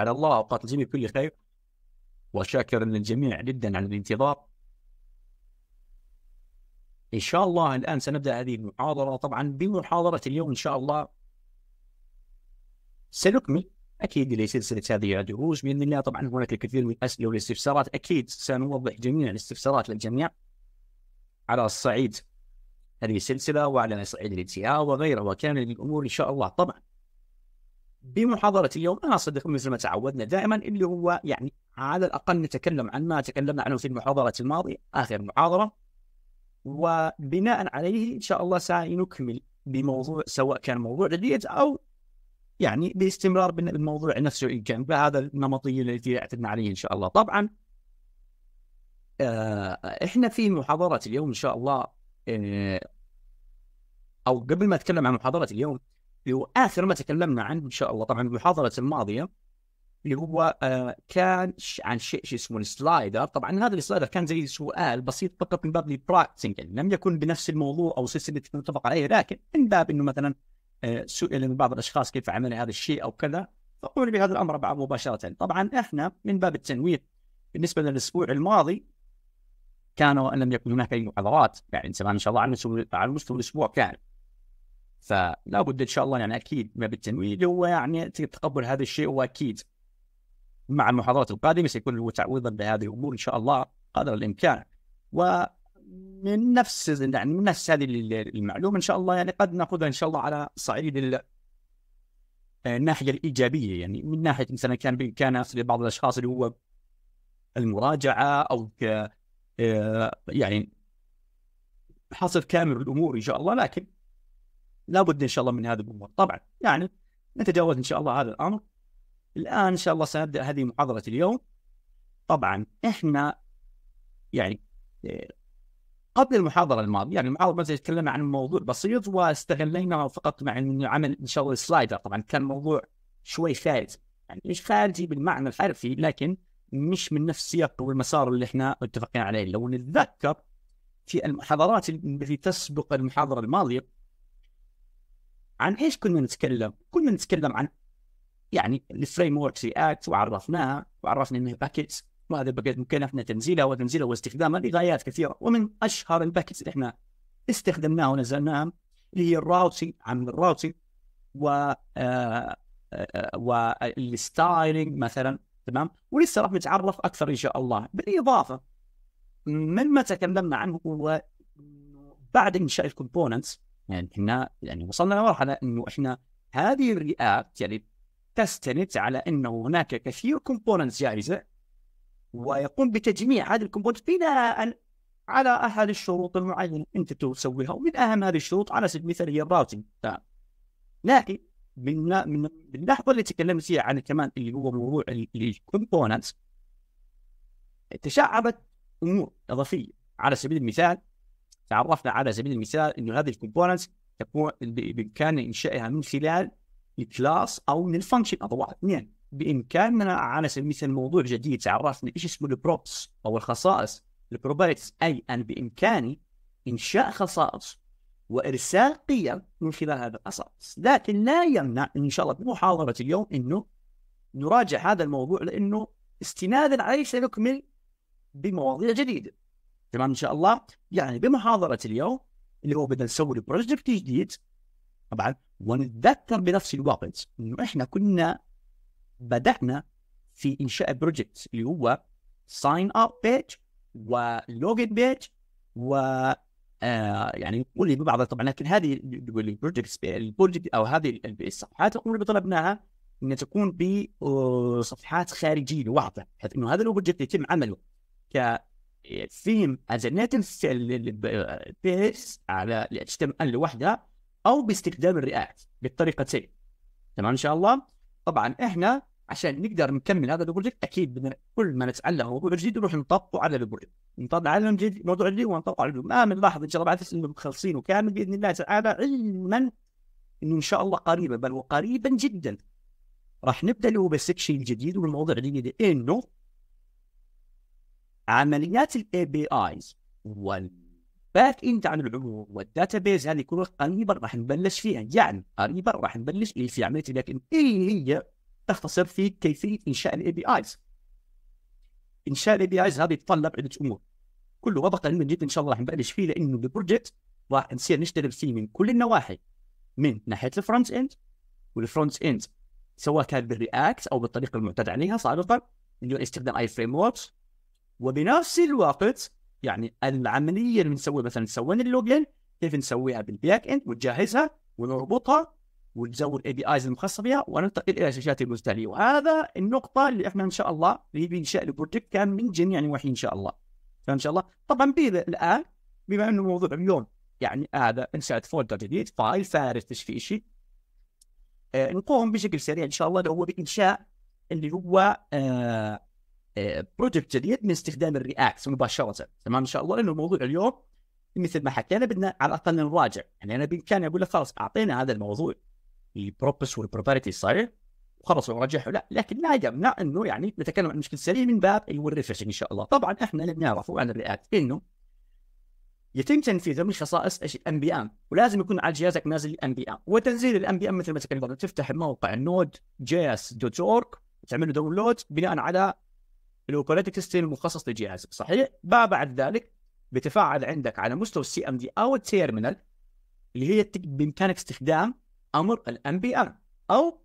على الله اوقات الجميع بكل خير وشاكر للجميع جدا على الانتظار ان شاء الله الان سنبدا هذه المحاضره طبعا بمحاضره اليوم ان شاء الله سنكمل اكيد لسلسله هذه الدروس باذن الله طبعا هناك الكثير من الاسئله والاستفسارات اكيد سنوضح جميع الاستفسارات للجميع على الصعيد هذه السلسله وعلى صعيد الانتهاء وغيره وكامل الامور ان شاء الله طبعا بمحاضره اليوم انا صدق مثل ما تعودنا دائما اللي هو يعني على الاقل نتكلم عن ما تكلمنا عنه في المحاضره الماضيه اخر محاضره وبناء عليه ان شاء الله سنكمل بموضوع سواء كان موضوع جديد او يعني باستمرار بالموضوع نفسه ان كان بهذا النمطيه التي اعتدنا عليه ان شاء الله طبعا آه، احنا في محاضره اليوم ان شاء الله آه، او قبل ما اتكلم عن محاضره اليوم اخر ما تكلمنا عنه ان شاء الله طبعا المحاضره الماضيه اللي هو آه، كان عن شيء شو اسمه السلايدر طبعا هذا السلايدر كان زي سؤال بسيط فقط من باب البراكتسنج يعني لم يكن بنفس الموضوع او سلسله متفق عليه لكن من باب انه مثلا آه، سئل من بعض الاشخاص كيف عمل هذا الشيء او كذا فقمنا بهذا الامر بعد مباشره طبعا احنا من باب التنويه بالنسبه للاسبوع الماضي كانوا لم يكن هناك اي محاضرات يعني سمعنا ان شاء الله على مستوى الاسبوع كامل فلا بد ان شاء الله يعني اكيد ما بالتمويل هو يعني تقبل هذا الشيء واكيد مع المحاضرات القادمه سيكون هو تعويضا بهذه الامور ان شاء الله قدر الامكان ومن نفس يعني من نفس هذه المعلومه ان شاء الله يعني قد ناخذها ان شاء الله على صعيد الناحيه الايجابيه يعني من ناحيه مثلا كان بامكان لبعض الاشخاص اللي هو المراجعه او آه، يعني حصر كامل الامور ان شاء الله لكن لابد ان شاء الله من هذه الامور طبعا يعني نتجاوز ان شاء الله هذا الامر الان ان شاء الله سنبدا هذه محاضره اليوم طبعا احنا يعني قبل المحاضره الماضيه يعني المحاضره الماضيه تكلمنا عن موضوع بسيط واستغليناه فقط مع عمل ان شاء الله سلايدر طبعا كان موضوع شوي فارز يعني مش خارجي بالمعنى الحرفي لكن مش من نفس السياق والمسار اللي احنا متفقين عليه لو نتذكر في المحاضرات التي تسبق المحاضره الماضيه عن ايش كنا نتكلم؟ كنا نتكلم عن يعني الفريم ورك رياكت وعرفناها وعرفنا انه باكيتس وهذا ممكن مكلفنا تنزيلها وتنزيلها واستخدامها لغايات كثيره ومن اشهر الباكيتس اللي احنا استخدمناها ونزلناها اللي هي الراوتي عن الراوتي و آه، آه، والستايلينج مثلا تمام ولسه راح نتعرف اكثر ان شاء الله بالاضافه مما تكلمنا عنه هو بعد انشاء الكومبوننتس يعني احنا يعني وصلنا لمرحله انه احنا هذه الرياكت يعني تستند على انه هناك كثير كومبوننتس جاهزه ويقوم بتجميع هذه الكومبوننتس بناء على احد الشروط المعينه انت تسويها ومن اهم هذه الشروط على سبيل المثال هي الراوتنج تمام لكن من من اللحظه اللي تكلمت فيها عن كمان اللي هو موضوع الكومبوننتس تشعبت امور اضافيه على سبيل المثال تعرفنا على سبيل المثال انه هذه الكومبوننتس تكون بامكان انشائها من خلال الكلاس او من الفانكشن واحد اثنين بامكاننا على سبيل المثال موضوع جديد تعرفنا ايش اسمه البروبس او الخصائص البروبرتيز اي ان بامكاني انشاء خصائص وارسال قيم من خلال هذا الخصائص لكن لا يمنع ان شاء الله بمحاضره اليوم انه نراجع هذا الموضوع لانه استنادا عليه سنكمل بمواضيع جديده تمام ان شاء الله يعني بمحاضره اليوم اللي هو بدنا نسوي بروجكت جديد طبعا ونتذكر بنفس الوقت انه احنا كنا بدانا في انشاء بروجكت اللي هو ساين اب بيج ولوجن بيج و آه، يعني نقول ببعضها طبعا لكن هذه البروجكت البروجكت او هذه الصفحات اللي طلبناها ان تكون بصفحات آه، خارجيه لوحده بحيث انه هذا البروجكت يتم عمله ك فيهم از نيتف بيس على الاتش تي ام ال لوحدها او باستخدام الرياكت بالطريقتين تمام ان شاء الله طبعا احنا عشان نقدر نكمل هذا البروجكت اكيد بدنا كل ما نتعلم موضوع جديد نروح نطبقه على البروجكت على جديد موضوع جديد ونطبقه على ما بنلاحظ ان شاء الله بعد انه مخلصين وكامل باذن الله تعالى علما انه ان شاء الله قريبا بل وقريبا جدا راح نبدا اللي هو بالسكشن الجديد والموضوع الجديد انه عمليات الاي بي ايز والباك اند عن العموم والداتا بيز يعني هذه كلها قريبا راح نبلش فيها يعني قريبا راح نبلش اللي في عمليه الباك اند إيه، اللي هي إيه، تختصر في كيفيه انشاء الاي بي ايز انشاء الاي بي ايز هذا يتطلب عده امور كله وضع قريبا جدا ان شاء الله راح نبلش فيه لانه البروجكت راح نصير نشتغل فيه من كل النواحي من ناحيه الفرونت اند والفرونت اند سواء كان بالرياكت او بالطريقه المعتاد عليها سابقا اللي هو استخدام اي فريم ووركس وبنفس الوقت يعني العمليه اللي بنسويها مثلا سوينا اللوجن كيف نسويها بالباك اند ونجهزها ونربطها ونزود اي بي ايز المخصصه فيها وننتقل الى شاشات المستهلك وهذا النقطه اللي احنا ان شاء الله نبي بانشاء البروجكت كان من جميع يعني وحي ان شاء الله فان شاء الله طبعا بيذا الان بما انه موضوع اليوم يعني هذا انشاء فولدر جديد فايل فارس ايش في شيء آه نقوم بشكل سريع ان شاء الله اللي هو بانشاء اللي هو آه بروجكت جديد من استخدام الرياكت مباشره تمام ان شاء الله لانه الموضوع اليوم مثل ما حكينا بدنا على الاقل نراجع يعني انا بامكاني اقول لك خلاص اعطينا هذا الموضوع البروبس والبروباريتي صحيح وخلص ورجحه لا لكن لا يمنع انه يعني نتكلم عن مشكله سريع من باب الريفرش ان شاء الله طبعا احنا اللي بنعرفه عن الرياكت انه يتم تنفيذه من خصائص ايش الام بي ام ولازم يكون على جهازك نازل الام بي ام وتنزيل الام بي ام مثل ما تكلمنا تفتح موقع نود جي اس دوت اورج تعمل له داونلود بناء على الاوبريتنج سيستم المخصص لجهازك صحيح؟ ما بعد ذلك بتفاعل عندك على مستوى السي ام دي او التيرمينال اللي هي بامكانك استخدام امر الام بي ار او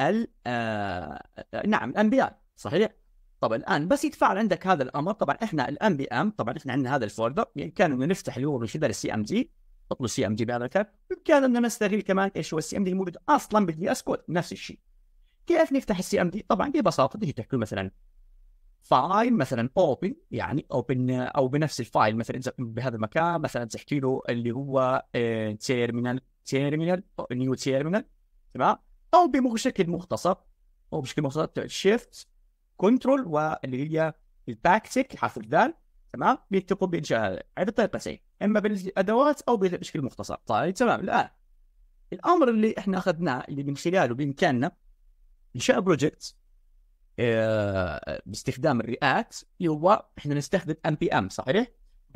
ال آه، نعم الام بي ار صحيح؟ طبعا الان بس يتفاعل عندك هذا الامر طبعا احنا الام بي ام طبعا احنا عندنا هذا الفولدر بامكاننا يعني نفتح اللي هو من خلال السي ام دي اطلب السي ام دي بهذا الكلام بامكاننا نستغل كمان ايش هو السي ام دي الموجود اصلا بالدي اس كود نفس الشيء كيف نفتح السي ام دي؟ طبعا ببساطه تجي تحكي مثلا فايل مثلا اوبن يعني اوبن او بنفس الفايل مثلا بهذا المكان مثلا تحكي له اللي هو تيرمينال تيرمينال نيو تيرمينال تمام او بشكل مختصر او بشكل مختصر شيفت كنترول واللي هي الباكتك حرف الدال تمام بيتقوا بانشاء هذا الطريقتين اما بالادوات او بشكل مختصر طيب تمام الان الامر اللي احنا اخذناه اللي من خلاله بامكاننا انشاء بروجكت آه، باستخدام الرياكت اللي هو احنا نستخدم ام بي ام صحيح؟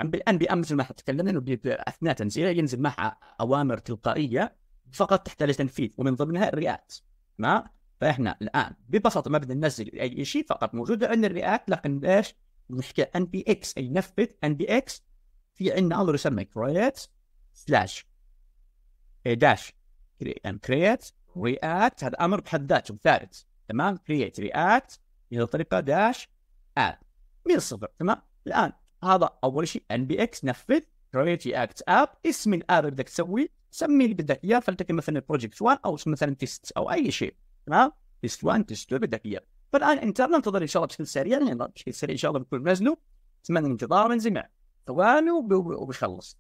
ام بي ام بي ام مثل ما تكلمنا انه اثناء تنزيله ينزل معها اوامر تلقائيه فقط تحتاج تنفيذ ومن ضمنها الرياكت ما فاحنا الان ببساطه ما بدنا ننزل اي شيء فقط موجود عندنا الرياكت لكن ايش؟ نحكي ان بي اكس اي نفذ ان بي اكس في عندنا امر يسمى كريت سلاش داش ان كريت رياكت هذا امر بحد ذاته ثابت تمام create react من طريقه داش اب من الصفر تمام الان هذا اول شيء ان بي اكس نفذ create react app اسم الاب اللي بدك تسويه سمي اللي بدك اياه فلتكن مثلا بروجكت 1 او مثلا تيست او اي شيء تمام تيست 1 تيست 2 بدك اياه فالان انت ننتظر ان شاء الله بشكل سريع لان بشكل سريع ان شاء الله بكون نزله اتمنى الانتظار من زمان ثواني وبخلص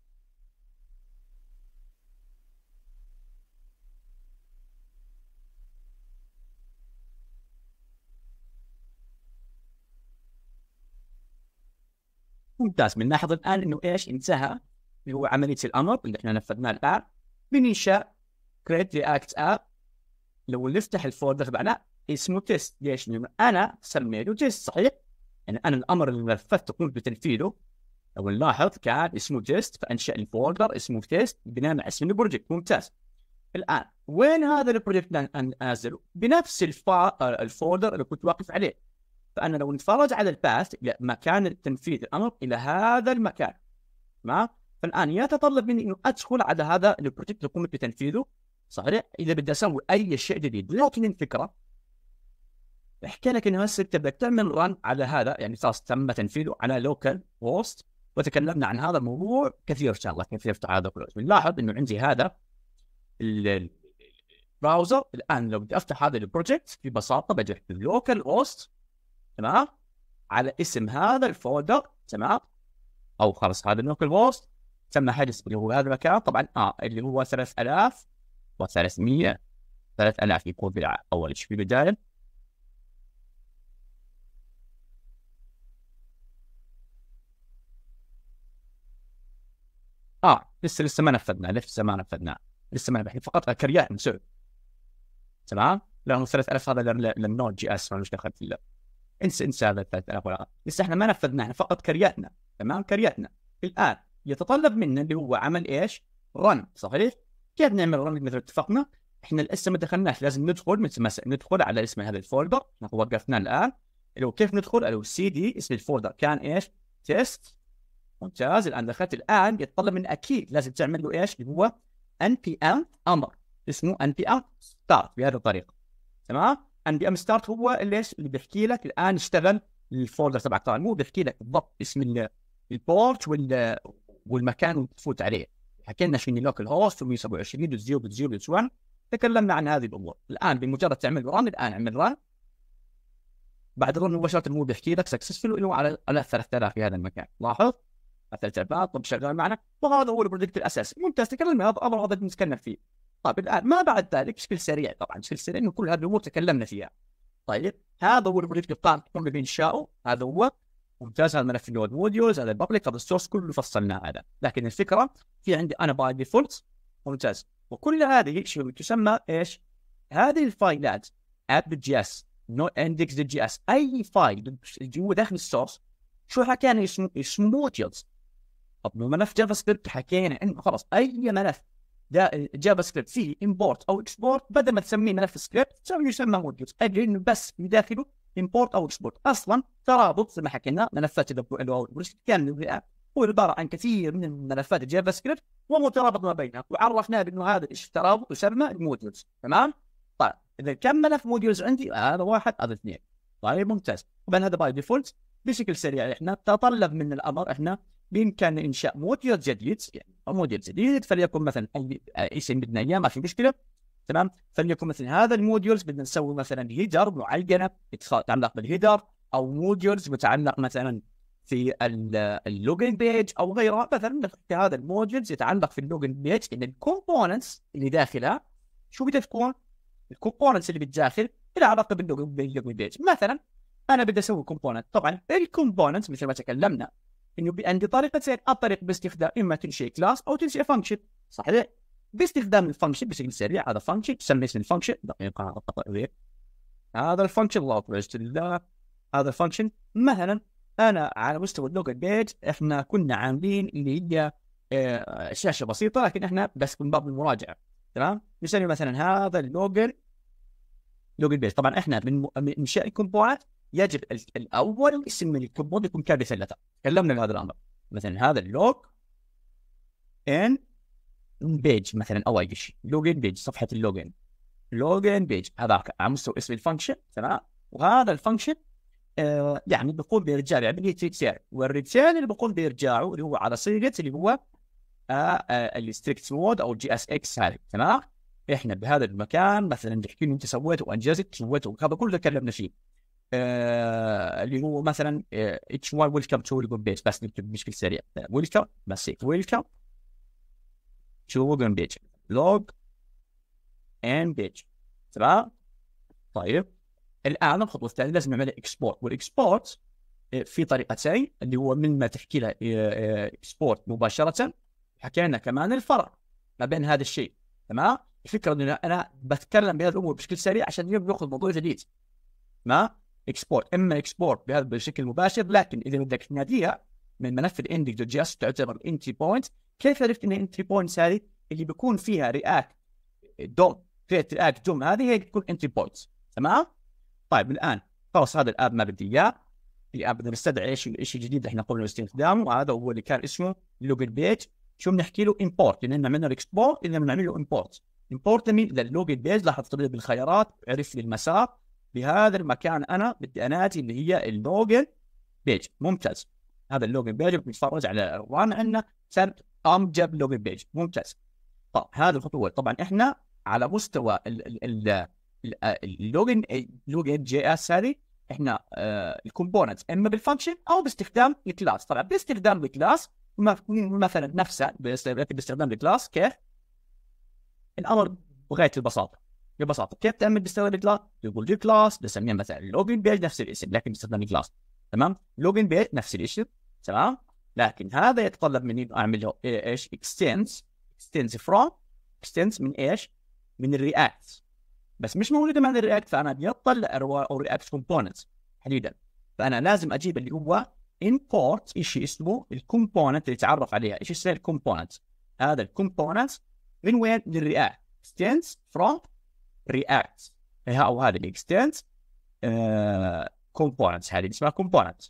ممتاز بنلاحظ الان انه ايش انتهى اللي هو عمليه الامر اللي احنا نفذناه الان من انشاء كريت رياكت اب لو نفتح الفولدر تبعنا اسمه تيست ليش؟ لانه انا سميته تيست صحيح؟ يعني انا الامر اللي نفذته قمت بتنفيذه لو نلاحظ كان اسمه تيست فانشا الفولدر اسمه تيست بناء على اسم البروجكت ممتاز الان وين هذا البروجكت نازله؟ بنفس الفا... آه، الفولدر اللي كنت واقف عليه فانا لو نتفرج على الباث الى مكان تنفيذ الامر الى هذا المكان تمام فالان يتطلب مني انه ادخل على هذا البروجكت اللي قمت بتنفيذه صحيح اذا بدي اسوي اي شيء جديد لكن الفكره احكي لك انه هسه انت بدك تعمل ران على هذا يعني خلاص تم تنفيذه على لوكال هوست وتكلمنا عن هذا الموضوع كثير ان شاء الله كيف يفتح هذا كله بنلاحظ انه عندي هذا البراوزر الان لو بدي افتح هذا البروجكت ببساطه بجي لوكال هوست تمام على اسم هذا الفولدر تمام او خلاص هذا النوكل بوست تم حجز اللي هو هذا المكان طبعا اه اللي هو 3000 و300 3000 يكون في اول شيء في البدايه اه لسه لسه ما نفذناه لسه ما نفذناه لسه ما نفذناه فقط كريان مسعود تمام؟ لانه 3000 هذا للنوت جي اس ما دخل فيه انسى انسى هذا 3000 ولا لسه احنا ما نفذنا احنا فقط كريتنا تمام كريتنا الان يتطلب منا اللي هو عمل ايش؟ رن صحيح؟ كيف نعمل رن مثل اتفقنا؟ احنا لسه ما دخلناش لازم ندخل مثل ما ندخل على اسم هذا الفولدر وقفنا الان اللي هو كيف ندخل؟ اللي هو سي دي اسم الفولدر كان ايش؟ تيست ممتاز الان دخلت الان يتطلب من اكيد لازم تعمل له ايش؟ اللي هو ان بي امر اسمه ان بي ام ستارت بهذه الطريقه تمام؟ ان بي ام ستارت هو اللي ايش اللي بيحكي لك الان اشتغل الفولدر تبعك طبعا مو بيحكي لك بالضبط اسم البورت وال والمكان اللي تفوت عليه حكينا شنو اللوكل هوست و127.0.0.1 تكلمنا عن هذه الامور الان بمجرد تعمل ران الان اعمل ران بعد الرن مباشره هو بيحكي لك سكسسفل وله على على 3000 في هذا المكان لاحظ 3000 طب شغال معنا وهذا هو البرودكت الاساسي ممتاز تكلمنا هذا الامر هذا بنتكلم فيه طيب الان ما بعد ذلك بشكل سريع طبعا بشكل سريع انه كل هذه الامور تكلمنا فيها طيب هذا هو البروجكت بلان قمنا بانشائه هذا هو ممتاز هذا الملف النود موديولز هذا الببليك هذا السورس كله فصلناه هذا لكن الفكره في عندي انا باي ديفولت ممتاز وكل هذه شو تسمى ايش؟ هذه الفايلات اب جي اس نو اندكس جي اس اي فايل جوا داخل السورس شو حكينا اسمه اسمه موديولز طب ملف جافا سكريبت حكينا انه خلاص اي ملف جافا سكريبت فيه امبورت او اكسبورت بدل ما تسميه ملف سكريبت سوف يسمى موديولز اجل انه بس يداخله امبورت او اكسبورت اصلا ترابط زي ما حكينا ملفات دبليو هو عباره عن كثير من الملفات الجافا سكريبت ومترابط ما بينها وعرفناه بانه هذا الترابط يسمى موديولز تمام؟ طيب اذا كم ملف موديولز عندي هذا واحد هذا اثنين طيب ممتاز طبعا هذا باي ديفولت بشكل سريع احنا تطلب من الامر احنا بامكان انشاء موديل جديد يعني موديل جديد فليكن مثلا اي شيء بدنا اياه ما في مشكله تمام فليكن مثل هذا الموديولز بدنا نسوي مثلا هيدر معينه تتعلق بالهيدر او موديولز متعلق مثلا في اللوجن بيج او غيرها مثلا هذا الموديولز يتعلق في اللوجن بيج ان الكومبوننتس اللي داخلها شو بدها تكون؟ الكومبوننتس اللي بالداخل لها علاقه باللوجن بيج مثلا انا بدي اسوي كومبوننت طبعا الكومبوننت مثل ما تكلمنا انه عندي طريقتين الطريق باستخدام اما تنشئ كلاس او تنشئ فانكشن صحيح باستخدام الفانكشن بشكل سريع هذا فانكشن تسمى اسم الفانكشن دقيقه هذا التطبيق هذا الفانكشن الله اكبر هذا الفانكشن مثلا انا على مستوى اللوكال بيج احنا كنا عاملين اللي هي شاشه بسيطه لكن احنا بس من باب المراجعه تمام نسمي مثلا هذا اللوجر لوجن بيج طبعا احنا من انشاء الكومبوات يجب الاول اسم من الكبوت يكون كابي ثلاثه تكلمنا بهذا الامر مثلا هذا اللوج ان بيج مثلا او اي شيء لوجن بيج صفحه اللوجن لوجن بيج هذاك على مستوى اسم الفانكشن تمام وهذا الفانكشن آه يعني بيقوم بارجاع عمليه يعني ريتيرن والريتيرن اللي بيقوم بارجاعه اللي هو على صيغه اللي هو آه، آه، الستريكت مود او جي اس اكس هذه تمام احنا بهذا المكان مثلا بحكي انت سويته وانجزت سويته وهذا كله تكلمنا فيه آه، اللي هو مثلا آه، اتش 1 ويلكم تو جون بيج بس نكتب بشكل سريع ويلكم بس ويلكم تو جون بيج لوج ان بيج تمام طيب الان الخطوه الثانيه لازم نعمل اكسبورت والاكسبورت في طريقتين اللي هو من ما تحكي له آه، اكسبورت مباشره حكينا كمان الفرق ما بين هذا الشيء تمام الفكره انه انا بتكلم بهذه الامور بشكل سريع عشان ناخذ موضوع جديد تمام اكسبورت اما اكسبورت بهذا بشكل مباشر لكن اذا بدك تناديها من ملف الاندكس دوت جي اس تعتبر انتري بوينت كيف عرفت ان انتري بوينتس هذه اللي بيكون فيها رياكت دوم كريت رياكت دوم هذه هي بتكون انتري بوينتس تمام طيب الان خلص هذا الاب ما بدي اياه الاب بدنا نستدعي ايش الشيء الجديد احنا قمنا باستخدامه وهذا هو اللي كان اسمه لوجن بيج شو بنحكي له امبورت لان عملنا الاكسبورت اذا بنعمل له امبورت امبورت للوجن بيج لاحظ بالخيارات عرف لي المسار بهذا المكان انا بدي اناتي اللي هي اللوجن بيج ممتاز هذا اللوجن بيج بنتفرج على الوان عندنا سنت قام جاب لوجن بيج ممتاز طب هذه الخطوه طبعا احنا على مستوى اللوجن لوجن جي اس هذه احنا آه، الكومبوننت اما بالفانكشن او باستخدام الكلاس طبعا باستخدام الكلاس مثلا نفسه باستخدام الكلاس كيف؟ الامر بغايه البساطه ببساطه كيف تعمل بيستخدم الكلاس؟ تقول دي كلاس بسميها مثلا لوجن بيج نفس الاسم لكن باستخدام كلاس تمام؟ لوجن بيج نفس الاسم تمام؟ لكن هذا يتطلب مني انه اعمل له ايش؟ اكستنس اكستنس فروم اكستنس من ايش؟ من الرياكت بس مش موجوده مع الرياكت فانا بيطلع او رياكت كومبوننتس تحديدا فانا لازم اجيب اللي هو import شيء اسمه الكومبوننت اللي تعرف عليها ايش يصير الكومبوننت هذا الكومبوننت من وين من الرياكت extends from رياكت او هذه الاكستنت آه، كومبوننت هذه اسمها كومبوننت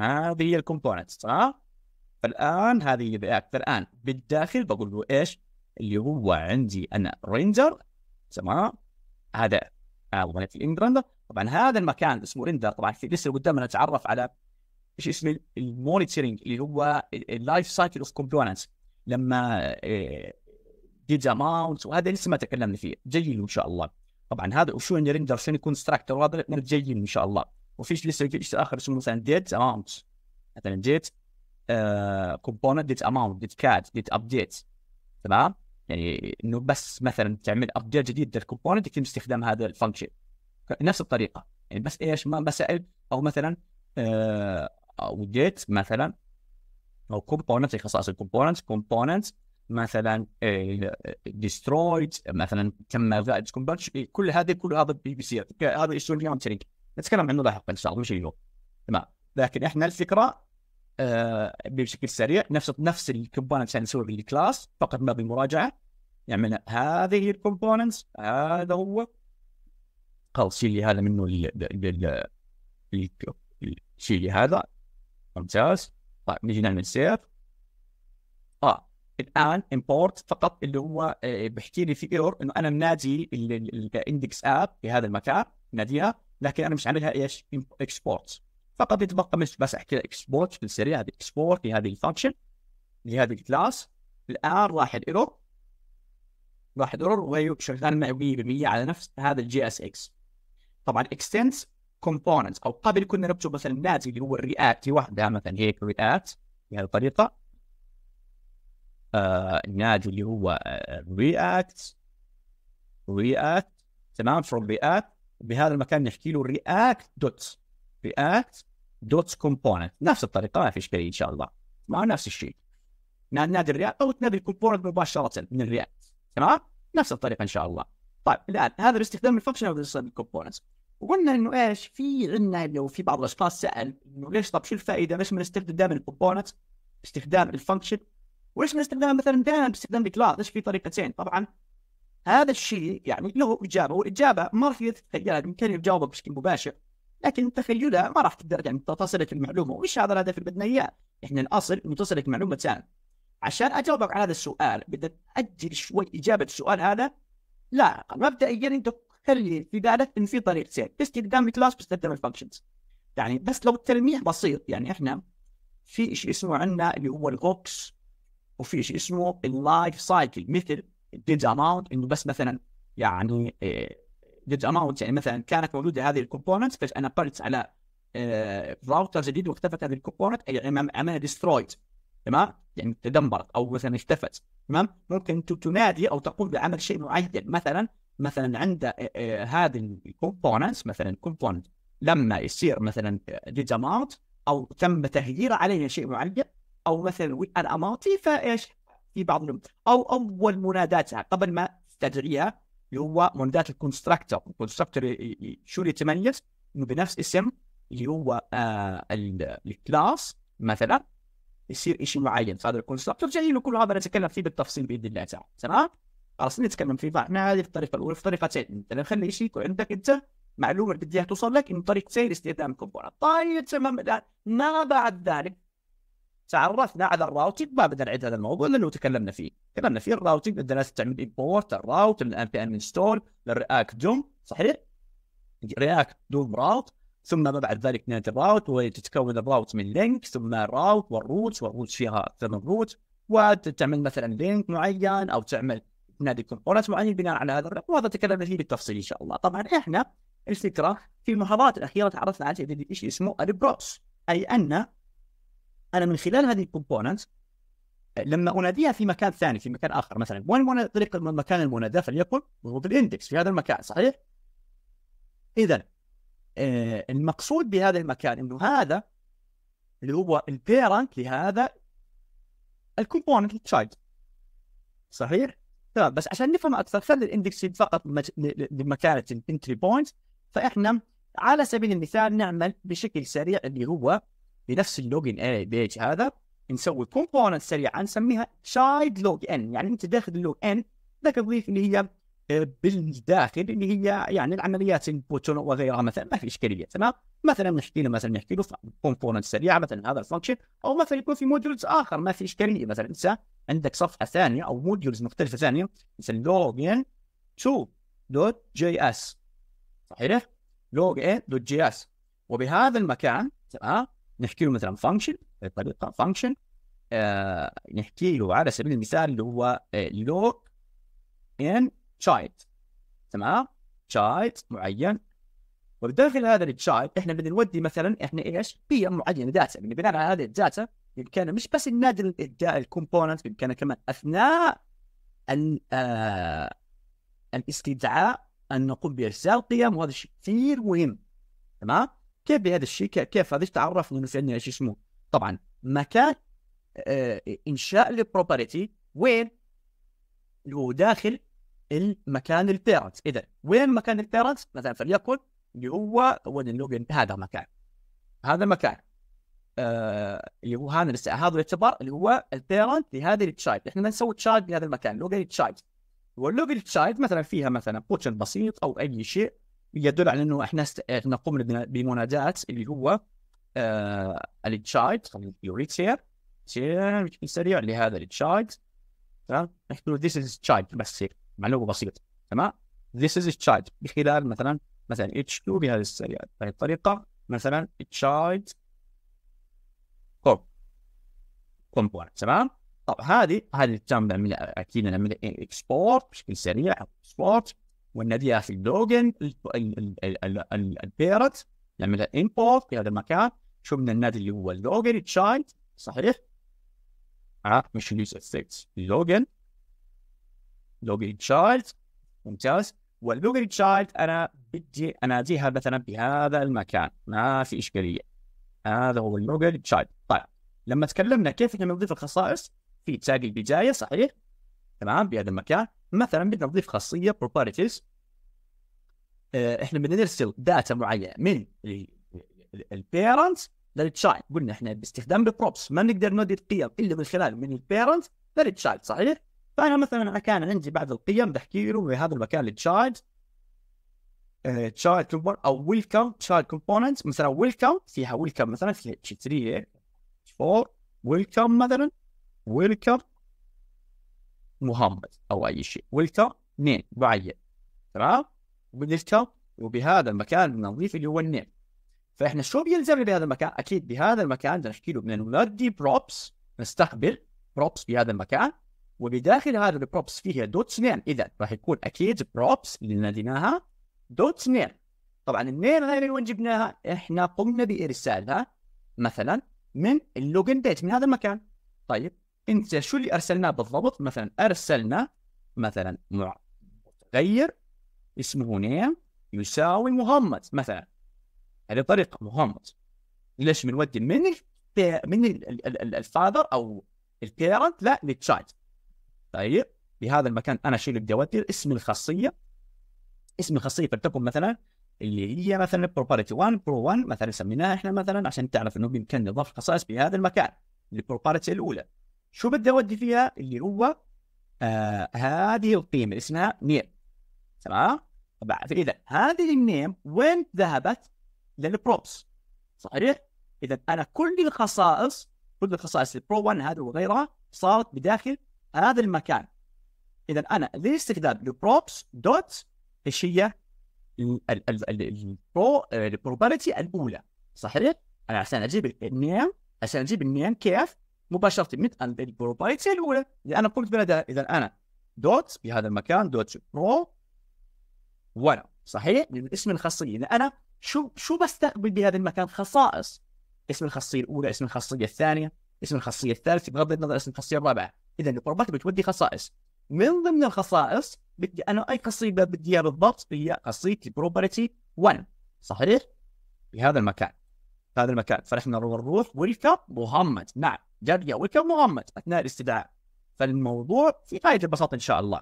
هذه هي الكومبوننت صح فالان هذه رياكت الان بالداخل بقول له ايش اللي هو عندي انا ريندر تمام هذا آه في ريندر طبعا هذا المكان اسمه ريندر طبعا في لسه قدامنا نتعرف على ايش اسم المونيتورنج اللي هو اللايف سايكل اوف كومبوننت لما آه، جيجا ماونت وهذا لسه ما تكلمنا فيه جيد ان شاء الله طبعا هذا وشو يعني ريندر عشان يكون ستراكتر وهذا جيد ان شاء الله وفيش لسه في شيء اخر اسمه مثلا ديت اماونت مثلا ديت كومبوننت ديت اماونت ديت كاد ديت ابديت تمام يعني انه بس مثلا تعمل ابديت جديد للكومبوننت يتم استخدام هذا الفانكشن نفس الطريقه يعني بس ايش ما مسائل او مثلا آه، او ديت مثلا او كومبوننت خصائص الكومبوننت كومبوننت مثلا ديسترويد آه، مثلا تم زائد كومباتش إيه، كل هذا كل هذا بيصير هذا يشتغل اليوم تريك نتكلم عنه لاحقا ان شاء الله مش اليوم تمام لكن احنا الفكره آه بشكل سريع نفس نفس الكومبوننتس اللي نسويها بالكلاس فقط ما بالمراجعه يعني هذه الكومبوننتس هذا هو خلص شيل لي هذا منه شيل لي هذا ممتاز طيب نجي نعمل سيف اه الان امبورت فقط اللي هو آه، بيحكي لي في ايرور انه انا منادي الاندكس اب في هذا المكان ناديها لكن انا مش عاملها ايش اكسبورت فقط يتبقى مش بس احكي لها اكسبورت في السريع هذه اكسبورت لهذه الفانكشن لهذه الكلاس الان راح الايرور راح الايرور وهي شغال معي 100% على نفس هذا الجي اس اكس طبعا اكستنس كومبوننت او قبل كنا نكتب مثلا نادي اللي هو الرياكت لوحدها مثلا هيك رياكت بهذه الطريقه آه، النادي اللي هو رياكت آه، رياكت تمام فروم رياكت بهذا المكان نحكي له رياكت دوت رياكت دوت كومبوننت نفس الطريقه ما في اشكاليه ان شاء الله مع نفس الشيء نادي الرياكت او تنادي الكومبوننت مباشره من الرياكت تمام نفس الطريقه ان شاء الله طيب الان هذا باستخدام الفانكشن الكومبوننت وقلنا انه ايش في عندنا لو في بعض الاشخاص سال انه ليش طب شو الفائده ليش ما نستخدم دائما الكومبوننت استخدام الفانكشن وليش استخدام مثلا دائما باستخدام الكلاود ايش في طريقتين طبعا هذا الشيء يعني له اجابه والاجابه ما راح تتخيلها بامكاني يعني تجاوبها بشكل مباشر لكن تخيلها ما راح تقدر يعني تصلك المعلومه وايش هذا الهدف اللي بدنا اياه؟ احنا يعني الاصل انه تصلك المعلومه تام عشان اجاوبك على هذا السؤال بدك تاجل شوي اجابه السؤال هذا لا مبدئيا انت خلي في بالك ان في طريقتين باستخدام الكلاس باستخدام الفانكشنز يعني بس لو التلميح بسيط يعني احنا في شيء اسمه عندنا اللي هو الاوكس وفي شيء اسمه اللايف سايكل مثل الديد اماونت انه بس مثلا يعني ديد آه، اماونت يعني مثلا كانت موجوده هذه الكومبوننت بس انا قلت على راوتر آه، جديد واختفت هذه الكومبوننت اي عملها ديسترويد تمام يعني تدمرت او مثلا اختفت تمام ممكن تنادي او تقوم بعمل شيء معين يعني مثلا مثلا عند آه، هذه الكومبوننت مثلا كومبوننت لما يصير مثلا ديد اماونت او تم تغيير عليها شيء معين او مثلا وي ان اماتي فايش في بعض منهم او اول مناداتها يعني قبل ما تجريها اللي هو منادات الكونستراكتور الكونستراكتور شو اللي يتميز انه بنفس اسم اللي هو آه، الكلاس مثلا يصير شيء معين صار الكونستراكتور جايين وكل هذا نتكلم فيه بالتفصيل باذن الله تعالى تمام خلاص نتكلم فيه فاحنا نعم، هذه في الطريقه الاولى في طريقتين انت نخلي شيء يكون عندك انت معلومه بديها توصل لك انه طريقتين استخدام كومبوننت طيب تمام الان ما بعد ذلك تعرفنا على الراوتنج ما بدنا نعد هذا الموضوع لانه تكلمنا فيه، تكلمنا فيه الراوتنج بدنا تعمل امبورت الراوت من الان بي ان انستول للرياكت دوم صحيح؟ رياكت دوم راوت ثم ما بعد ذلك نادي الراوت وتتكون الراوت من لينك ثم الراوت والروت والروت فيها ثمان روت وتعمل مثلا لينك معين او تعمل نادي كومبوننت معين بناء على هذا الرياكت وهذا تكلمنا فيه بالتفصيل ان شاء الله طبعا احنا الفكره في المحاضرات الاخيره تعرفنا على شيء اسمه البروس اي ان انا من خلال هذه الكومبوننت آه، لما اناديها في مكان ثاني في مكان اخر مثلا وين طريق المكان المناداه فليكن ضغوط الاندكس في هذا المكان صحيح؟ اذا آه، المقصود بهذا المكان انه هذا اللي هو البيرنت لهذا الكومبوننت التشايلد صحيح؟ تمام بس عشان نفهم اكثر خلي الاندكس فقط لمكانه الانتري بوينت فاحنا على سبيل المثال نعمل بشكل سريع اللي هو بنفس اللوجن اي بيج هذا نسوي كومبوننت سريعه نسميها شايد لوج ان يعني انت داخل اللوج ان ذاك تضيف اللي هي آه، بالداخل اللي هي يعني العمليات البوتون وغيرها مثلا ما في اشكاليه تمام مثلا نحكي له مثلا نحكي له كومبوننت سريعه مثلا هذا الفانكشن او مثلا يكون في موديولز اخر ما في اشكاليه مثلا انت عندك صفحه ثانيه او موديولز مختلفه ثانيه مثلا لوج ان تو دوت جي اس صحيح؟ لوج ان دوت جي اس وبهذا المكان تمام نحكي له مثلا فانكشن بطريقه فانكشن آه نحكي له على سبيل المثال اللي هو لوك ان تشايلد تمام تشايلد معين وبداخل هذا التشايلد احنا بدنا نودي مثلا احنا ايش؟ بيئه معينه داتا يعني بناء على هذه الداتا بامكاننا مش بس ننادي الكومبوننت بامكاننا كمان اثناء ال آه الاستدعاء ان نقوم باجزاء القيم وهذا شيء كثير مهم تمام؟ كيف بهذا الشيء كيف هذا تعرف انه في عندنا شيء اسمه طبعا مكان آه انشاء للبروبرتي وين اللي هو داخل المكان البيرنت اذا وين مكان البيرنت مثلا فليكن اللي هو وين اللوجن هذا مكان هذا مكان آه، اللي هو هذا هذا يعتبر اللي هو البيرنت لهذا التشايلد احنا نسوي تشايلد لهذا المكان لوجن تشايلد واللوجن تشايلد مثلا فيها مثلا بوتشن بسيط او اي شيء يدل على انه احنا نقوم بمناداة اللي هو آه التشايلد يوريتير بشكل سريع لهذا الاتشايد تمام نحكي له this is child بس هيك معلومه بسيطه تمام this is child بخلال مثلا مثلا اتش 2 بهذه السريع بهذه الطريقه مثلا child كومبوننت تمام طب هذه هذه الترم اكيد نعمل اكسبورت بشكل سريع اكسبورت ونديها في اللوجن البيرت نعملها امبورت في هذا المكان شفنا النادي اللي هو اللوجن تشايلد صحيح؟ اه مش اليوزر ستيت لوجن لوجن تشايلد ممتاز واللوجن تشايلد انا بدي اناديها مثلا بهذا المكان ما في اشكاليه هذا هو اللوجن تشايلد طيب لما تكلمنا كيف احنا بنضيف الخصائص في تاج البدايه صحيح؟ تمام بهذا المكان مثلا بدنا نضيف خاصيه بروبرتيز آه، احنا بدنا نرسل داتا معينه من البيرنت للتشايلد قلنا احنا باستخدام البروبس ما بنقدر نودي القيم الا من خلال من البيرنت للتشايلد صحيح؟ فانا مثلا كان عندي بعض القيم بحكي له في هذا المكان للتشايلد تشايلد كومبوننت او ويلكم تشايلد كومبوننت مثلا ويلكم فيها ويلكم مثلا في 3 4 ويلكم مثلا ويلكم مهمز او اي شيء والكتر نيم معين تمام وبالكتر وبهذا المكان بنضيف اللي هو النيم فاحنا شو بيلزمنا بهذا المكان؟ اكيد بهذا المكان بدنا نحكي له بدنا نودي بروبس نستقبل بروبس بهذا المكان وبداخل هذا البروبس فيها دوت نيم اذا راح يكون اكيد بروبس اللي ناديناها دوت نيم طبعا النيم هاي من وين جبناها؟ احنا قمنا بارسالها مثلا من اللوجن بيت من هذا المكان طيب انت شو اللي ارسلناه بالضبط مثلا ارسلنا مثلا متغير اسمه نيم يساوي محمد مثلا هذه طريقه محمد ليش بنودي من من الفاذر او البيرنت لا للتشايلد طيب بهذا المكان انا شو اللي بدي اودي اسم الخاصيه اسم الخاصيه فلتكن مثلا اللي هي مثلا بروبرتي 1 برو 1 مثلا سميناها احنا مثلا عشان تعرف انه بامكاننا نضاف خصائص بهذا المكان البروبرتي الاولى شو بدي اودي فيها اللي هو آه هذه القيمه اللي اسمها نيم تمام فاذا هذه النيم وين ذهبت للبروبس صحيح اذا انا كل الخصائص كل الخصائص البرو 1 هذه وغيرها صارت بداخل هذا المكان اذا انا لاستخدام البروبس دوت ايش هي البرو البروبابيلتي الاولى صحيح انا عشان اجيب النيم عشان اجيب النيم كيف مباشره من البروبرايتي الاولى اللي انا قمت بنادها اذا انا دوت في هذا المكان دوت برو وانا صحيح؟ لان اسم الخاصيه اذا انا شو شو بستقبل بهذا المكان خصائص اسم الخاصيه الاولى اسم الخاصيه الثانيه اسم الخاصيه الثالثه بغض النظر اسم الخاصيه الرابعه اذا البروبايت بتودي خصائص من ضمن الخصائص بدي انا اي خاصيه بدي اياها بالضبط هي خاصيه البروبرتي 1 صحيح؟ بهذا المكان هذا المكان فنحن نروح والكب محمد نعم جاد وكم مغمض اثناء الاستدعاء فالموضوع في غايه البساطه ان شاء الله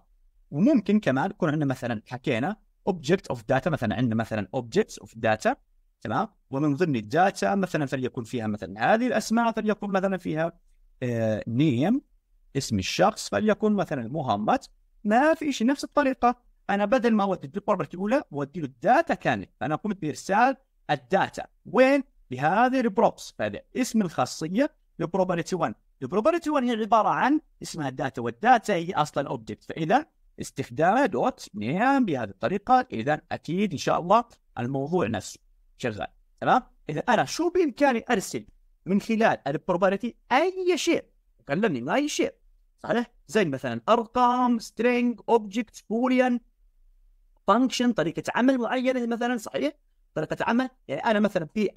وممكن كمان يكون عندنا مثلا حكينا اوبجكت اوف داتا مثلا عندنا مثلا اوبجكتس اوف داتا تمام ومن ضمن الداتا مثلا فليكن فيها مثلا هذه الاسماء فليكن مثلا فيها نيم آه، اسم الشخص فليكن مثلا مهمت ما في شيء نفس الطريقه انا بدل ما اودي البروبرتي الاولى أودي له الداتا كامل فانا قمت بارسال الداتا وين؟ بهذه البروبس هذا اسم الخاصيه البروبرتي 1 البروبرتي 1 هي عباره عن اسمها الداتا والداتا هي اصلا اوبجكت فاذا استخدامها دوت نيم بهذه الطريقه اذا اكيد ان شاء الله الموضوع نفسه شغال تمام اذا انا شو بامكاني ارسل من خلال البروبرتي اي شيء كلمني ما اي شيء صحيح زي مثلا ارقام سترينج اوبجكت بوليان فانكشن طريقه عمل معينه مثلا صحيح طريقه عمل يعني انا مثلا في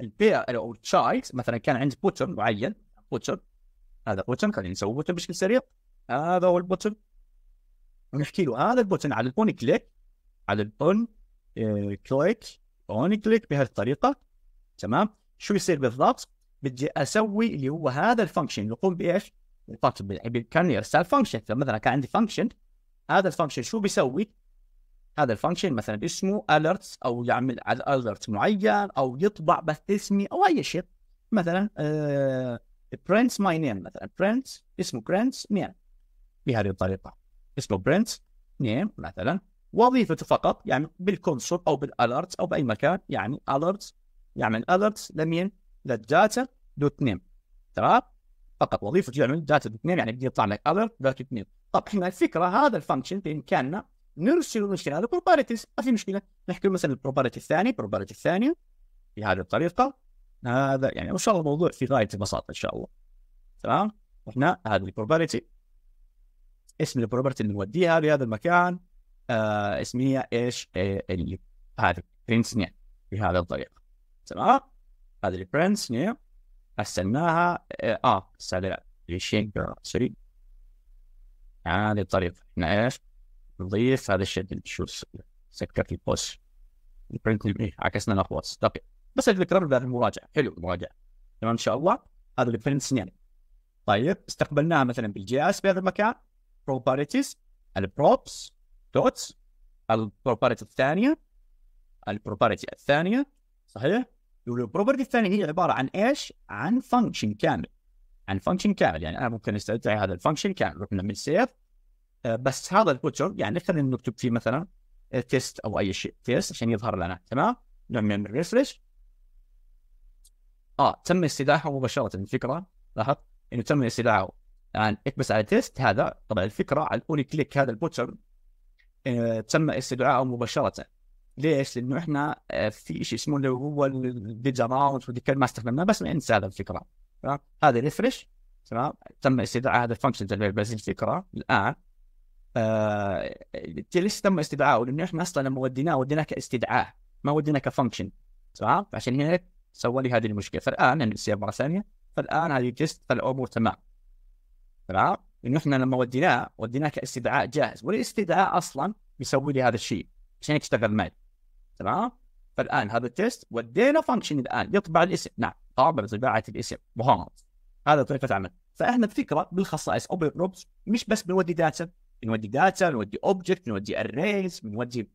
البير او التشايلد مثلا كان عندي بوتر معين بوتر هذا بوتر خلينا نسوي بوتر بشكل سريع هذا هو البوتر ونحكي له هذا البوتن على الاون كليك على الاون آه، كليك اون كليك بهذه الطريقه تمام شو يصير بالضبط بدي اسوي اللي هو هذا الفانكشن يقوم بايش؟ كان يرسل فانكشن فمثلا كان عندي فانكشن هذا الفانكشن شو بيسوي؟ هذا الفانكشن مثلا اسمه alerts او يعمل على alert معين او يطبع بس اسمي او اي شيء مثلا برنتس ماي نيم مثلا برنتس اسمه برنتس نيم بهذه الطريقه اسمه برنتس نيم مثلا وظيفته فقط يعني بالكونسول او بالالرت او باي مكان يعني الرت يعمل الرت لمين؟ للداتا دوت نيم تمام؟ فقط وظيفته يعمل داتا دوت نيم يعني يطلع لك الرت دوت نيم طب هنا الفكره هذا الفانكشن بامكاننا نرسل المشكله هذا بروبارتيز ما في مشكله نحكي مثلا البروباريتي الثاني البروبارتي الثانيه بهذه الطريقه هذا يعني ان شاء الله الموضوع في غايه البساطه ان شاء الله تمام احنا هذه البروباريتي اسم البروبرتي اللي نوديها لهذا المكان آه اسمها ايش اللي e. هذه برنس نيم بهذه الطريقه تمام هذه البرنس نيم ارسلناها اه استعدلات آه، لا سوري هذه الطريقه احنا ايش نضيف هذا الشيء شو سكرت البوست البرنت إيه، عكسنا الاخوات اوكي بس الكلام بعد المراجعه حلو المراجعه تمام ان شاء الله هذا البرنت سنين طيب استقبلناها مثلا بالجي اس في هذا المكان بروبرتيز البروبس دوتس البروبرتي الثانيه البروبرتي الثانيه صحيح والبروبرتي الثانيه هي عباره عن ايش؟ عن فانكشن كامل عن فانكشن كامل يعني انا ممكن استدعي هذا الفانكشن كامل رحنا من سيف آه، بس هذا الفوتشر يعني خلينا نكتب فيه مثلا آه، تيست او اي شيء تيست عشان يظهر لنا تمام نعمل ريفرش اه تم استدعائه مباشره الفكره لاحظ انه تم استدعائه الان يعني اكبس على تيست هذا طبعا الفكره على الاولي كليك هذا البوتشر آه تم استدعائه مباشره ليش؟ لانه احنا آه في شيء اسمه اللي هو الديجا راوند ما استخدمناه بس ما انسى هذا الفكره تمام هذا ريفرش تمام تم استدعاء هذا الفانكشن بس الفكره الان آه ليش تم استدعائه؟ لانه احنا اصلا لما وديناه وديناه كاستدعاء ما وديناه كفانكشن تمام؟ فعشان هيك سوى لي هذه المشكله فالان يعني نسيها مره ثانيه فالان هذه جست فالامور تمام تمام؟ لانه احنا لما وديناه وديناه كاستدعاء جاهز والاستدعاء اصلا بيسوي لي هذا الشيء عشان هيك اشتغل معي تمام؟ فالان هذا التست ودينا فانكشن الان يطبع الاسم نعم قابل بطباعه الاسم محمد هذا طريقه عمل فاحنا الفكره بالخصائص او بالروبس مش بس بنودي داتا بنودي داتا بنودي اوبجكت بنودي اريز بنودي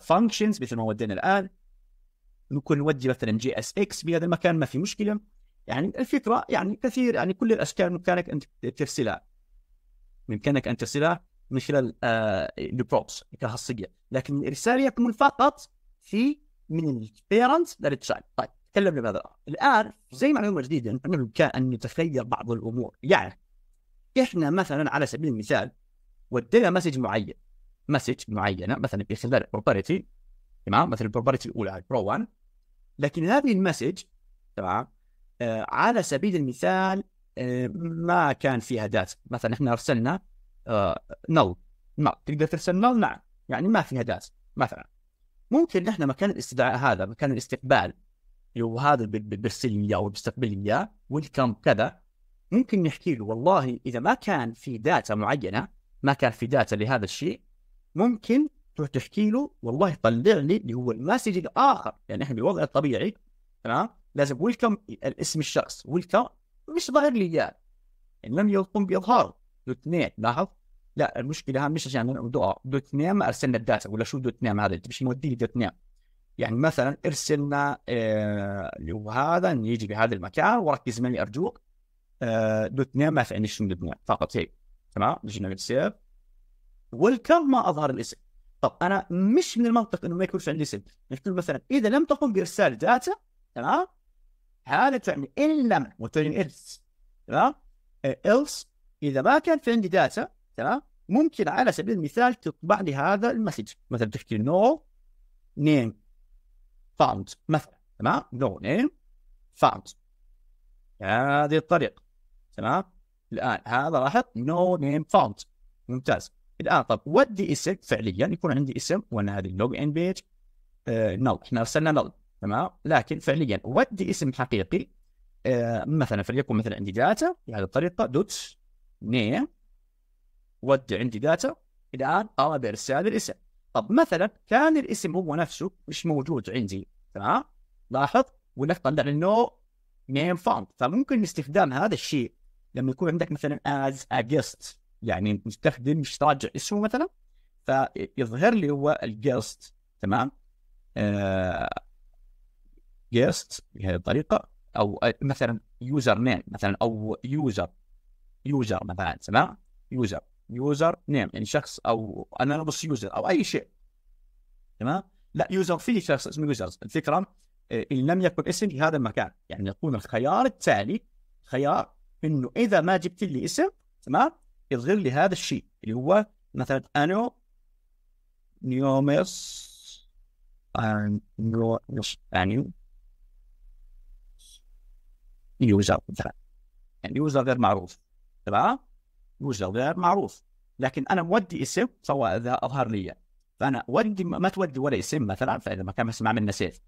فانكشنز مثل ما ودينا الان ممكن نودي مثلا جي اس اكس بهذا المكان ما في مشكله يعني الفكره يعني كثير يعني كل الاشكال بامكانك ان ترسلها بامكانك ان ترسلها من خلال البروبس آه، كخاصيه لكن الارسال يكمن فقط في من البيرنت للتشايلد طيب تكلمنا بهذا الامر الان زي معلومه جديده يعني بامكان ان نتخيل بعض الامور يعني احنا مثلا على سبيل المثال ودينا مسج معين مسج معينه مثلا في خلال البروبرتي تمام مثلا البروبرتي الاولى برو 1 لكن هذه المسج تمام آه على سبيل المثال آه ما كان فيها داتا مثلا احنا ارسلنا نل آه، ما تقدر ترسل نل نعم يعني ما فيها داتا مثلا ممكن نحن مكان الاستدعاء هذا مكان الاستقبال اللي هو هذا بيرسل لي اياه وبيستقبل لي اياه ويلكم كذا ممكن نحكي له والله اذا ما كان في داتا معينه ما كان في داتا لهذا الشيء ممكن تروح تحكي له والله طلع لي اللي هو المسج الاخر يعني احنا بالوضع الطبيعي تمام لازم ويلكم الاسم الشخص ويلكم مش ظاهر لي اياه يعني. لم يقم باظهاره دوت اثنين لاحظ لا المشكله مش عشان دوت ما نعم، ارسلنا الداتا ولا شو دوت اثنين نعم هذا انت مش مودي لي دوت اثنين نعم. يعني مثلا ارسلنا آه، اللي آه هو هذا يجي بهذا المكان وركز معي ارجوك آه دوت اثنين ما في عندي شنو دوت نام فقط هيك تمام لجنه سير والكرم ما اظهر الاسم طب انا مش من المنطق انه ما يكونش عندي اسم نقول مثلا اذا لم تقم بارسال داتا تمام هذا تعني ان لم وتعني إلس تمام إلس اذا ما كان في عندي داتا تمام ممكن على سبيل المثال تطبع لي هذا المسج مثلا تحكي نو نيم فاوند مثلا تمام نو نيم فاوند هذه الطريقه تمام الان هذا لاحظ نو نيم فاوند ممتاز الان طب ودي اسم فعليا يكون عندي اسم وانا هذه اللوج ان بيج نل احنا ارسلنا نل تمام لكن فعليا ودي اسم حقيقي آه مثلا فليكن مثلا عندي داتا بهذه الطريقه دوت نيم ودي عندي داتا الان اراد ارسال الاسم طب مثلا كان الاسم هو نفسه مش موجود عندي تمام لاحظ ونطلع نو نيم فاوند فممكن استخدام هذا الشيء لما يكون عندك مثلا از ا جيست يعني مستخدم مش راجع اسمه مثلا فيظهر لي هو الجيست تمام جيست آه، بهذه الطريقه او مثلا يوزر نيم مثلا او يوزر يوزر مثلا تمام يوزر يوزر نيم يعني شخص او انا بس يوزر او اي شيء تمام لا يوزر في شخص اسمه يوزر الفكره آه، ان لم يكن اسم في هذا المكان يعني يكون الخيار التالي خيار انه اذا ما جبت لي اسم تمام يظهر لي هذا الشيء اللي هو مثلا انو نيومس يعني يوزر مثلا يعني يوزر غير معروف تمام يوزر غير معروف لكن انا مودي اسم سواء اذا اظهر لي فانا ودي ما تودي ولا اسم مثلا فاذا ما كان اسم عملنا نسيت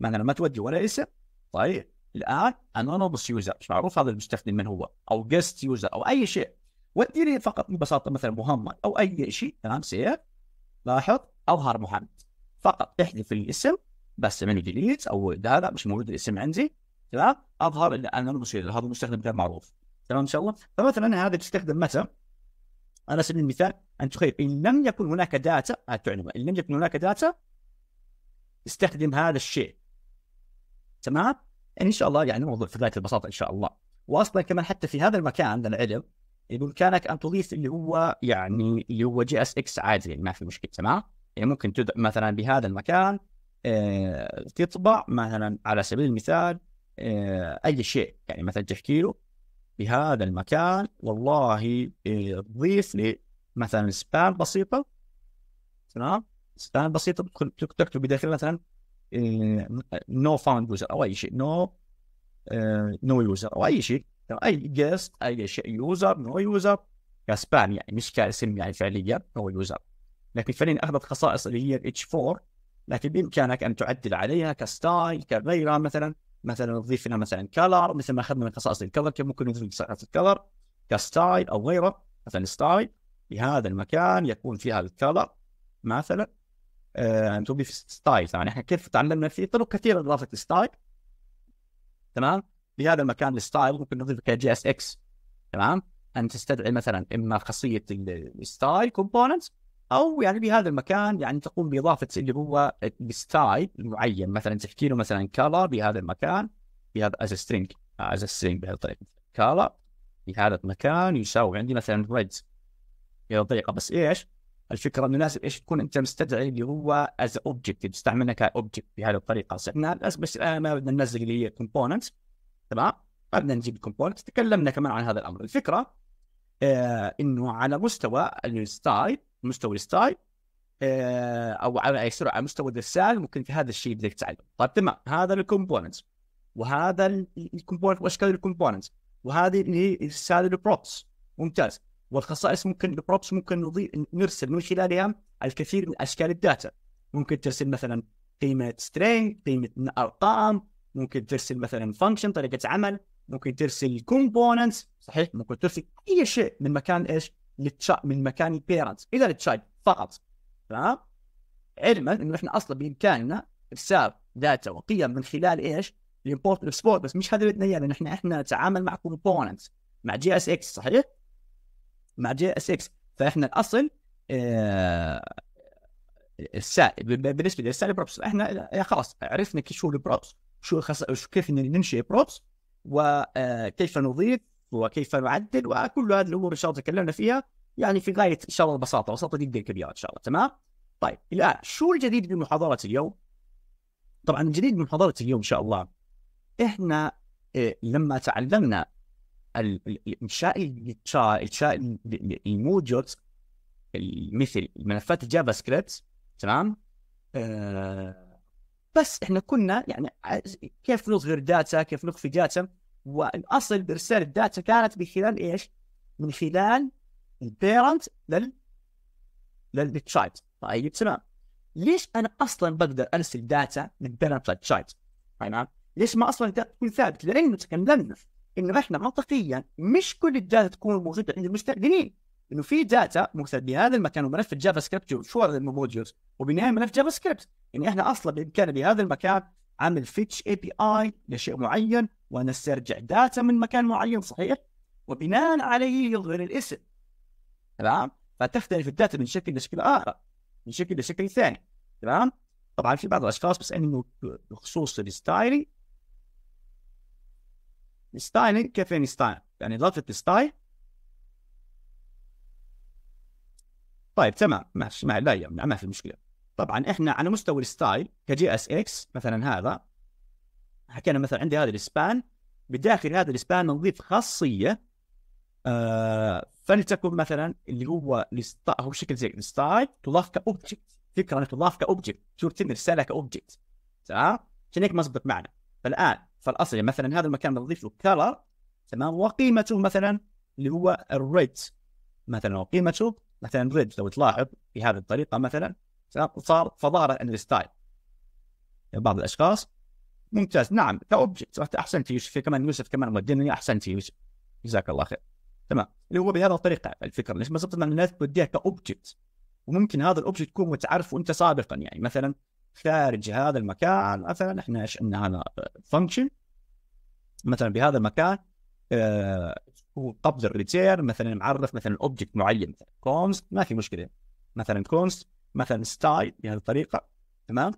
مثلا ما تودي ولا اسم طيب الان انونيمس يوزر مش معروف هذا المستخدم من هو او جست يوزر او اي شيء وديني فقط ببساطه مثلا محمد او اي شيء تمام سيف لاحظ اظهر محمد فقط احذف الاسم بس من ديليت او هذا مش موجود الاسم عندي تمام اظهر انونيمس يوزر هذا المستخدم غير معروف تمام ان شاء الله فمثلا هذا تستخدم متى على سبيل المثال ان تخيل ان لم يكن هناك داتا ان لم يكن هناك داتا استخدم هذا الشيء تمام يعني ان شاء الله يعني الموضوع في غايه البساطه ان شاء الله واصلا كمان حتى في هذا المكان للعلم بامكانك ان تضيف اللي هو يعني اللي هو جي اس اكس عادي يعني ما في مشكله تمام يعني ممكن مثلا بهذا المكان آه تطبع مثلا على سبيل المثال آه اي شيء يعني مثلا تحكي له بهذا المكان والله آه ضيف لي مثلا سبان بسيطه تمام سبان بسيطه تكتب بداخل مثلا نو فاوند يوزر او اي شيء نو نو يوزر او اي شيء اي جيست اي شيء يوزر نو يوزر كسبان يعني مش كاسم يعني فعليا نو يوزر لكن فعليا اخذت خصائص اللي هي الاتش 4 لكن بامكانك ان تعدل عليها كستايل كغيرها مثلا مثلا تضيف لها مثلا كلر مثل ما اخذنا من خصائص الكلر كيف ممكن نضيف خصائص الكلر كستايل او غيره مثلا ستايل في هذا المكان يكون فيها الكلر مثلا ان آه، يعني تو بي في ستايل يعني احنا كيف تعلمنا في طرق كثيره اضافه الستايل تمام هذا المكان الستايل ممكن نضيف كي جي اس اكس تمام ان تستدعي مثلا اما خاصيه الستايل كومبوننت او يعني بهذا المكان يعني تقوم باضافه اللي هو الستايل معين مثلا تحكي له مثلا كلر بهذا المكان بهذا از سترينج از سترينج بهذه الطريقه كلر بهذا المكان يساوي عندي مثلا ريد بهذه الطريقه بس ايش؟ الفكره انه لازم ايش تكون انت مستدعي اللي هو از اوبجكت تستعملها كاوبجكت بهذه الطريقه احنا نعم، بس بس الان ما بدنا ننزل اللي هي كومبوننت تمام ما بدنا نجيب كومبوننت تكلمنا كمان عن هذا الامر الفكره آه انه على مستوى الستايل مستوى الستايل آه او على اي سرعه على مستوى الرسال ممكن في هذا الشيء بدك تتعلم طيب تمام هذا الكومبوننت وهذا الكومبوننت واشكال الكومبوننت وهذه اللي هي رساله البروبس ممتاز والخصائص ممكن البروبس ممكن نضيف نرسل من خلالها الكثير من اشكال الداتا ممكن ترسل مثلا قيمه سترينج قيمه ارقام ممكن ترسل مثلا فانكشن طريقه عمل ممكن ترسل كومبوننتس صحيح ممكن ترسل اي شيء من مكان ايش للتشا من مكان البيرنت الى التشايلد فقط تمام علما انه احنا اصلا بامكاننا ارسال داتا وقيم من خلال ايش الامبورت والاكسبورت بس مش هذا اللي بدنا اياه لان احنا احنا نتعامل مع كومبوننتس مع جي اس اكس صحيح مع جي اس اكس فاحنا الاصل آه، السائل بالنسبه للسائل بروبس احنا خلاص عرفنا كيف شو البروبس شو كيف ننشئ بروبس وكيف آه، نضيف وكيف نعدل وكل هذه الامور ان شاء الله تكلمنا فيها يعني في غايه ان شاء الله البساطه بساطه جدا كبيره ان شاء الله تمام طيب الان شو الجديد بمحاضره اليوم؟ طبعا الجديد بمحاضره اليوم ان شاء الله احنا آه، لما تعلمنا الانشاء انشاء الموجز مثل ملفات الجافا سكريبت تمام آه، بس احنا كنا يعني كيف نصغر داتا كيف نخفي داتا والاصل بارسال الداتا كانت من خلال ايش؟ من خلال البيرنت لل للتشايلد طيب تمام ليش انا اصلا بقدر ارسل داتا من بيرنت للتشايلد؟ تمام ليش ما اصلا تكون ثابت؟ لانه تكلمنا انه احنا منطقيا مش كل الداتا تكون موجوده عند المستخدمين انه في داتا موجوده بهذا المكان وملف الجافا سكريبت هذا الموديولز وبالنهايه ملف جافا سكريبت يعني احنا اصلا بامكاننا بهذا المكان عامل فيتش اي بي اي لشيء معين وانا استرجع داتا من مكان معين صحيح وبناء عليه يظهر الاسم تمام فتختلف الداتا من شكل لشكل اخر من شكل لشكل ثاني تمام طبعا في بعض الاشخاص بس انه بخصوص الستايلي ستايلينج كيف ستايل؟ يعني, يعني اضافه الستايل طيب تمام ماشي ما لا يمنع ما في مشكله طبعا احنا على مستوى الستايل كجي اس اكس مثلا هذا حكينا مثلا عندي هذا الاسبان بداخل هذا الاسبان نضيف خاصيه آه فلتكن مثلا اللي هو هو بشكل زي الستايل تضاف كاوبجكت فكره انها تضاف كاوبجكت تصير ترسلها كاوبجكت تمام عشان هيك ما زبط معنا فالان فالاصل يعني مثلا هذا المكان بنضيف له كلر تمام وقيمته مثلا اللي هو الريد مثلا وقيمته مثلا ريد لو تلاحظ بهذه الطريقه مثلا صار فظاهر ان الستايل بعض الاشخاص ممتاز نعم كاوبجكت احسنت يوسف كمان يوسف كمان مودينني احسنت يوسف جزاك الله خير تمام اللي هو بهذه الطريقه الفكره ليش ما صرت الناس توديها كاوبجكت وممكن هذا الاوبجكت يكون متعرف وانت سابقا يعني مثلا خارج هذا المكان مثلا احنا ايش عندنا هنا فانكشن مثلا بهذا المكان آه، هو قبض الريتيرن مثلا معرف مثلا اوبجكت معين مثلا كونست ما في مشكله مثلا كونست مثلا ستايل بهذه الطريقه تمام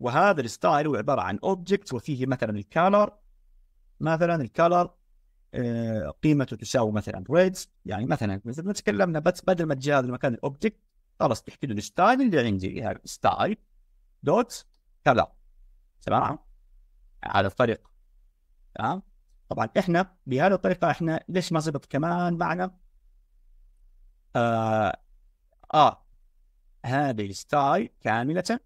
وهذا الستايل هو عباره عن اوبجكت وفيه مثلا الكالر مثلا الكالر آه، قيمته تساوي مثلا ريدز يعني مثلا ما تكلمنا بس بدل ما تجي هذا المكان الاوبجكت خلاص تحكي له الستايل اللي عندي هذا الستايل دوت كذا تمام على الطريق تمام طبعا احنا بهذه الطريقه احنا ليش ما زبط كمان معنا آه, آه. هذه الستايل كامله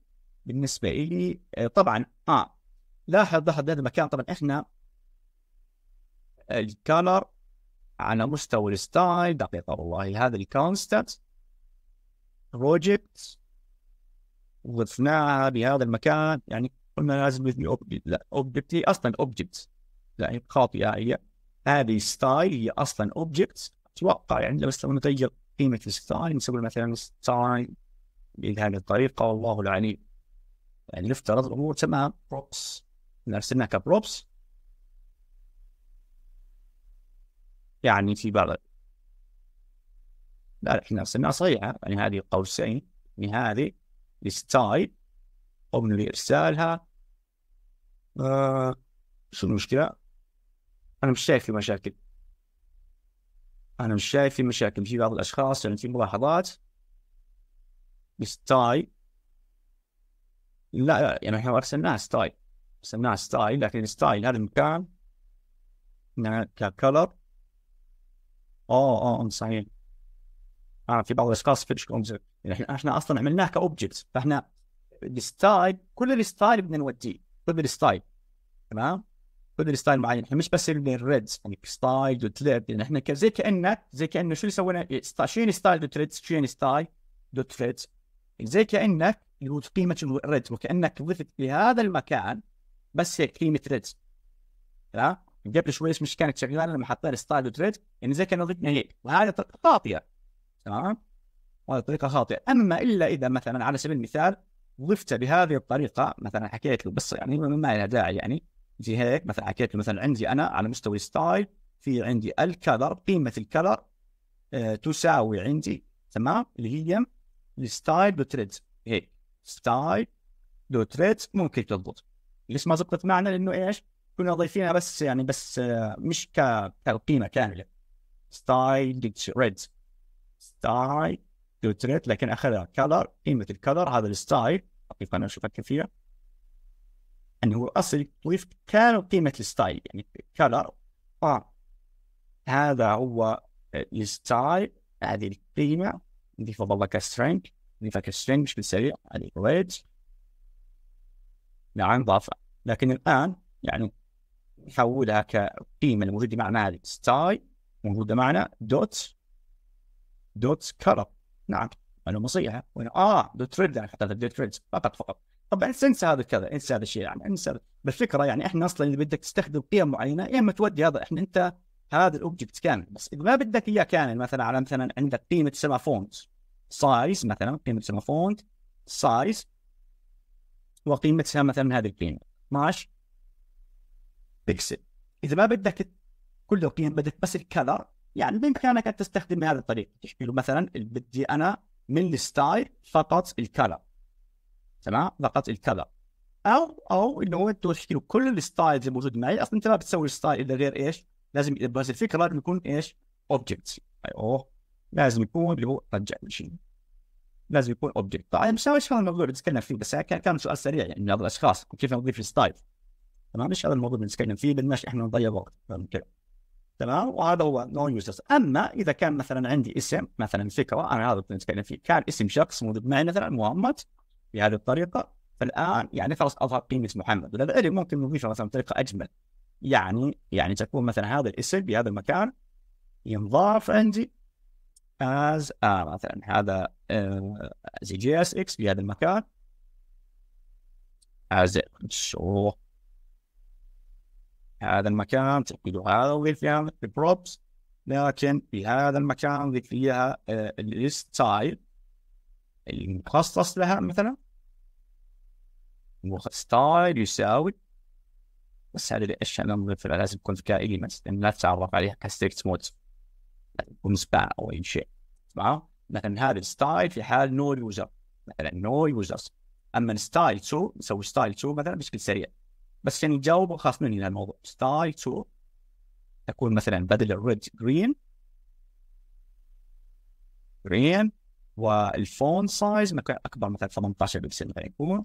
بالنسبه لي آه، طبعا اه لاحظ لاحظ هذا المكان طبعا احنا الكالر على مستوى الستايل دقيقه والله هذا الكونستنت بروجكت وضفناها بهذا المكان يعني قلنا لازم نبني اوبجكت لا اوبجكت هي اصلا اوبجكت لا خاطئه هي هذه ستايل هي اصلا اوبجكت اتوقع يعني لو نغير قيمه الستايل نسوي مثلا ستايل بهذه الطريقه والله العليم يعني نفترض الامور تمام بروبس نرسلنا كبروبس يعني في بعض لا احنا ارسلناها صحيحه يعني هذه قوسين يعني هذه للستايل قمنا بارسالها آه شو المشكله؟ انا مش شايف في مشاكل انا مش شايف في مشاكل في بعض الاشخاص يعني في ملاحظات ستايل لا لا يعني احنا ارسلناها ستايل ارسلناها ستايل لكن ستايل هذا المكان ككلر اوه اوه صحيح آه في بعض الاشخاص فيتش كونسبت يعني احنا احنا اصلا عملناه كاوبجكت فاحنا الستايل كل الستايل بدنا نوديه كل الستايل تمام كل الستايل معين احنا مش بس الريدز يعني ستايل دوت ريد يعني احنا زي كانه زي كانه شو اللي سوينا يعني شين ستايل دوت ريدز شين ستايل دوت ريدز زي كانك اللي هو قيمه الريدز وكانك ضفت لهذا المكان بس هيك قيمه ريدز تمام قبل شوي مش كانت شغاله لما حطينا ستايل دوت ريدز يعني زي كانه ضفنا هيك وهذا خاطئه تمام وهذه طريقه خاطئه اما الا اذا مثلا على سبيل المثال ضفت بهذه الطريقه مثلا حكيت له بس يعني ما لها داعي يعني زي هيك مثلا حكيت له مثلا عندي انا على مستوى ستايل في عندي الكلر قيمه الكلر آه، تساوي عندي تمام اللي هي الستايل دوت ريد هيك ستايل دوت ريد ممكن تضبط ليش ما زبطت معنا لانه ايش كنا ضايفينها بس يعني بس آه، مش كقيمه كامله ستايل دوت ريد ستايل تو لكن اخذها كلر قيمه الكلر هذا الستايل حقيقه انا اشوف فيها انه هو اصل ضيف كان قيمه الستايل يعني كلر آه، هذا هو الستايل هذه القيمه نضيف بالله كسترينج نضيفها كسترينج بشكل سريع هذه ويت نعم ضافها لكن الان يعني نحولها كقيمه الموجوده معنا هذه ستايل موجوده معنا دوت دوت كلر نعم انا مصيحه وانا اه دو تريد يعني حتى دو تريد فقط فقط طبعا انسى هذا كذا انسى هذا الشيء يعني انسى بالفكره يعني احنا اصلا اذا بدك تستخدم قيم معينه يا اما تودي هذا احنا انت هذا الاوبجكت كامل بس اذا ما بدك اياه كامل مثلا على مثلا عندك قيمه سما فونت سايز مثلا قيمه سما فونت سايز وقيمتها مثلا هذه القيمه 12 بكسل اذا ما بدك كل القيم بدك بس الكلر يعني بامكانك ان تستخدم هذا الطريقه تحكي له مثلا بدي انا من الستايل فقط الكلر تمام فقط الكلر او او انه هو تحكي له كل الستايلز الموجود معي اصلا انت ما بتسوي ستايل الا غير ايش؟ لازم بس الفكره لازم يكون ايش؟ اوبجكت اوه لازم يكون اللي هو رجع شيء لازم يكون اوبجكت طبعا مش هذا الموضوع بنتكلم فيه بس كان كان سؤال سريع يعني من بعض الاشخاص كيف نضيف الستايل تمام مش هذا الموضوع بنتكلم فيه بدناش احنا نضيع وقت تمام وهذا هو نو يوزرز اما اذا كان مثلا عندي اسم مثلا فكره انا هذا كنت نتكلم فيه كان اسم شخص معي مثلا مؤمت بهذه الطريقه فالان يعني خلاص اظهر قيمه محمد ولذلك ممكن نضيفها مثلا بطريقه اجمل يعني يعني تكون مثلا هذا الاسم بهذا المكان ينضاف عندي از آه مثلا هذا آه، زي جي اس اكس بهذا المكان از شو هذا المكان تلقي له هذا وضيف لها البروبس لكن في هذا المكان ضيف لها الستايل المخصص لها مثلا وستايل يساوي بس هذه الاشياء اللي نضيف لها لازم تكون ذكاء اليمنت لان لا تتعرف عليها كستريكت مود تكون سبان او اي شيء تمام مثلا هذا الستايل في حال نو يوزر مثلا نو يوزرز اما ستايل 2 نسوي ستايل 2 مثلا بشكل سريع بس عشان يعني يجاوبوا خاص مني الموضوع ستاي تو تكون مثلا بدل الريد جرين جرين والفون سايز مكان اكبر مثلا 18 بكسل مثلا يكون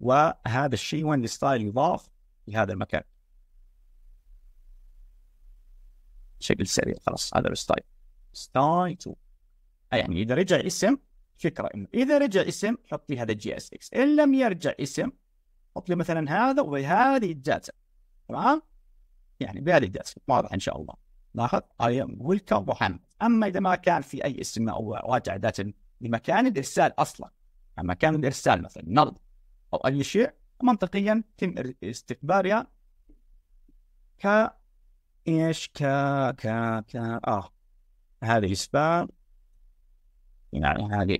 وهذا الشيء وين الستايل يضاف لهذا المكان بشكل سريع خلاص هذا الستايل ستايل آه، 2 يعني اذا رجع اسم فكره انه اذا رجع اسم حطي هذا جي اس اكس ان لم يرجع اسم اطلب مثلا هذا وبهذه الداتا تمام يعني بهذه الداتا واضح ان شاء الله ناخذ اي ام ويلكم محمد اما اذا ما كان في اي اسم او راجع ذات لمكان الارسال اصلا اما يعني كان الارسال مثلا نرد او اي شيء منطقيا يتم استقبالها ك ايش ك ك ك اه هذه سبام يعني هذه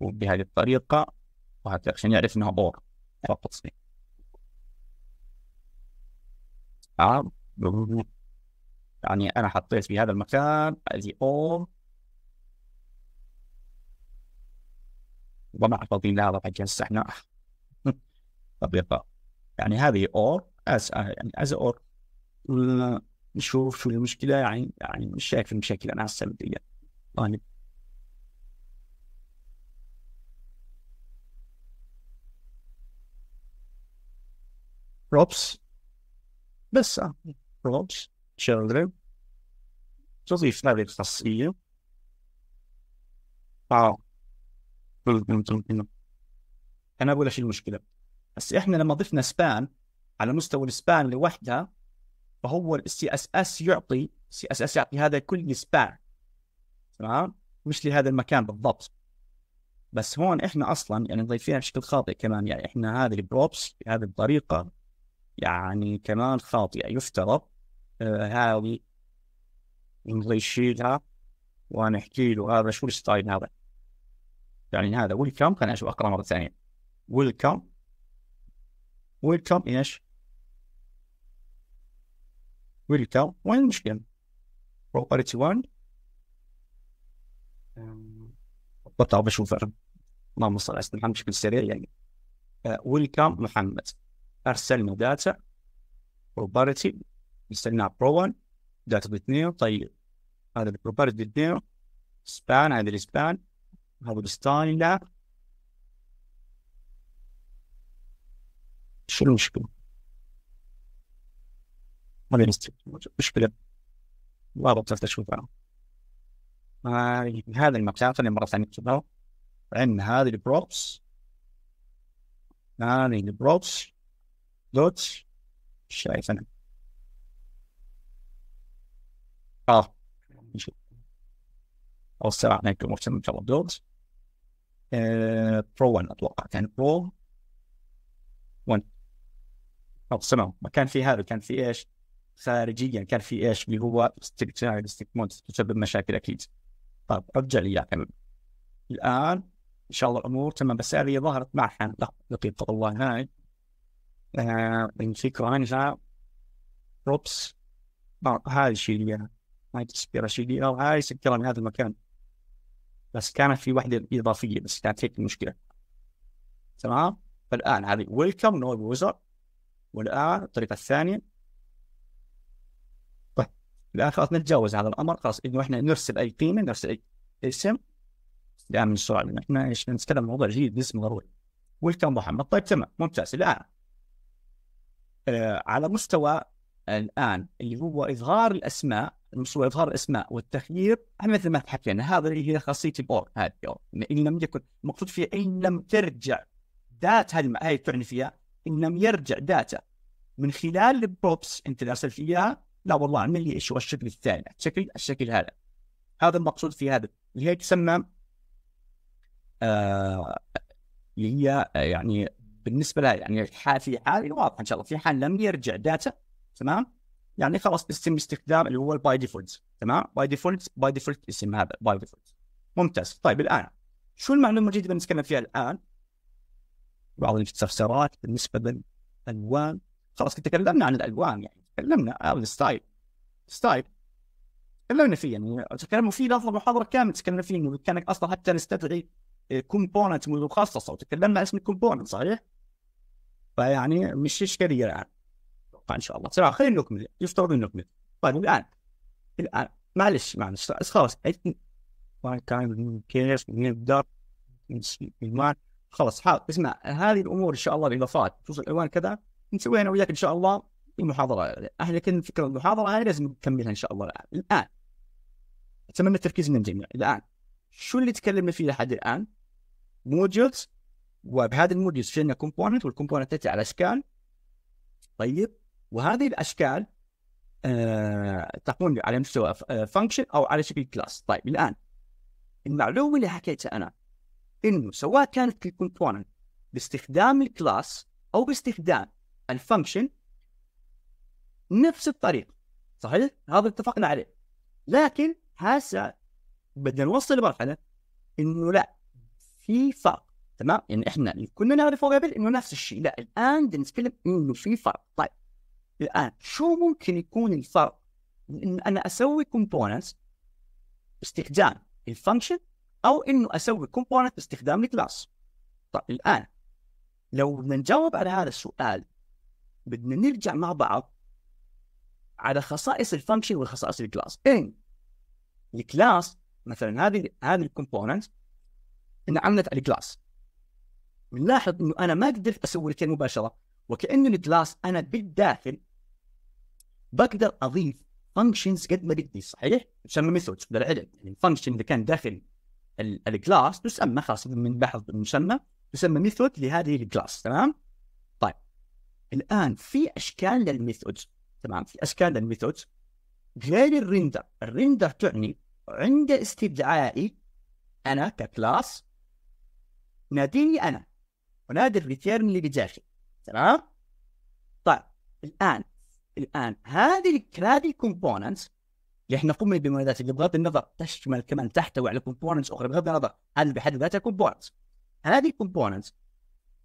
وبهذه الطريقه وهكذا عشان يعرف انها بور فقط نعم. يعني أنا حطيت في هذا المكان هذه أوم وما فاضيين لها طبعا جسحنا طبيقة يعني هذه اور أس يعني أز اور نشوف شو المشكلة يعني يعني مش شايف المشاكل أنا هسه طيب props بس props children تضيف هذه الخاصية اه انا اقول ايش المشكلة بس احنا لما ضفنا سبان على مستوى السبان لوحدها فهو السي اس اس يعطي سي اس اس يعطي هذا كل سبان تمام مش لهذا المكان بالضبط بس هون احنا اصلا يعني ضايفينها بشكل خاطئ كمان يعني احنا هذه البروبس بهذه الطريقه يعني كمان خاطئة يفترض هاوي آه، نضي يشيلها وانا احكي له هذا شو الستايل هذا يعني هذا ويلكم خليني اشوف اقرا مرة ثانية ويلكم ويلكم ايش؟ ويلكم وين المشكلة؟ بروبرتي 1 بطلع بشوف ما مصر محمد بشكل سريع يعني آه، ويلكم محمد ارسلنا داتا بروبرتي ارسلنا بروبل داتا بتنير طيب هذا البروبرتي بتنير سبان هذا السبان هذا الستايل لا شو المشكلة؟ ما هذا مشكلة واضح بطلت تشوفها هذا المقطع خلينا مرة ثانية نكتبها عندنا هذه البروبس هذه البروبس دوت شايف انا اه نشوف او السرعه هناك مهتم ان شاء الله بدوتس برو 1 اتوقع كان برو 1 او سمعوا ما كان في هذا كان في ايش خارجيا كان في ايش اللي هو ستيك الاستكمال تسبب مشاكل اكيد طيب ارجع لي اياك الان ان شاء الله الامور تمام بس هذه ظهرت معها دقيقه والله هاي بنفيكا آه، عنها روبس هاي شيليها هاي تسكيرة شيليها هاي سكرها من هذا المكان بس كانت في واحدة إضافية بس كانت هيك المشكلة تمام فالآن هذه ويلكم نو يوزر والآن الطريقة الثانية طيب الآن خلاص نتجاوز هذا الأمر خلاص إنه إحنا نرسل أي قيمة نرسل أي اسم دائما من السؤال إحنا إيش نتكلم موضوع جديد اسم ضروري ويلكم محمد طيب تمام ممتاز الآن آه، على مستوى الان اللي هو اظهار الاسماء مستوى اظهار الاسماء والتغيير مثل ما تحكينا هذا اللي هي خاصيه الاور هذه ان لم يكن مقصود فيها ان لم ترجع داتا هاي تعني فيها ان لم يرجع داتا من خلال البروبس انت اللي فيها اياها لا والله اعمل لي ايش هو الشكل الثاني الشكل الشكل هذا هذا المقصود في هذا اللي هي تسمى آه اللي هي آه، يعني بالنسبه له يعني الحال في حال يعني واضح ان شاء الله في حال لم يرجع داتا تمام يعني خلاص يتم استخدام اللي هو الباي ديفولت تمام باي ديفولت باي ديفولت اسم هذا باي ديفولت ممتاز طيب الان شو المعلومه الجديده اللي بنتكلم فيها الان بعض التفسيرات بالنسبه للالوان خلاص تكلمنا عن الالوان يعني تكلمنا عن الستايل ستايل تكلمنا فيه يعني تكلموا فيه لفظه محاضره كامله تكلمنا فيه انه بامكانك اصلا حتى نستدعي كومبوننت مخصصه عن اسم الكومبوننت صحيح؟ فيعني مش اشكاليه الان اتوقع ان شاء الله صراحة خلينا نكمل يفترض ان نكمل طيب الان الان معلش معلش خلاص كيس نقدر خلاص حاط اسمع هذه الامور ان شاء الله الاضافات خصوصا الالوان كذا نسويها انا وياك ان شاء الله المحاضره احنا كنا فكره المحاضره هذه لازم نكملها ان شاء الله الان الان اتمنى التركيز من الجميع الان شو اللي تكلمنا فيه لحد الان موديولز وبهذا الموديولز شلنا كومبوننت والكومبوننت تاتي على اشكال طيب وهذه الاشكال آه تكون على مستوى فانكشن آه، او على شكل كلاس طيب الان المعلومه اللي حكيتها انا انه سواء كانت الكومبوننت باستخدام الكلاس او باستخدام الفانكشن نفس الطريق صحيح؟ هذا اتفقنا عليه لكن هسه بدنا نوصل لمرحله انه لا في فرق تمام يعني احنا اللي كنا نعرفه قبل انه نفس الشيء لا الان بنتكلم انه في فرق طيب الان شو ممكن يكون الفرق ان انا اسوي كومبوننت باستخدام الفانكشن او انه اسوي كومبوننت باستخدام الكلاس طيب الان لو بدنا نجاوب على هذا السؤال بدنا نرجع مع بعض على خصائص الفانكشن وخصائص الكلاس ان الكلاس مثلا هذه هذه الكومبوننت انعملت على جلاس بنلاحظ انه انا ما قدرت اسوي الاثنين مباشره وكانه الكلاس انا بالداخل بقدر اضيف فانكشنز قد ما بدي صحيح؟ تسمى ميثودز بالعلم يعني الفانكشن اللي كان داخل الكلاس تسمى خاصة من بحث المسمى تسمى ميثود لهذه الكلاس تمام؟ طيب الان في اشكال للميثودز تمام في اشكال للميثودز غير الريندر الريندر تعني عند استدعائي انا ككلاس ناديني انا ونادي الريتيرن اللي بداخلي تمام؟ طيب الان الان هذه هذه الكومبوننتس اللي احنا قمنا بمميزات اللي بغض النظر تشمل كمان تحتوي على كومبوننت اخرى بغض النظر هذه بحد ذاتها كومبوننت هذه الكومبوننتس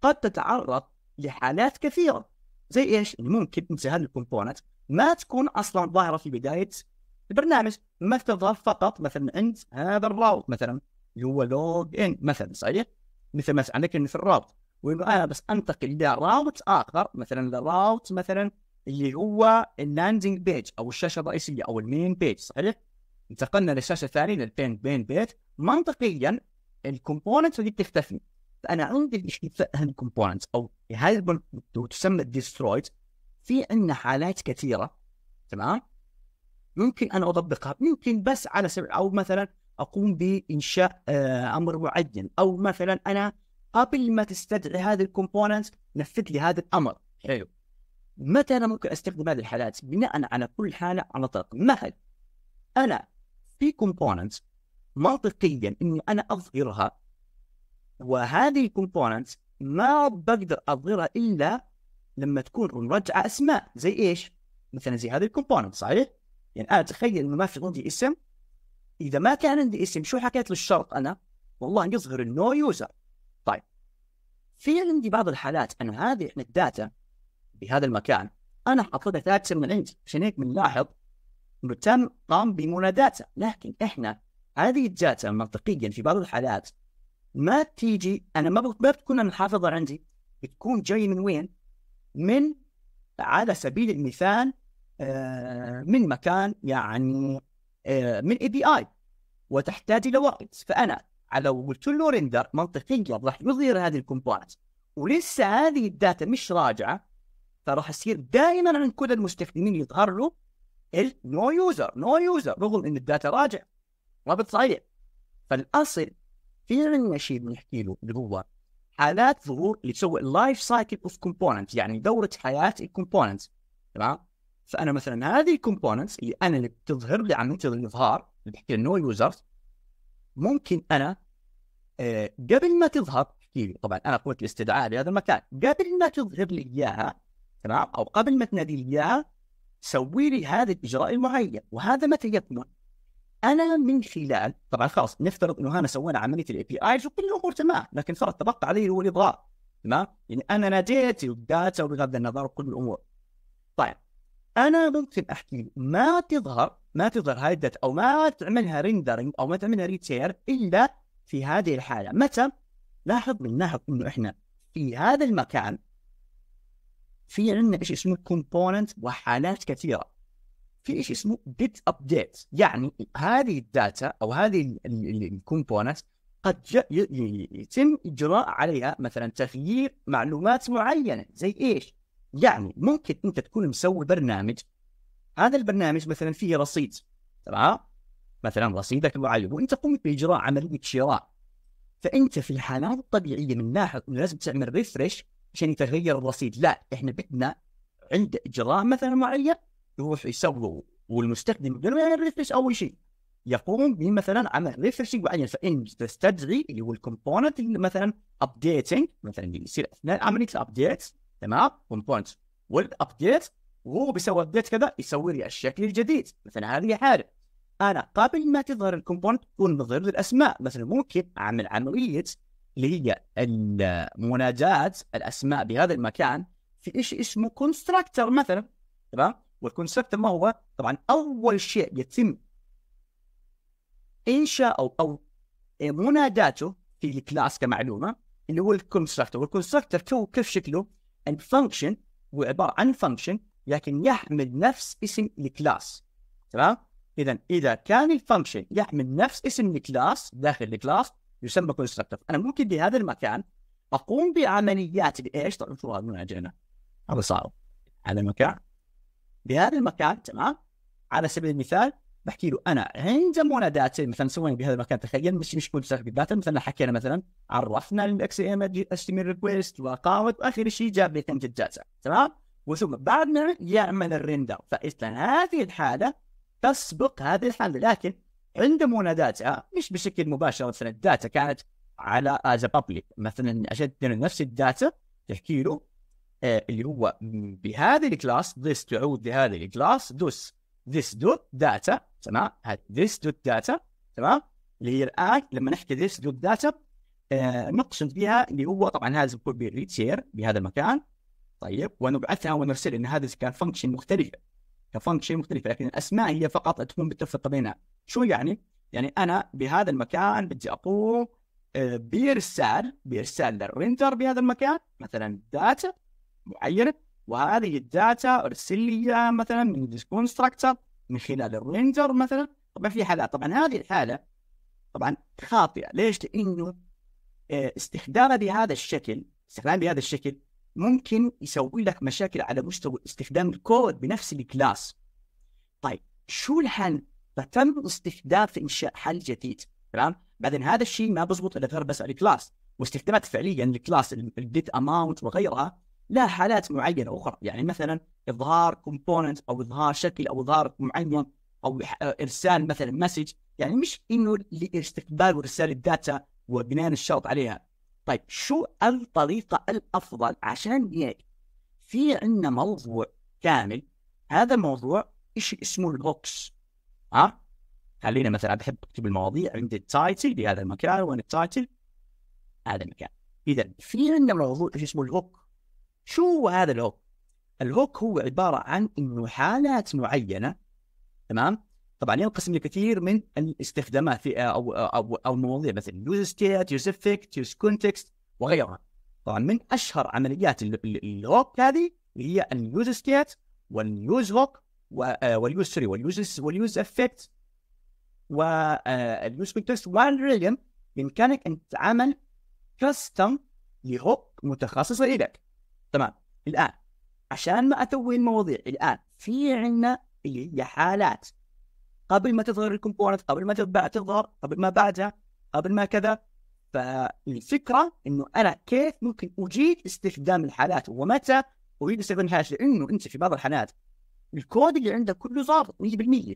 قد تتعرض لحالات كثيره زي ايش؟ ممكن انت هذه الكومبوننت ما تكون اصلا ظاهره في بدايه البرنامج ما تظهر فقط مثلا عند هذا الراوت مثلا اللي هو لوج ان مثلا صحيح؟ مثل ما عندك في الراوت وانه انا بس انتقل الى راوت اخر مثلا الراوت مثلا اللي هو اللاندنج بيج او الشاشه الرئيسيه او المين بيج صحيح؟ انتقلنا للشاشه الثانيه للبين بين بيج منطقيا الكومبوننت هذه تختفي فانا عندي اختفاء هالكومبوننت او هذه تسمى ديسترويد في عندنا حالات كثيره تمام؟ ممكن انا اطبقها ممكن بس على سبيل او مثلا اقوم بانشاء آه، امر معين او مثلا انا قبل ما تستدعي هذه الكومبوننت نفذ لي هذا الامر حلو متى انا ممكن استخدم هذه الحالات بناء على كل حاله على طريق مثلا انا في كومبوننت منطقيا اني انا اظهرها وهذه الكومبوننت ما بقدر اظهرها الا لما تكون مرجعه اسماء زي ايش؟ مثلا زي هذه الكومبوننت صحيح؟ يعني انا اتخيل انه ما في عندي اسم اذا ما كان عندي اسم شو حكيت للشرط انا؟ والله يظهر النو يوزر طيب في عندي بعض الحالات انه هذه احنا الداتا بهذا المكان انا حاطتها ثابته من عندي عشان هيك بنلاحظ انه تم قام بمناداتها لكن احنا هذه الداتا منطقيا في بعض الحالات ما تيجي انا ما بتكون انا حافظها عندي بتكون جاي من وين؟ من على سبيل المثال آه، من مكان يعني آه، من اي بي اي وتحتاج الى وقت فانا لو قلت له ريندر منطقيا راح يظهر هذه الكومبوننت ولسه هذه الداتا مش راجعه فراح يصير دائما عند كل المستخدمين يظهر له نو يوزر نو يوزر رغم ان الداتا راجع رابط صحيح فالاصل في عندنا شيء بنحكي له اللي هو حالات ظهور اللي تسوي اللايف سايكل اوف كومبوننت يعني دوره حياه الكومبوننت تمام فانا مثلا هذه الكومبوننتس اللي انا اللي بتظهر لي عمليه الاظهار اللي بحكي نو يوزرز ممكن انا آه قبل ما تظهر احكي لي طبعا انا قوه الاستدعاء لهذا المكان قبل ما تظهر لي اياها تمام او قبل ما تنادي لي اياها سوي لي هذا الاجراء المعين وهذا متى يكمن؟ انا من خلال طبعا خلاص نفترض انه انا سوينا عمليه الاي بي ايز وكل الامور تمام لكن خلاص تبقى علي هو الاضرار تمام؟ يعني انا ناديت الداتا وبغض النظر وكل الامور. طيب انا ممكن احكي ما تظهر ما تظهر هذه الداتا او ما تعملها ريندرنج او ما تعملها ريتير الا في هذه الحاله متى؟ لاحظ من لاحظ انه احنا في هذا المكان في عندنا شيء اسمه كومبوننت وحالات كثيره في شيء اسمه بيت ابديت يعني هذه الداتا او هذه الكومبوننت قد يتم اجراء عليها مثلا تغيير معلومات معينه زي ايش؟ يعني ممكن انت تكون مسوي برنامج هذا البرنامج مثلا فيه رصيد تمام مثلا رصيدك المعين وانت قمت باجراء عمليه شراء فانت في الحالات الطبيعيه من ناحيه لازم تعمل ريفرش عشان يتغير الرصيد لا احنا بدنا عند اجراء مثلا معين يروح يسوي والمستخدم بدون ما يعمل ريفرش اول شيء يقوم بمثلا عمل ريفرش معين فان تستدعي اللي هو الكومبوننت مثلا ابديتنج مثلا يصير اثناء عمليه الابديت تمام كومبوننت والابديت وهو بيسوي ابديت كذا يسوي لي الشكل الجديد مثلا هذه حاله انا قبل ما تظهر الكومبوننت تكون مظهر الاسماء مثلا ممكن اعمل عمليه اللي هي المناجات الاسماء بهذا المكان في شيء اسمه كونستراكتر مثلا تمام والكونستراكتر ما هو طبعا اول شيء يتم انشاء او او مناداته في الكلاس كمعلومه اللي هو الكونستراكتر والكونستراكتر كيف شكله function هو عباره عن function لكن يحمل نفس اسم الكلاس تمام اذا اذا كان الفانكشن يحمل نفس اسم الكلاس داخل الكلاس يسمى constructor انا ممكن بهذا المكان اقوم بعمليات بإيش؟ طبعا شو هذا هنا هذا صعب هذا المكان بهذا المكان تمام على سبيل المثال بحكي له انا عند داتا مثلا سوينا بهذا المكان تخيل مش مش كل سحب داتا مثلا حكينا مثلا عرفنا الاكس اي ام اتش تي ام ريكويست وقامت واخر شيء جاب لي قيمه الداتا تمام وثم بعد ما يعمل الريندر فاذا هذه الحاله تسبق هذه الحاله لكن عند داتا مش بشكل مباشر مثلا الداتا كانت على از بابليك مثلا اجدد نفس الداتا تحكي له آه، اللي هو بهذه الكلاس ضيس تعود لهذه الكلاس دوس this dot data تمام هات this dot data تمام اللي هي الان لما نحكي this dot data آه، نقصد بها اللي هو طبعا هذا يكون بالريتير بهذا المكان طيب ونبعثها ونرسل ان هذا كفانكشن مختلفه كفانكشن مختلفه لكن الاسماء هي فقط تكون متفقه بينها شو يعني؟ يعني انا بهذا المكان بدي اقوم بارسال بارسال للريندر بهذا المكان مثلا داتا معينه وهذه الداتا ارسل لي اياها مثلا من ديسكونستراكتر من خلال الرينجر مثلا طبعا في حالات طبعا هذه الحاله طبعا خاطئه ليش؟ لانه آه، استخدامها بهذا الشكل استخدام بهذا الشكل ممكن يسوي لك مشاكل على مستوى استخدام الكود بنفس الكلاس طيب شو الحل؟ فتم استخدام في انشاء حل جديد تمام؟ بعدين هذا الشيء ما بزبط الا غير بس الكلاس واستخدامات فعليا الكلاس الديت اماونت وغيرها لا حالات معينه اخرى يعني مثلا اظهار كومبوننت او اظهار شكل او اظهار معين او آه، ارسال مثلا مسج يعني مش انه لاستقبال وارسال الداتا وبناء الشرط عليها طيب شو الطريقه الافضل عشان يعني في عندنا موضوع كامل هذا الموضوع ايش اسمه الهوكس ها أه؟ خلينا مثلا بحب اكتب المواضيع عندي التايتل لهذا المكان وين التايتل هذا المكان اذا في عندنا موضوع ايش اسمه الهوك شو هو هذا الهوك؟ الهوك هو عباره عن انه حالات معينه تمام؟ طبعا ينقسم لكثير من الاستخدامات في او او او المواضيع مثل يوز ستيت، يوز افكت، يوز كونتكست وغيرها. طبعا من اشهر عمليات الهوك هذه اللي هي اليوز ستيت واليوز هوك واليوز سوري واليوز واليوز افكت واليوز كونتكست والريليم بامكانك ان تعمل كاستم لهوك متخصصه لك تمام الان عشان ما اسوي المواضيع الان في عندنا اللي هي حالات قبل ما تظهر الكومبوننت قبل ما تظهر قبل ما بعدها قبل ما كذا فالفكره انه انا كيف ممكن اجيد استخدام الحالات ومتى اريد استخدام الحالات لانه انت في بعض الحالات الكود اللي عندك كله ظابط 100%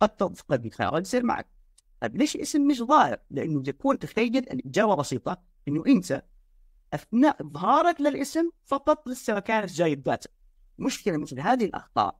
قد قد يصير معك طيب ليش الاسم مش ظاهر؟ لانه تكون تخيل الاجابه بسيطه انه انت اثناء اظهارك للاسم فقط لسه ما كانت جايباته مشكله مثل هذه الاخطاء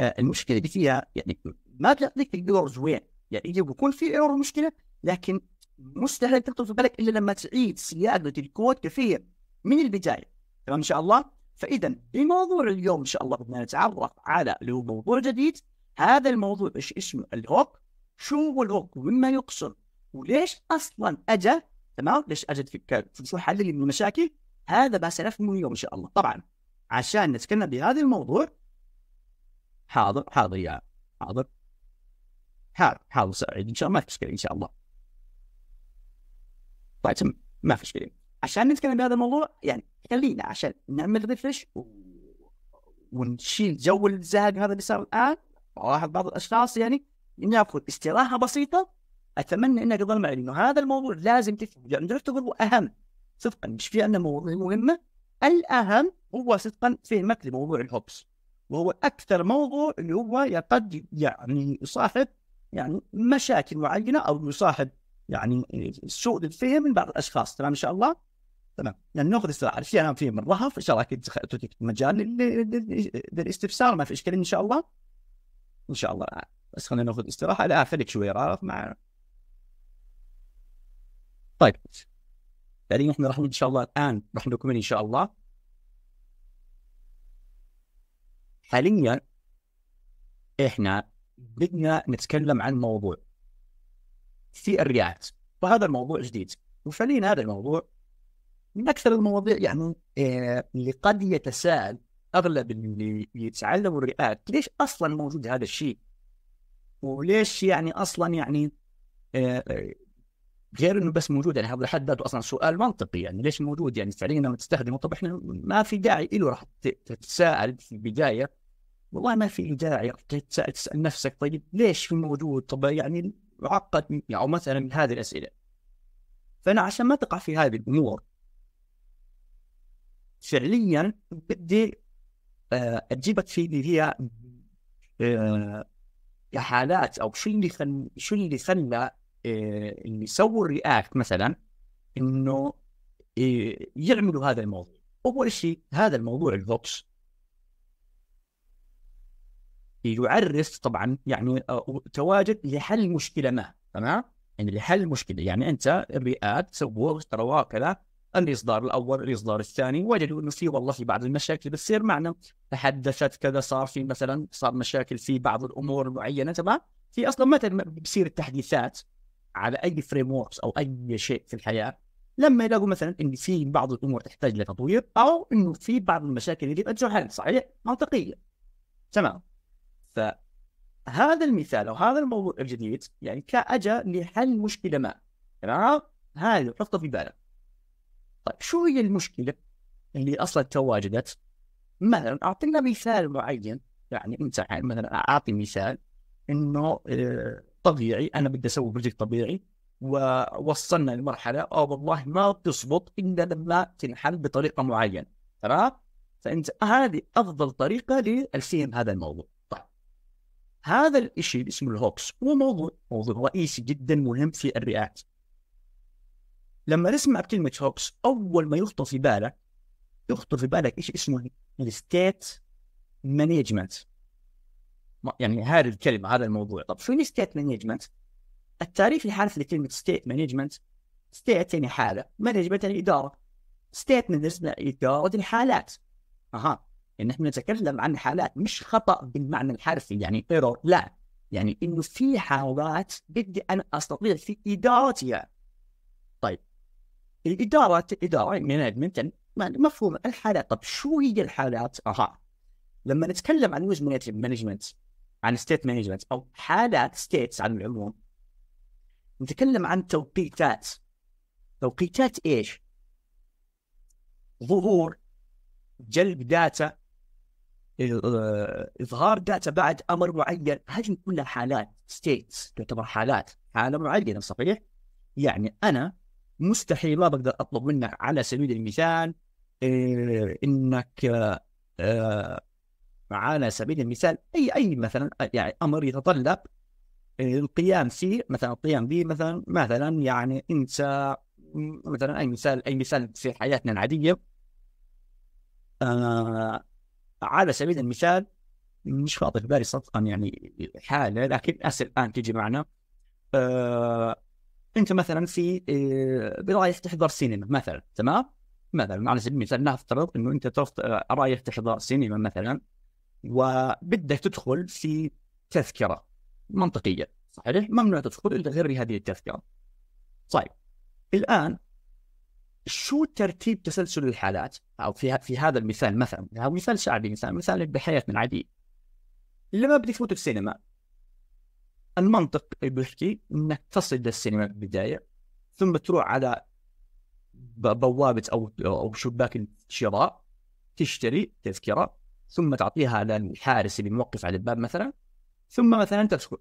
آه، المشكله اللي فيها يعني ما تعطيك الايرورز وين يعني يكون في ايرور مشكله لكن مستحيل تخطر في بالك الا لما تعيد صياغه الكود كثير من البدايه تمام ان شاء الله فاذا بموضوع اليوم ان شاء الله بدنا نتعرف على اللي هو موضوع جديد هذا الموضوع ايش اسمه الهوك شو هو الهوك ومما يقصد وليش اصلا اجى تمام ليش اجد فكره حل من المشاكل هذا بس نفهمه اليوم ان شاء الله طبعا عشان نتكلم بهذا الموضوع حاضر حاضر يا حاضر حاضر حاضر سعيد ان شاء الله ما في مشكله ان شاء الله طيب ما في مشكله عشان نتكلم بهذا الموضوع يعني خلينا عشان نعمل ريفرش و... ونشيل جو الزهق هذا اللي صار الان واحد بعض الاشخاص يعني ناخذ استراحه بسيطه اتمنى انك تظل معي انه هذا الموضوع لازم تفهم لانه يعني تعتبر اهم صدقا مش في انه مواضيع مهمه الاهم هو صدقا فهمك لموضوع الهوبس وهو اكثر موضوع اللي هو قد يعني يصاحب يعني مشاكل معينه او يصاحب يعني سوء الفهم من بعض الاشخاص تمام ان شاء الله تمام يعني ناخذ استراحه في انا فيه من رهف ان شاء الله اكيد تترك مجال للاستفسار ما في اشكال ان شاء الله ان شاء الله بس خلينا ناخذ استراحه لا خليك شوي رهف مع طيب بعدين احنا راح ان شاء الله الان راح نكمل ان شاء الله حاليا احنا بدنا نتكلم عن موضوع في الرياض وهذا الموضوع جديد وفعليا هذا الموضوع من اكثر المواضيع يعني آه اللي قد يتساءل اغلب اللي يتعلموا الرياض ليش اصلا موجود هذا الشيء وليش يعني اصلا يعني آه, آه، غير انه بس موجود يعني هذا حد ذاته اصلا سؤال منطقي يعني ليش موجود يعني فعليا لما تستخدمه طب احنا ما في داعي له راح تتساءل في البدايه والله ما في داعي تتساءل تسال نفسك طيب ليش في موجود طب يعني يعني او مثلا من هذه الاسئله فانا عشان ما تقع في هذه الامور فعليا بدي آه، اجيبك في اللي هي آه، حالات او شو اللي خل شو اللي خلى آه، اللي سووا الرياكت مثلا انه آه، يعملوا هذا الموضوع اول شيء هذا الموضوع الفوكس يعرس طبعا يعني آه، تواجد لحل مشكله ما تمام يعني لحل مشكله يعني انت الرياكت سووه اشتروه كذا الاصدار الاول الاصدار الثاني وجدوا انه في والله في بعض المشاكل بتصير معنا تحدثت كذا صار في مثلا صار مشاكل في بعض الامور المعينه تمام في اصلا متى بصير التحديثات على اي فريم ووركس او اي شيء في الحياه لما يلاقوا مثلا ان في بعض الامور تحتاج لتطوير او انه في بعض المشاكل اللي يرجعوا حل صحيح منطقيه تمام فهذا المثال او هذا الموضوع الجديد يعني كأجا لحل مشكله ما تمام هذا حطه في بالك طيب شو هي المشكله اللي اصلا تواجدت مثلا اعطينا مثال معين يعني انت مثلا اعطي مثال انه آه، طبيعي انا بدي اسوي بروجكت طبيعي ووصلنا لمرحله او آه والله ما بتزبط الا لما تنحل بطريقه معينه تمام؟ فانت هذه افضل طريقه للفهم هذا الموضوع. طيب، هذا الشيء اللي اسمه الهوكس هو موضوع موضوع رئيسي جدا مهم في الرئات لما نسمع كلمه هوكس اول ما يخطر في بالك يخطر في بالك شيء اسمه الستيت مانجمنت يعني هذه الكلمه هذا الموضوع طب شو ستيت مانجمنت؟ التعريف الحرفي لكلمه ستيت مانجمنت ستيت يعني حاله مانجمنت يعني اداره ستيت يعني بالنسبه اداره الحالات اها يعني نحن نتكلم عن حالات مش خطا بالمعنى الحرفي يعني ايرور لا يعني انه في حالات بدي انا استطيع في ادارتها طيب الاداره الاداره مانجمنت يعني مفهوم الحالات طب شو هي الحالات؟ اها لما نتكلم عن ويز مانجمنت عن ستيت مانجمنت او حالات ستيتس على العموم نتكلم عن توقيتات توقيتات ايش؟ ظهور جلب داتا آه، اظهار داتا بعد امر معين هذه كلها حالات ستيتس تعتبر حالات حاله معينه صحيح؟ يعني انا مستحيل ما بقدر اطلب منك على سبيل المثال آه، انك آه، على سبيل المثال اي اي مثلا يعني امر يتطلب آه، القيام فيه مثلا القيام به مثلا مثلا يعني انت مثلا اي مثال اي مثال في حياتنا العاديه آه على سبيل المثال مش خاطر في بالي صدقا يعني حاله لكن اسف الان تجي معنا آه انت مثلا في آه رايح تحضر سينما مثلا تمام؟ مثلا على سبيل المثال نفترض انه انت آه، رايح تحضر سينما مثلا وبدك تدخل في تذكره منطقيه صحيح ممنوع تدخل الا غير بهذه التذكره طيب الان شو ترتيب تسلسل الحالات او في في هذا المثال مثلا هذا مثال شعبي مثال مثال بحياتنا العاديه لما بدك تفوت السينما المنطق بيحكي انك تصل للسينما في البدايه ثم تروح على بوابه او او شباك الشراء تشتري تذكره ثم تعطيها للحارس اللي موقف على الباب مثلا ثم مثلا تسكت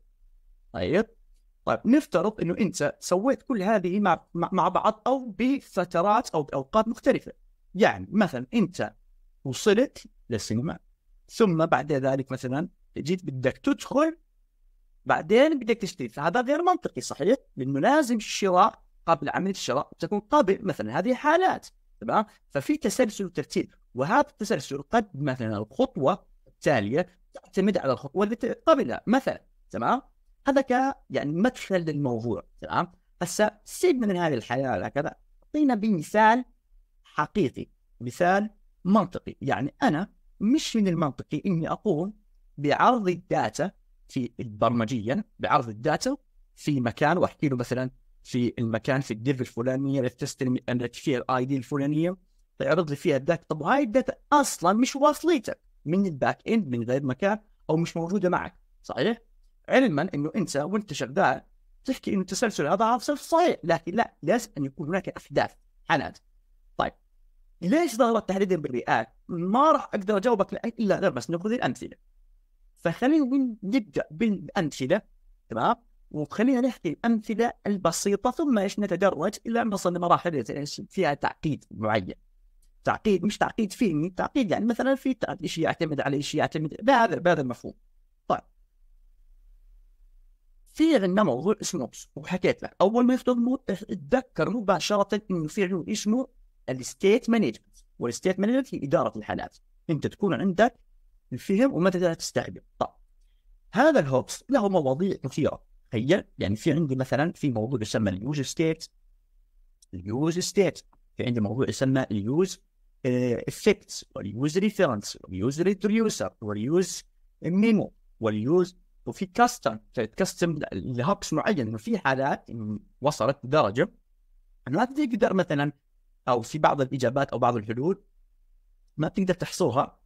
طيب طيب نفترض انه انت سويت كل هذه مع مع بعض او بفترات او باوقات مختلفه يعني مثلا انت وصلت للسينما ثم بعد ذلك مثلا جيت بدك تدخل بعدين بدك تشتري فهذا غير منطقي صحيح لانه لازم الشراء قبل عمليه الشراء تكون قبل مثلا هذه حالات تمام ففي تسلسل وترتيب وهذا التسلسل قد مثلا الخطوه التاليه تعتمد على الخطوه اللي قبلها مثلا تمام هذا ك يعني مدخل للموضوع تمام هسه سيبنا من هذه الحياه هكذا اعطينا بمثال حقيقي مثال منطقي يعني انا مش من المنطقي اني اقوم بعرض الداتا في برمجيا بعرض الداتا في مكان واحكي له مثلا في المكان في الديف الفلانيه اللي تستلم فيها الاي دي الفلانيه تعرض لي فيها الداتا طب وهاي الداتا اصلا مش واصليتك من الباك اند من غير مكان او مش موجوده معك صحيح؟ علما انه انت وانت شغال تحكي انه التسلسل هذا عاصف صحيح لكن لا لازم ان يكون هناك احداث حالات طيب ليش ظهرت تحديدا بالرياكت؟ ما راح اقدر اجاوبك الا غير بس ناخذ الامثله فخلينا نبدا بالامثله تمام وخلينا نحكي الامثله البسيطه ثم ايش نتدرج الى ان نصل لمراحل فيها تعقيد معين تعقيد مش تعقيد فهمي تعقيد يعني مثلا في شيء يعتمد على شيء يعتمد بهذا بهذا المفهوم طيب في عندنا موضوع اسمه وحكيت لك اول ما يخطر اتذكر مباشره انه في عنده اسمه الستيت مانجمنت والستيت مانجمنت هي اداره الحالات انت تكون عندك الفهم ومتى تستخدم طيب هذا الهوبس له مواضيع كثيره تخيل يعني في عندي مثلا في موضوع يسمى اليوز ستيت اليوز ستيت في عندي موضوع يسمى اليوز Uh, effects use reference use reducer وليوز memo use وفي كاستم كاستم لهوكس معين وفي حالات وصلت لدرجه ما تقدر مثلا او في بعض الاجابات او بعض الحلول ما بتقدر تحصرها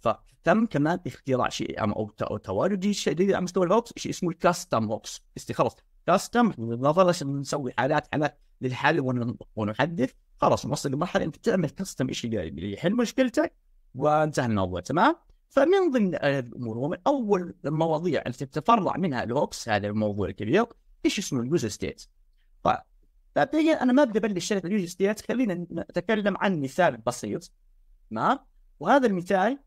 فتم كمان اختراع شيء او تواجد شيء جديد على مستوى الهوكس شيء اسمه الكاستم هوكس استخلص كاستم نظرا نسوي حالات حالات للحل ونحدث خلاص نوصل لمرحله انت تعمل كاستم ايش اللي يحل مشكلتك وانتهى الموضوع تمام فمن ضمن الامور ومن اول المواضيع التي تتفرع منها الاوبس هذا الموضوع الكبير ايش اسمه اليوزر ستيت طيب، فمبدئيا انا ما بدي ابلش شركه اليوزر ستيت خلينا نتكلم عن مثال بسيط تمام وهذا المثال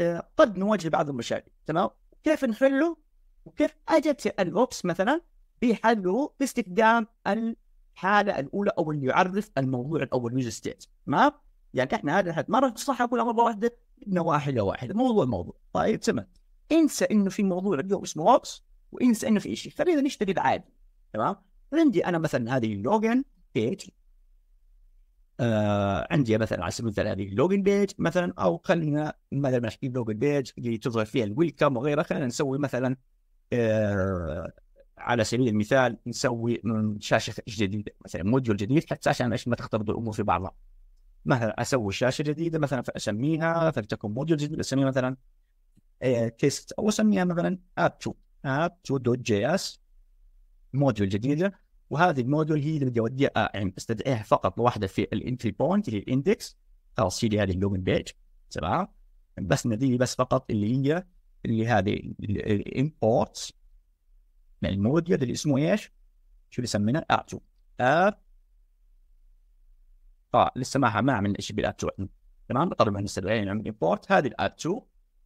آه، قد نواجه بعض المشاكل تمام كيف نحله وكيف اجت الاوبس مثلا في حله باستخدام الحاله الاولى او اللي يعرف الموضوع الاول يوز ستيت تمام؟ يعني احنا هذا الحد ما راح تشرحها كل مره واحده نواحي لواحد موضوع موضوع طيب تمام انسى انه في موضوع اليوم اسمه ووركس وانسى انه في شيء خلينا نشتغل عادي تمام؟ عندي انا مثلا هذه اللوجن بيج آه عندي مثلا على سبيل المثال هذه اللوجن بيج مثلا او خلينا مثلا نحكي لوجن بيج اللي تظهر فيها الويلكم وغيره خلينا نسوي مثلا آه على سبيل المثال نسوي شاشه جديده مثلا موديول جديد حتى عشان ايش ما تختلط الامور في بعضها مثلا اسوي شاشه جديده مثلا فاسميها فلتكن موديول جديد اسميها مثلا آه، تيست او اسميها مثلا اب 2 اب 2 دوت جي اس موديول جديده وهذه الموديول هي اللي بدي اوديها يعني استدعيها فقط واحده في الانتري بوينت اللي هي الاندكس خلاص هي هذه اللوجن بيج تمام بس نديلي بس فقط اللي هي اللي هذه الامبورتس الموديا اللي اسمه ايش؟ شو سمينا اب طيب، 2 اه لسه ما ما عملنا شيء بالاب 2 تمام طبعا هسه يعني نعمل امبورت هذه الاب 2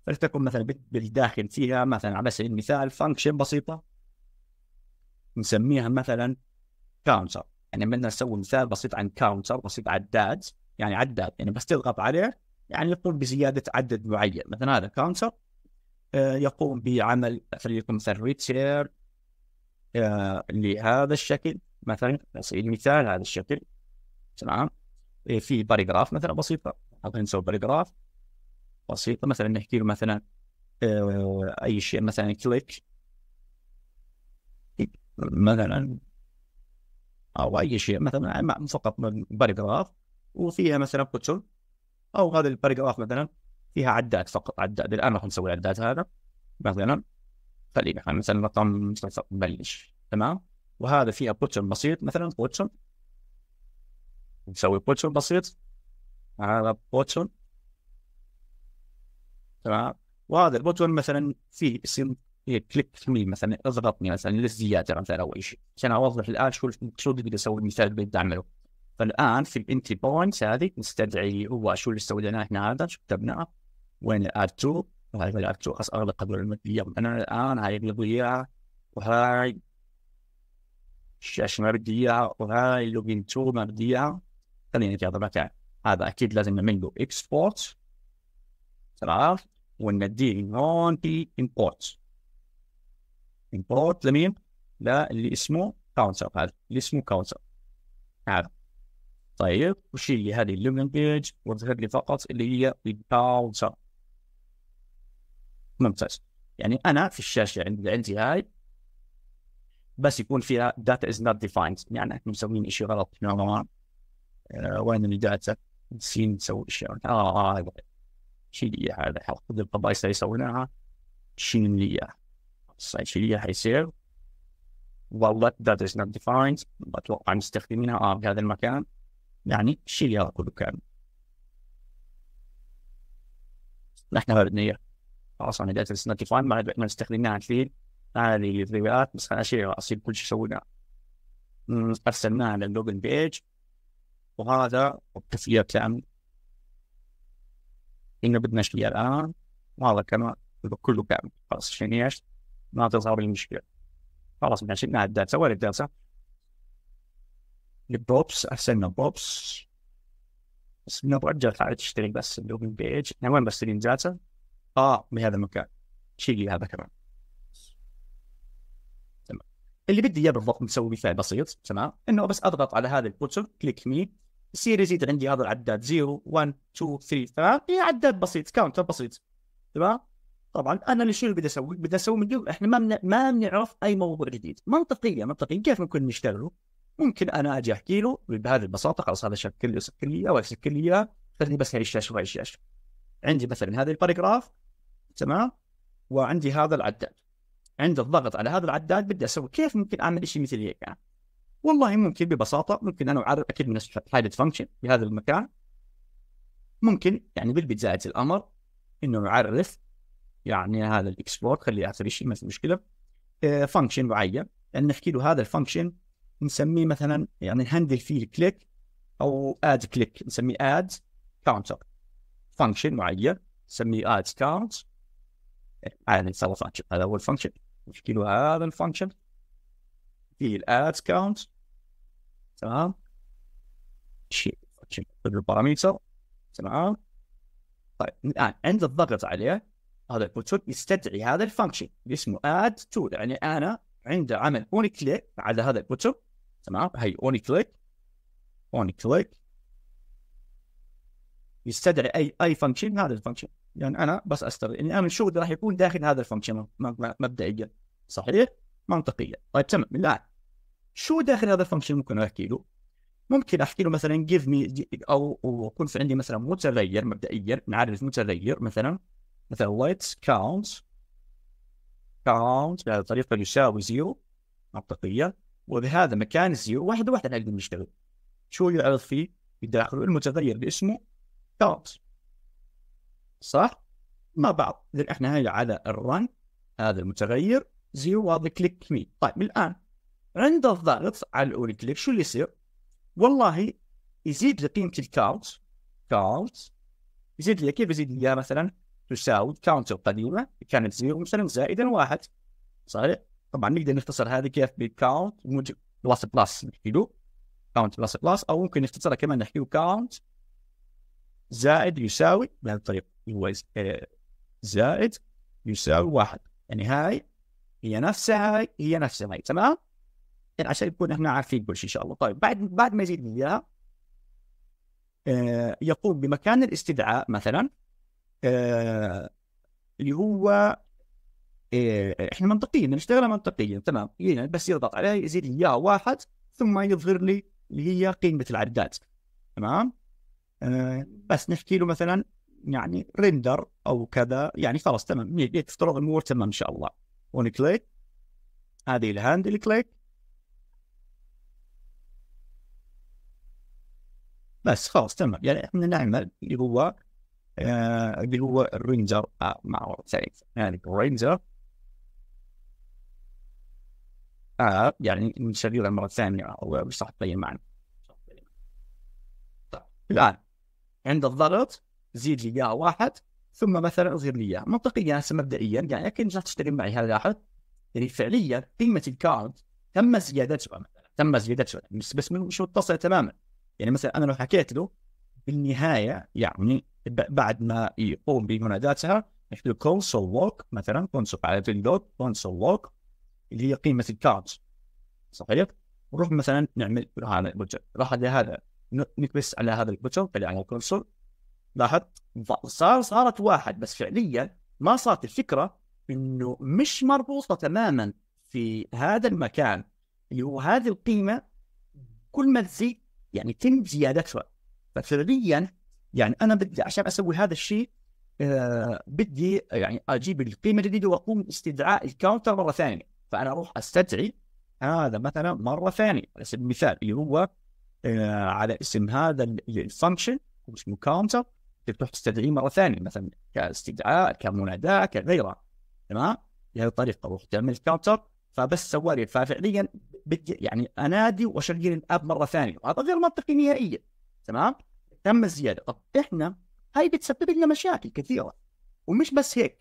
فلتكن مثلا بالداخل فيها مثلا على سبيل المثال فانكشن بسيطه نسميها مثلا كاونتر يعني بدنا نسوي مثال بسيط عن كاونتر بسيط عداد يعني عداد يعني بس تضغط عليه يعني يقوم بزياده عدد معين مثلا هذا كاونتر آه، يقوم بعمل فليكن مثلا ريتير آه، لهذا الشكل مثلا على سبيل المثال هذا الشكل تمام إيه، في باريغراف مثلا بسيطه خلينا نسوي باريغراف بسيطه مثلا نحكي له مثلا آه، اي شيء مثلا كليك مثلا او اي شيء مثلا فقط باريغراف وفيها مثلا كتب او هذا الباريغراف مثلا فيها عداد فقط عداد الان راح نسوي العداد هذا مثلا خلينا يعني مثلا رقم بلش تمام وهذا فيها بوتشر بسيط مثلا بوتشر نسوي بوتشر بسيط هذا بوتشر تمام وهذا البوتشر مثلا فيه اسم هي كليك مي مثلا اضغطني مثلا للزياده مثلا او شيء عشان اوضح الان شو المقصود بدي اسوي المثال اللي بدي اعمله فالان في الانتي بوينتس هذه نستدعي هو شو اللي سويناه احنا هذا شو كتبناه وين الار تو وهاي لعبت رأس أرض قبل المثلية أنا الآن هاي اللي إياها وهاي الشاشة ما بدي إياها وهاي اللوجين 2 ما بدي إياها خلينا نرجع طبعا هذا أكيد لازم نعمل له إكسبورت تمام ونديه هون في إمبورت إمبورت لمين؟ لا اللي اسمه كاونتر هذا اللي اسمه كاونتر هذا طيب وشيل لي هذه اللوجن بيج وظهر لي فقط اللي هي الكاونتر ممتاز يعني انا في الشاشه عندي عندي هاي بس يكون فيها داتا از نوت ديفايند يعني احنا مسويين شيء غلط نوعا آه، ما وين الداتا نسينا نسوي اشياء اه اه شيل لي هذا حط القبائل اللي سويناها شيل لي اياها شيل لي اياها حيصير والله ذات از نوت ديفايند اتوقع مستخدمينها اه بهذا المكان يعني شيل هذا كله كامل نحن ما بدنا اياه خلاص يعني انا السنه فان ما ما استخدمناها كثير هذه الفيديوهات بس اشياء اصير كل شيء سويناه ارسلناها للوجن بيج وهذا التسجيل تم انه بدنا نشتريها الان وهذا كمان كله كامل خلاص عشان ايش؟ ما تظهر المشكله خلاص بدنا شفنا الداتا وين الداتا؟ البوبس ارسلنا بوبس بس نبغى نرجع تشتري بس اللوجن بيج احنا يعني وين بس الداتا؟ اه بهذا المكان شيل لي هذا كمان تمام اللي بدي اياه بالضبط نسوي مثال بسيط تمام انه بس اضغط على هذا البوتر كليك مي يصير يزيد عندي هذا العداد 0 1 2 3 تمام هي إيه، عداد بسيط كاونتر بسيط تمام طبعا انا اللي شو اللي بدي اسوي؟ بدي اسوي من اليوم احنا ما من... ما بنعرف اي موضوع جديد منطقيا منطقيا كيف ممكن نشتغله؟ ممكن انا اجي احكي له بهذه البساطه خلاص هذا شكل لي سكر لي اياه ولا سكر لي اياه خليني بس هي الشاشه وهي الشاشه عندي مثلا هذه الباراجراف تمام وعندي هذا العداد عند الضغط على هذا العداد بدي اسوي كيف ممكن اعمل شيء مثل هيك يعني والله ممكن ببساطه ممكن انا اعرف اكيد من حاله فانكشن بهذا المكان ممكن يعني بالبدايه الامر انه اعرف يعني هذا الاكسبورت خليه اخر شيء ما في مشكله فانكشن آه، معين يعني نحكي له هذا الفانكشن نسميه مثلا يعني نهندل فيه الكليك او اد كليك نسميه اد كاونتر فانكشن معين نسميه اد كاونت يعني نسوي فانكشن هذا هو الفانكشن نحكي له هذا الفانكشن فيه الادز كاونت تمام شيء الباراميتر تمام طيب الان عند الضغط عليه هذا البوتون يستدعي هذا الفانكشن اللي اسمه اد تو يعني انا عند عمل اوني كليك على هذا البوتون تمام هي اوني كليك اوني كليك يستدعي اي اي فانكشن هذا الفانكشن يعني انا بس استغل اني يعني اعمل شغل راح يكون داخل هذا الفانكشن مبدئيا صحيح؟ منطقيا طيب تمام الان شو داخل هذا الفانكشن ممكن احكي له؟ ممكن احكي له مثلا جيف مي او يكون في عندي مثلا متغير مبدئيا نعرف متغير مثلا مثلا ويت count count بهذه الطريقه يساوي زيرو منطقيا وبهذا مكان الزيرو واحد واحد نقدر نشتغل شو يعرض فيه؟ يدخل المتغير اللي اسمه count صح؟ ما بعض احنا هاي على الرن هذا المتغير زيرو واضح كليك مي طيب الان عند الضغط على الاولي كليك شو اللي يصير؟ والله يزيد لقيمه الكاونت كاونت يزيد لي كيف يزيد لي مثلا تساوي كاونت القديمه كانت زيرو مثلا زائدا واحد صحيح؟ طبعا نقدر نختصر هذه كيف بكاونت بلس بلس له كاونت بلس بلس او ممكن نختصرها كمان نحكي كاونت زائد يساوي بهذه الطريقه هو زائد يساوي واحد يعني هاي هي نفسها هاي هي نفسها هاي طيب، تمام يعني عشان يكون احنا عارفين كل شيء ان شاء الله طيب بعد بعد ما يزيد اياها يقوم بمكان الاستدعاء مثلا آه، اللي هو آه، احنا منطقيا نشتغلها منطقيا تمام يعني بس يضغط عليها يزيد اياها واحد ثم يظهر لي اللي هي قيمه العداد تمام آه، بس نحكي له مثلا يعني ريندر او كذا يعني خلاص تمام تفترض الامور تمام ان شاء الله ونكليك هذه الهاندل كليك بس خلاص تمام يعني احنا نعمل اللي هو آه، اللي هو الرينجر آه، مع يعني الرينجر آه يعني نشغلها مرة ثانية وش راح تبين معنا طيب، الآن عند الضغط زيد لي اياه واحد ثم مثلا اظهر لي اياه منطقيا هسه مبدئيا يعني اكيد راح تشتري معي هذا العقد يعني فعليا قيمه الكارد تم زيادتها مثلا تم زيادتها بس بس مش متصله تماما يعني مثلا انا لو حكيت له بالنهايه يعني بعد ما يقوم بمناداتها نحط له كونسول ووك مثلا كونسول على ويندوز كونسول ووك اللي هي قيمه الكارد صحيح؟ نروح مثلا نعمل هذا البوتر راح على هذا نكبس على هذا البوتر اللي على الكونسول لاحظت صار صارت واحد بس فعليا ما صارت الفكره انه مش مربوطه تماما في هذا المكان اللي هو هذه القيمه كل ما تزيد يعني تم زيادتها ففعليا يعني انا بدي عشان اسوي هذا الشيء آه بدي يعني اجيب القيمه الجديده واقوم باستدعاء الكاونتر مره ثانيه فانا اروح استدعي هذا مثلا مره ثانيه على سبيل المثال اللي هو آه على اسم هذا الفانكشن اسمه كاونتر تروح تستدعيه مره ثانيه مثلا كاستدعاء كمناداه كغيره تمام بهذه الطريقه تعمل كاونتر فبس سوالي ففعليا يعني انادي واشغل الاب مره ثانيه وهذا غير منطقي نهائيا تمام تم الزياده طب احنا هاي بتسبب لنا مشاكل كثيره ومش بس هيك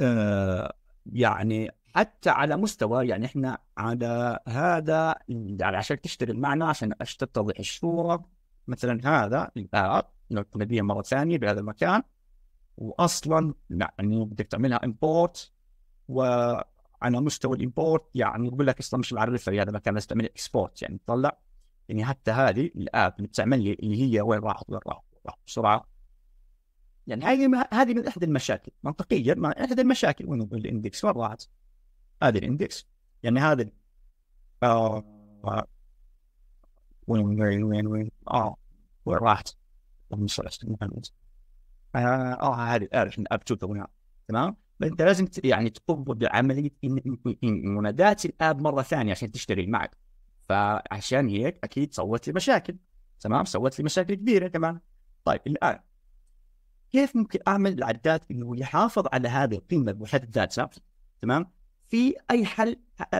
آه يعني حتى على مستوى يعني احنا على هذا يعني عشان تشتغل معنا عشان توضيح الصوره مثلا هذا الاب الكنديه مره ثانيه بهذا المكان واصلا لا يعني بدك تعملها امبورت وعلى مستوى الامبورت يعني بقول لك اصلا مش بعرف في يعني هذا المكان بس تعمل اكسبورت يعني تطلع يعني حتى هذه الاب اللي بتعمل لي اللي هي وين راح وين راح بسرعه يعني هذه هذه من احدى المشاكل منطقيا من احدى المشاكل وين الاندكس وين راحت هذه الاندكس يعني هذا آه، وين وين وين وين اه وين راحت اه عارف ان أبتو توك تمام فانت لازم يعني تقوم بعمليه مناداه الاب مره ثانيه عشان تشتري معك فعشان هيك اكيد سوت لي مشاكل تمام سوت لي مشاكل كبيره كمان طيب الان كيف ممكن اعمل العداد انه يحافظ على هذه القيمه بحد ذاتها تمام في اي حل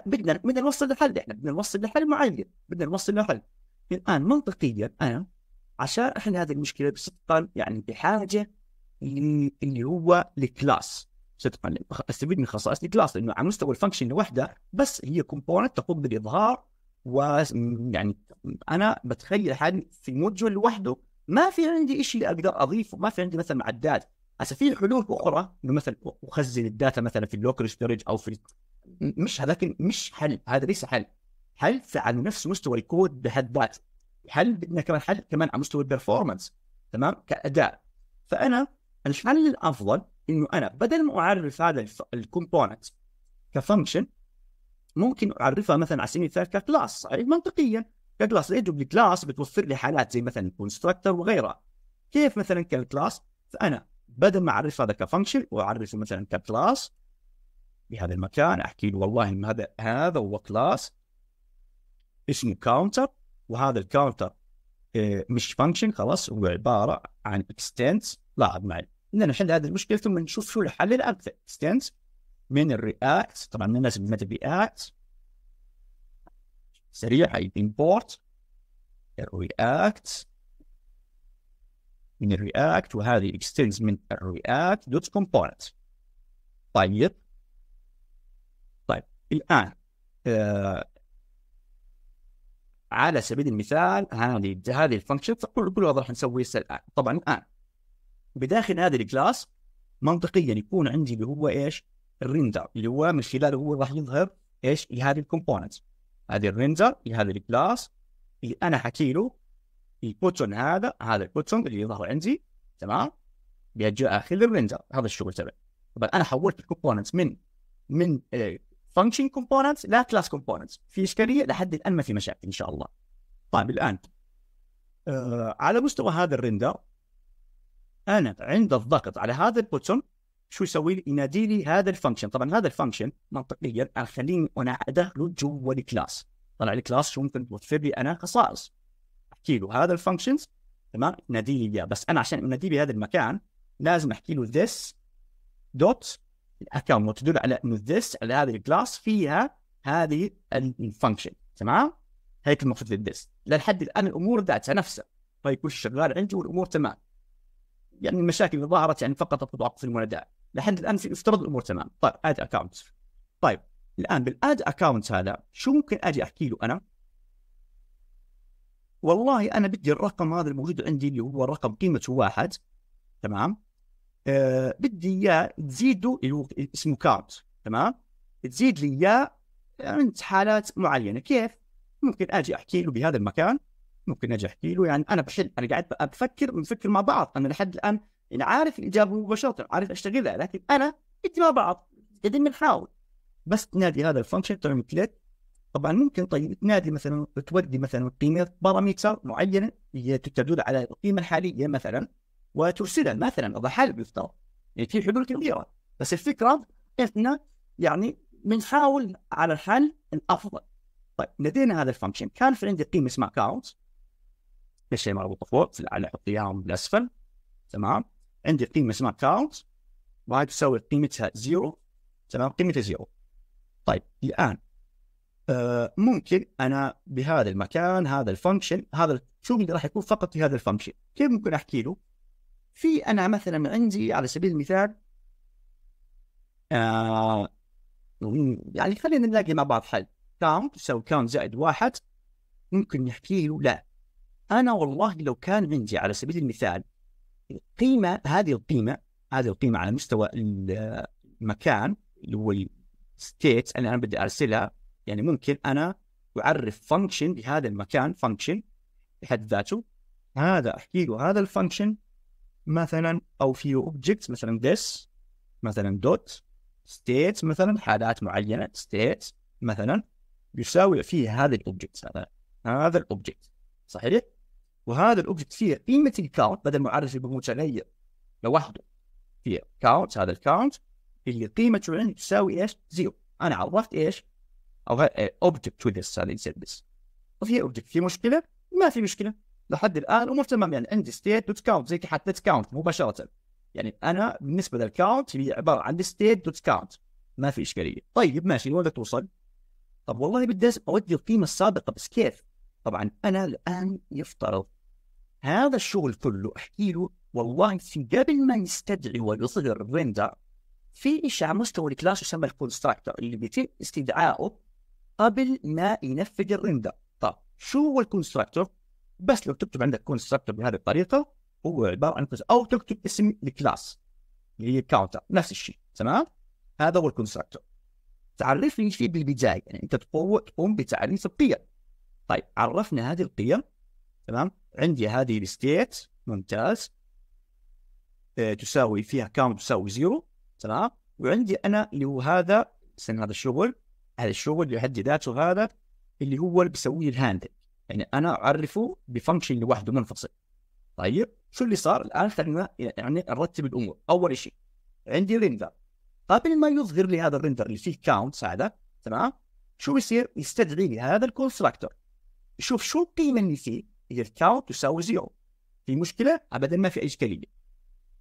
بدنا بدنا نوصل لحل احنا بدنا نوصل لحل معين بدنا نوصل لحل الان منطقيا انا عشان احل هذه المشكله صدقا يعني بحاجه اللي هو لكلاس صدقا استفيد من خصائص الكلاس لانه على مستوى الفانكشن لوحدها بس هي كومبوننت تقوم بالاظهار و يعني انا بتخيل حالي في موديول لوحده ما في عندي شيء اقدر اضيفه ما في عندي مثلا معدات هسه في حلول اخرى انه مثلا اخزن الداتا مثلا في اللوكل ستورج او في مش هذاك مش حل هذا ليس حل حل على نفس مستوى الكود بحد ذاته حل بدنا كمان حل كمان على مستوى البرفورمانس تمام كاداء فانا الحل الافضل انه انا بدل ما اعرف هذا الكومبوننت كفانكشن ممكن اعرفها مثلا على سبيل المثال ككلاس منطقيا ككلاس لقيته بالكلاس بتوفر لي حالات زي مثلا الكونستراكتر وغيرها كيف مثلا ككلاس فانا بدل ما اعرف هذا كفانكشن واعرفه مثلا ككلاس بهذا المكان احكي له والله هذا هذا هو كلاس اسمه كاونتر وهذا الكاونتر إيه، مش فانكشن خلاص هو عباره عن اكستنس لاعب معي بدنا نحل هذه المشكله ثم نشوف شو الحل الامثل اكستنس من الرياكت طبعا من لازم متى رياكت سريع هاي امبورت الرياكت من الرياكت وهذه اكستنس من الرياكت دوت كومبوننت طيب طيب الان آه على سبيل المثال هذه هذه الفانكشن كل كل هذا راح نسويه الان طبعا الان بداخل هذه الكلاس منطقيا يكون عندي اللي هو ايش؟ الريندر اللي هو من خلاله هو راح يظهر ايش؟ لهذه الكومبوننت هذه الريندر لهذه الكلاس اللي انا حكي له البوتون هذا هذا البوتون اللي يظهر عندي تمام؟ بيجي اخر الريندر هذا الشغل تبعي طبعا انا حولت الكومبوننت من من آه، فانكشن كومبوننتس لا كلاس كومبوننتس في اشكاليه لحد الان ما في مشاكل ان شاء الله طيب الان آه على مستوى هذا الرندر انا عند الضغط على هذا البوتون شو يسوي لي؟ ينادي لي هذا الفانكشن، طبعا هذا الفانكشن منطقيا خليني وانا ادخله جوا الكلاس، طلع لي كلاس شو ممكن توفر لي انا خصائص. احكي له هذا الفانكشنز تمام نادي لي اياه بس انا عشان لي بهذا المكان لازم احكي له this دوت الاكونت وتدل على انه ذس على هذه الكلاس فيها هذه الفانكشن تمام؟ هيك المقصود للديس لحد الان الامور ذاتها نفسها طيب وش شغال عندي والامور تمام يعني المشاكل اللي ظهرت يعني فقط تتوقف في المنادى لحد الان يفترض الامور تمام طيب اد اكونت طيب الان بالاد اكونت هذا شو ممكن اجي احكي له انا؟ والله انا بدي الرقم هذا الموجود عندي اللي هو رقم قيمته واحد تمام آه، بدي اياه تزيده اسمه كارت تمام تزيد لي اياه عند حالات معينه كيف؟ ممكن اجي احكي له بهذا المكان ممكن اجي احكي له يعني انا بحل انا قاعد بفكر بنفكر مع بعض انا لحد الان يعني عارف الاجابه مباشره عارف اشتغلها لكن انا انت مع بعض قاعدين بنحاول بس تنادي هذا الفانكشن تعمل كليك طبعا ممكن طيب تنادي مثلا تودي مثلا قيمه باراميتر معينه هي تدل على القيمه الحاليه مثلا وترسلها مثلا هذا حل بيفترض يعني في حلول كثيره بس الفكره احنا يعني بنحاول على الحل الافضل طيب لدينا هذا الفانكشن كان في عندي قيمه اسمها كاونت الشيء مربوطه فوق في الاعلى احط اياهم بالاسفل تمام عندي قيمه اسمها كاونت وهي تساوي قيمتها زيرو تمام قيمتها زيرو طيب الان آه ممكن انا بهذا المكان هذا الفانكشن هذا شو اللي راح يكون فقط في هذا الفانكشن كيف ممكن احكي له في انا مثلا عندي على سبيل المثال آه يعني خلينا نلاقي مع بعض حل كاونت يساوي كاونت زائد واحد ممكن نحكي له لا انا والله لو كان عندي على سبيل المثال قيمه هذه القيمه هذه القيمه على مستوى المكان اللي هو الستيت اللي انا بدي ارسلها يعني ممكن انا اعرف فانكشن بهذا المكان فانكشن بحد ذاته هذا احكي له هذا الفانكشن مثلا او في اوبجكت مثلا this مثلا دوت ستيت مثلا حالات معينه ستيت مثلا يساوي فيه هذا الاوبجكت هذا هذا الاوبجكت صحيح؟ وهذا الاوبجكت فيه قيمه الكاونت بدل معرف اعرف شرعيه لوحده فيه كاونت هذا الكاونت اللي قيمته عندي تساوي ايش؟ زيرو انا عرفت ايش؟ او اوبجكت تو ذس هذا يصير وفي اوبجكت في مشكله؟ ما في مشكله لحد الان ومو تمام يعني عندي ستيت دوت كاونت زي حطيت كاونت مباشره يعني انا بالنسبه للكاونت هي عباره عن ستيت دوت كاونت ما في اشكاليه طيب ماشي وين توصل طب والله بدي اودي القيمه السابقه بس كيف طبعا انا الان يفترض هذا الشغل كله احكي له والله في قبل ما يستدعي ويصدر الريندر في شيء على مستوى الكلاس يسمى الكونستراكتور اللي بيتم استدعائه قبل ما ينفذ الريندر طب شو هو الكونستراكتور؟ بس لو تكتب عندك كونستراكتور بهذه الطريقه هو عباره عن او تكتب اسم الكلاس اللي هي كاونتر نفس الشيء تمام هذا هو الكونستراكتور تعرف لي شيء بالبدايه يعني انت تقوم بتعريف القيم طيب عرفنا هذه القيم تمام عندي هذه الستيت ممتاز اه تساوي فيها كاونت تساوي زيرو تمام وعندي انا اللي هو هذا هذا الشغل هذا الشغل بحد ذاته هذا اللي هو اللي بيسويه الهاندل يعني انا اعرفه بفانكشن لوحده منفصل طيب شو اللي صار الان خلينا يعني نرتب الامور اول شيء عندي ريندر قبل ما يظهر لي هذا الريندر اللي فيه كاونتس هذا تمام شو بيصير يستدعي لي هذا الكونستراكتور يشوف شو القيمه اللي فيه اذا الكاونت تساوي زيرو في مشكله ابدا ما في اشكاليه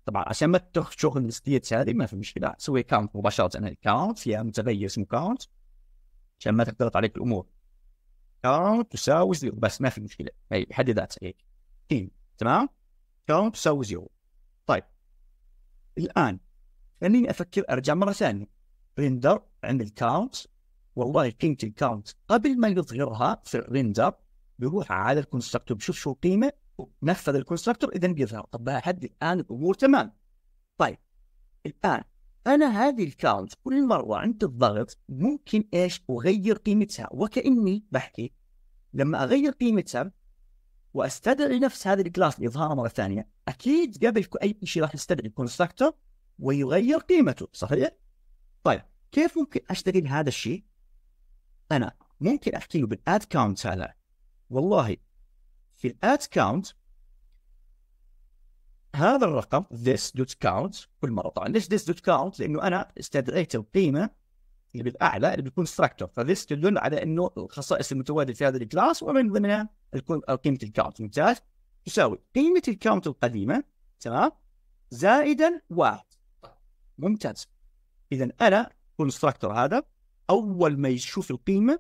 طبعا عشان ما تشغل الستيتس هذه ما في مشكله سوي كاونت مباشره الكاونت يعني فيها متغير اسمه كاونت عشان ما تختلط عليك الامور كاونت تساوي زيرو بس ما في مشكله اي بحد ذاتها هيك تيم تمام كاونت تساوي زيرو طيب الان خليني افكر ارجع مره ثانيه ريندر عمل الكاونت والله قيمه الكاونت قبل ما يظهرها في الريندر بيروح على الكونستركتور بشوف شو القيمه نفذ الكونستركتور اذا بيظهر طب لحد الان الامور تمام طيب الان انا هذه الكارد كل مره عند الضغط ممكن ايش اغير قيمتها وكاني بحكي لما اغير قيمتها واستدعي نفس هذه الكلاس لاظهارها مره ثانيه اكيد قبل اي شيء راح يستدعي الكونستراكتور ويغير قيمته صحيح؟ طيب كيف ممكن اشتغل هذا الشيء؟ انا ممكن احكي له بالاد كاونت هذا والله في الاد كاونت هذا الرقم this dot count كل مره طبعا ليش this dot count؟ لانه انا استدعيت القيمه اللي بالاعلى اللي بتكون ستراكتور فذيس تدل على انه الخصائص المتواجده في هذا الكلاس ومن ضمنها قيمه الكاونت ممتاز تساوي قيمه الكاونت القديمه تمام زائدا واحد ممتاز اذا انا كونستراكتور هذا اول ما يشوف القيمه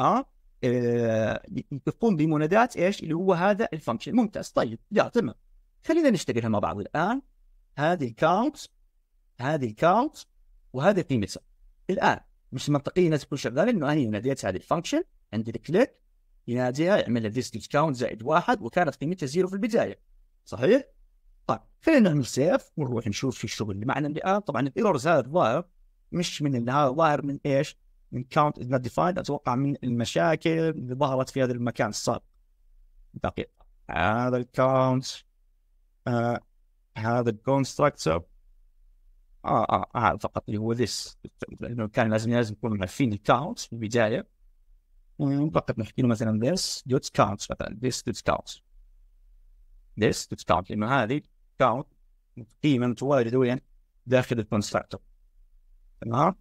اه, آه يقوم بمنادات ايش اللي هو هذا الفانكشن ممتاز طيب لا تمام خلينا نشتغلها مع بعض الان هذه الكاونت هذه الكاونت وهذه قيمتها الان مش منطقي الناس تكون شغاله انه انا ناديت هذه الفانكشن عند الكليك يناديها يعمل لها ديست كاونت زائد واحد وكانت قيمتها زيرو في البدايه صحيح؟ طيب خلينا نعمل سيف ونروح نشوف في الشغل اللي معنا الان طبعا الايرورز هذا الظاهر مش من هذا ظاهر من ايش؟ من كاونت از نوت ديفايند اتوقع من المشاكل اللي ظهرت في هذا المكان السابق دقيقه هذا الكاونت آه، هذا الكونستراكت اه اه, آه فقط اللي هو ذس لانه كان لازم لازم نكون عارفين الكاونت في البدايه آه، فقط نحكي له مثلا ذس دوت كاونت مثلا ذس دوت كاونت ذس دوت كاونت لانه هذه كاونت قيمه متواجده وين داخل الكونستراكتور تمام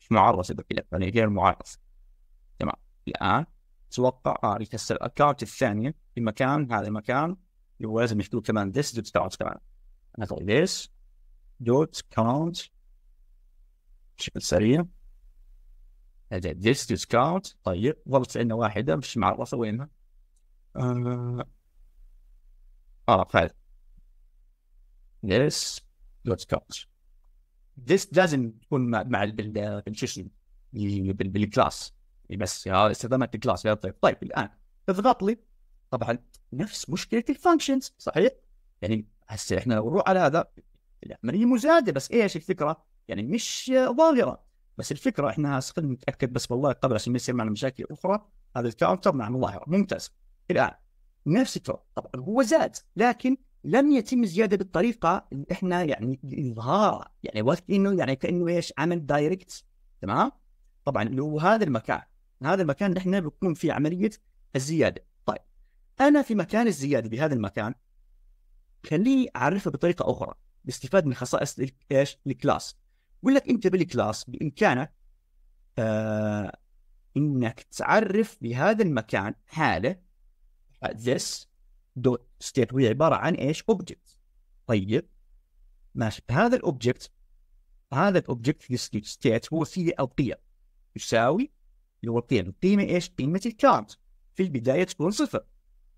مش معرس اذا كذا يعني غير معرس تمام الان اتوقع اه ريتست الاكونت الثانيه في مكان هذا المكان يبقى لازم يحطوا كمان this دوت count كمان هنقول this دوت count بشكل سريع هذا this دوت count طيب ضربت عندنا واحدة مش معرفة وينها اه, آه فعلا this دوت count this لازم تكون مع مع شو اسمه بالكلاس بس هذا آه، استخدامات الكلاس طيب. طيب الان اضغط لي طبعا نفس مشكله الفانكشنز صحيح؟ يعني هسه احنا لو نروح على هذا العمليه مزاده بس ايش الفكره؟ يعني مش ظاهره بس الفكره احنا خلينا نتاكد بس والله قبل عشان ما يصير معنا مشاكل اخرى هذا الكاونتر مع ظاهره ممتاز الان نفس الفكره طبعا هو زاد لكن لم يتم زياده بالطريقه اللي احنا يعني اظهارها يعني وقت انه يعني كانه ايش عمل دايركت تمام؟ طبعا اللي هو هذا المكان هذا المكان اللي احنا بتكون فيه عمليه الزياده انا في مكان الزياده بهذا المكان خليني اعرفها بطريقه اخرى باستفاد من خصائص ايش؟ الكلاس بقول لك انت بالكلاس بامكانك آه انك تعرف بهذا المكان حاله this dot state وهي عباره عن ايش؟ object. طيب ماشي هذا الاوبجكت هذا الاوبجكت ستيت هو فيه القيم يساوي اللي هو القيم القيمه ايش؟ قيمه الكارت في البدايه تكون صفر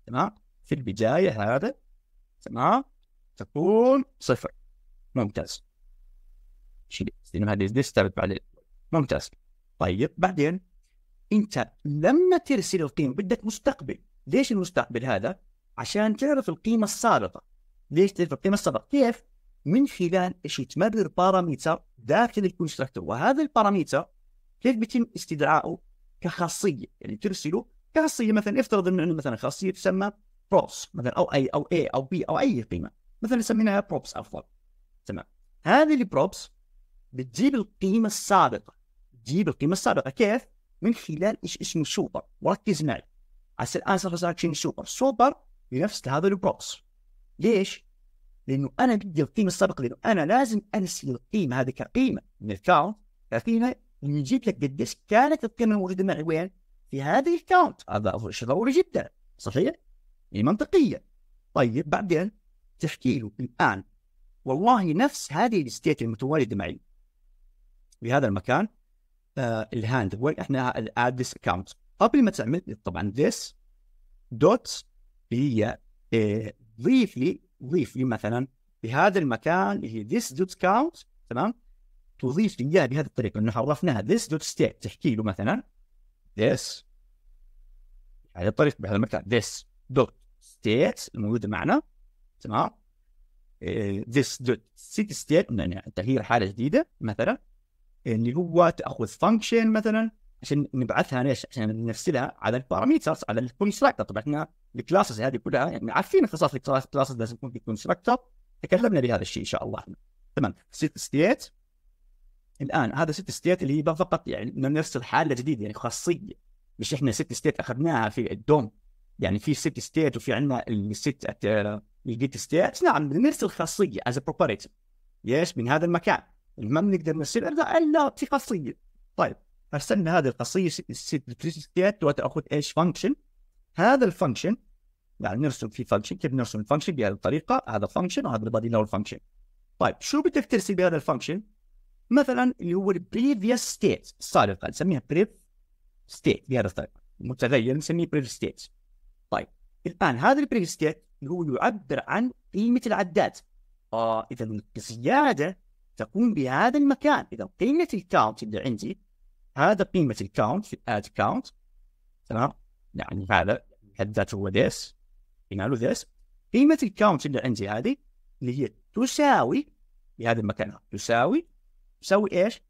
تمام في البدايه هذا تمام تكون صفر ممتاز لانه هذه نستبعد بعدين ممتاز طيب بعدين انت لما ترسل القيمه بدك مستقبل ليش المستقبل هذا؟ عشان تعرف القيمه السابقه ليش تعرف القيمه السابقه؟ كيف؟ من خلال ايش تمرر باراميتر داخل الكونستراكتور وهذا الباراميتر كيف بيتم استدعائه كخاصيه يعني ترسله كخاصيه مثلا افترض انه مثلا خاصيه تسمى بروبس مثلا او اي او اي او بي او اي قيمه مثلا سميناها بروبس افضل تمام هذه البروبس بتجيب القيمه السابقه تجيب القيمه السابقه كيف؟ من خلال ايش اسمه سوبر وركز معي عشان الان سوف اسالك سوبر سوبر بنفس هذا البروبس ليش؟ لانه انا بدي القيمه السابقه لانه انا لازم انسي القيمه هذه كقيمه من الكاونت كقيمه ونجيب لك قديش كانت القيمه الموجوده معي وين؟ في هذه الكاونت هذا شيء ضروري جدا صحيح؟ هي يعني منطقية طيب بعدين تحكي له الآن والله نفس هذه الستيت المتواجدة معي في هذا المكان آه الهاند وين احنا اد ذيس اكونت قبل ما تعمل طبعا ذيس دوت هي آه، ضيف لي ضيف لي مثلا في هذا المكان اللي هي ذيس دوت كاونت تمام تضيف لي اياها بهذه الطريقه انه عرفناها ذيس دوت ستيت تحكي له مثلا this هذه الطريقه بهذا المقطع this dot state الموجوده معنا تمام إيه، this dot city state يعني تغيير حاله جديده مثلا اللي هو تاخذ function مثلا عشان نبعثها ليش؟ عشان نرسلها على الباراميترز على الكونستراكتر طبعا احنا الكلاسز هذه كلها يعني عارفين اختصاص الكلاسز لازم يكون في الكونستراكتر تكلمنا بهذا الشيء ان شاء الله تمام ست ستيت الان هذا ست ستيت اللي هي فقط يعني نفس الحاله جديده يعني خاصيه مش احنا ست ستيت اخذناها في الدوم يعني في ست ستيت وفي عندنا الست الجيت ستيت نعم نرسل خاصيه از بروبريتي ليش من هذا المكان ما بنقدر نرسل الا في خاصيه طيب ارسلنا هذه الخاصيه ست ستيت وتاخذ ايش فانكشن هذا الفانكشن يعني نرسم في فانكشن كيف نرسم الفانكشن بهذه الطريقه هذا فانكشن وهذا البادي لو فانكشن طيب شو بدك ترسل بهذا الفانكشن؟ مثلا اللي هو البريفيوس ستيت السابقه نسميها بريف ستيت بهذا الطريق متغير نسميه بريف ستيت طيب الان هذا البريف ستيت اللي هو يعبر عن قيمه العداد آه اذا الزياده تكون بهذا المكان اذا قيمه الكاونت اللي عندي هذا قيمه الكاونت في الاد كاونت تمام يعني هذا حد هو ذيس ينالو ذيس قيمه الكاونت اللي عندي هذه اللي هي تساوي بهذا المكان تساوي بيساوي ايش؟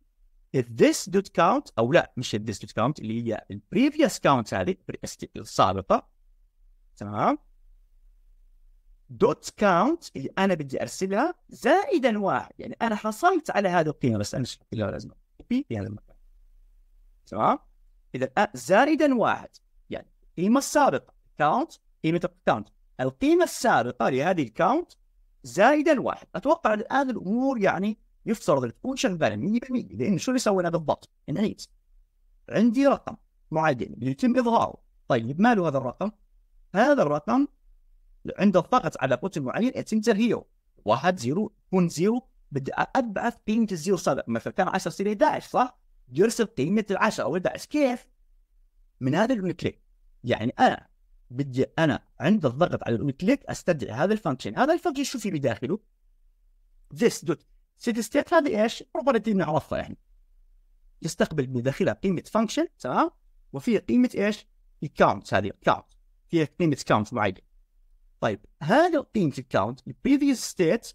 الذس دوت كاونت او لا مش الذس دوت كاونت اللي هي البريفيوس كاونت هذه السابقه تمام دوت كاونت اللي انا بدي ارسلها زائدا واحد يعني انا حصلت على هذه القيمه بس انا مش لها لازم في هذا المكان تمام اذا آه، زائدا واحد يعني القيمه السابقه كاونت قيمه الكاونت القيمه السابقه لهذه الكاونت زائدا واحد اتوقع الان الامور يعني يفترض تكون شغاله 100% لان شو اللي سوينا بالضبط؟ انعيد عندي رقم معين يتم اظهاره طيب ماله هذا الرقم؟ هذا الرقم عند الضغط على بوتن معين يتم تغييره واحد زيرو يكون زيرو بدي ابعث قيمه الزيرو سابق مثلا كان 10 سنه 11 صح؟ يرسل قيمه ال 10 او 11 كيف؟ من هذا الكليك يعني انا بدي انا عند الضغط على الكليك استدعي هذا الفانكشن هذا الفانكشن شو في بداخله؟ this dot سيتي ستيت هذه ايش؟ بروبرتي نعرفها احنا يعني. يستقبل من داخلها قيمه فانكشن تمام وفي قيمه ايش؟ الكاونت هذه الكاونت فيها قيمه كاونت معينه طيب هذا قيمه الكاونت البريفيوس ستيت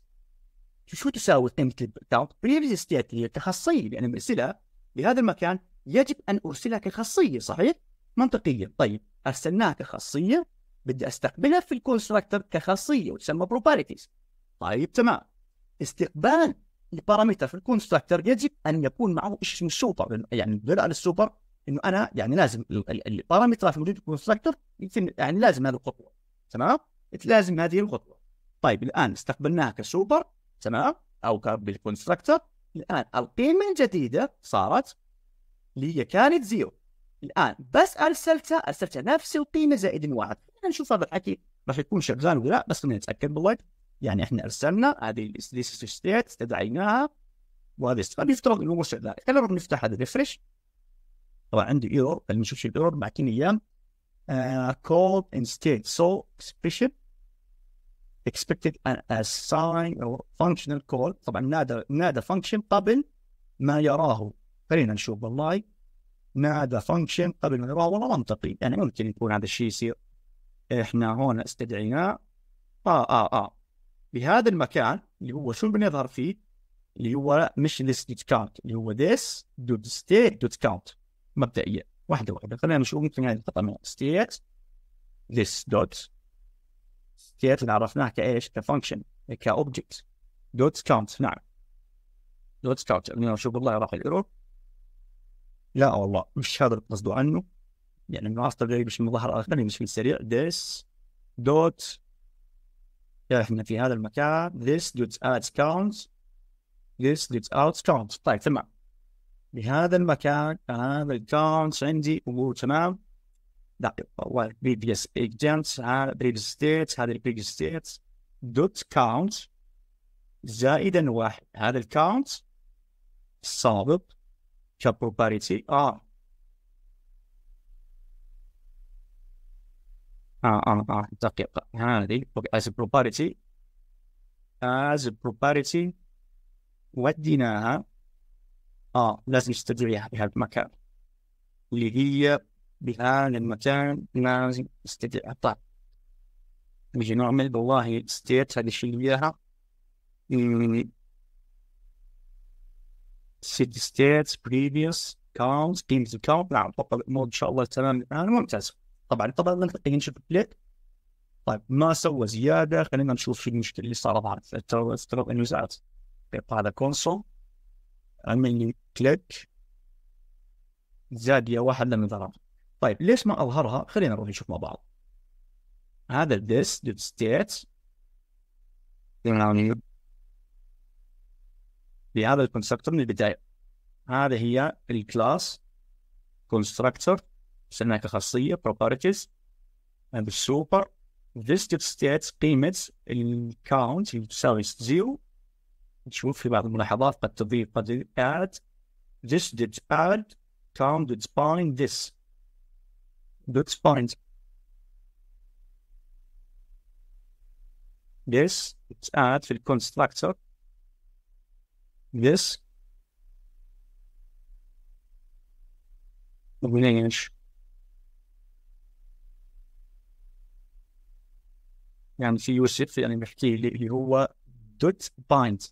شو تساوي قيمه الكاونت؟ بريفيوس ستيت هي كخاصيه لان يعني مرسلها لهذا المكان يجب ان ارسلها كخاصيه صحيح؟ منطقيا طيب ارسلناها كخاصيه بدي استقبلها في الكونستراكتر كخاصيه وتسمى بروبرتيز طيب تمام استقبال البارامتر في الكونستراكتر يجب ان يكون معه شيء اسمه السوبر يعني بناء على السوبر انه انا يعني لازم البارامترات الموجوده في الكونستراكتر يعني لازم هذه الخطوه تمام؟ لازم هذه الخطوه طيب الان استقبلناها كسوبر تمام؟ او بالكونستراكتر الان القيمه الجديده صارت اللي هي كانت زيرو الان بس ارسلتها ارسلتها نفس القيمه زائد واحد نشوف هذا الحكي راح يكون شغال ولا لا بس نتاكد بالله يعني احنا ارسلنا هذه ستيت استدعيناها وهذه فنفترض انه شغاله خلينا نروح نفتح هذا ريفرش طبعا عندي ايرور خلينا نشوف شو الايرور معطيني اياه ان آه، instead so expression expected an assign or functional call طبعا نادى نادى function قبل ما يراه خلينا نشوف والله نادى function قبل ما يراه والله منطقي يعني ممكن يكون هذا الشيء يصير احنا هون استدعيناه اه اه اه بهذا المكان اللي هو شو بنظهر فيه اللي هو مش ليست دوت كاونت اللي هو ذيس دوت ستيت دوت كاونت مبدئيا واحده واحده خلينا نشوف ممكن هذه الخطأ ستيت ذيس دوت ستيت اللي عرفناه كايش كفانكشن كاوبجكت دوت كاونت نعم دوت كاونت خلينا نشوف والله راح الايرور لا والله مش هذا اللي قصده عنه يعني من عاصر مش من ظهر اخر مش من السريع ذيس دوت احنا في هذا المكان this dot adds counts this dot out counts طيب تمام بهذا المكان هذا الكاونتس عندي امور تمام لا previous agents هذا previous states هذا previous states dot count زائدا واحد هذا الكاونت السابق كبروباريتي اه اه اه دقيقة آه، هذه as property as property وديناها اه لازم نستدعيها بهذا المكان اللي هي بهذا المكان لازم نستدعيها طيب نجي نعمل والله ستيت هذا الشيء اللي اياها سيتي ستيتس بريفيوس كاونت بيمز كاونت نعم فقط ان شاء الله تمام الان آه، ممتاز طبعا طبعا منطقيا شوف ليه؟ طيب ما سوى زياده خلينا نشوف شو المشكله اللي صارت ترى افترض انه زاد طيب، هذا كونسول عمل كليك زاد واحد لما ظهر طيب ليش ما اظهرها؟ خلينا نروح نشوف مع بعض هذا this did state يعني بهذا الكونستركتور من البدايه هذا هي الكلاس كونستركتور سميناها كخاصيه properties بالسوبر listed states قيمه الكاونت اللي تساوي زيرو نشوف في بعض الملاحظات قد تضيف قد add this did add count did find this did find this add في الكونستراكتور this يعني في يوسف يعني بيحكي لي اللي هو دوت بايند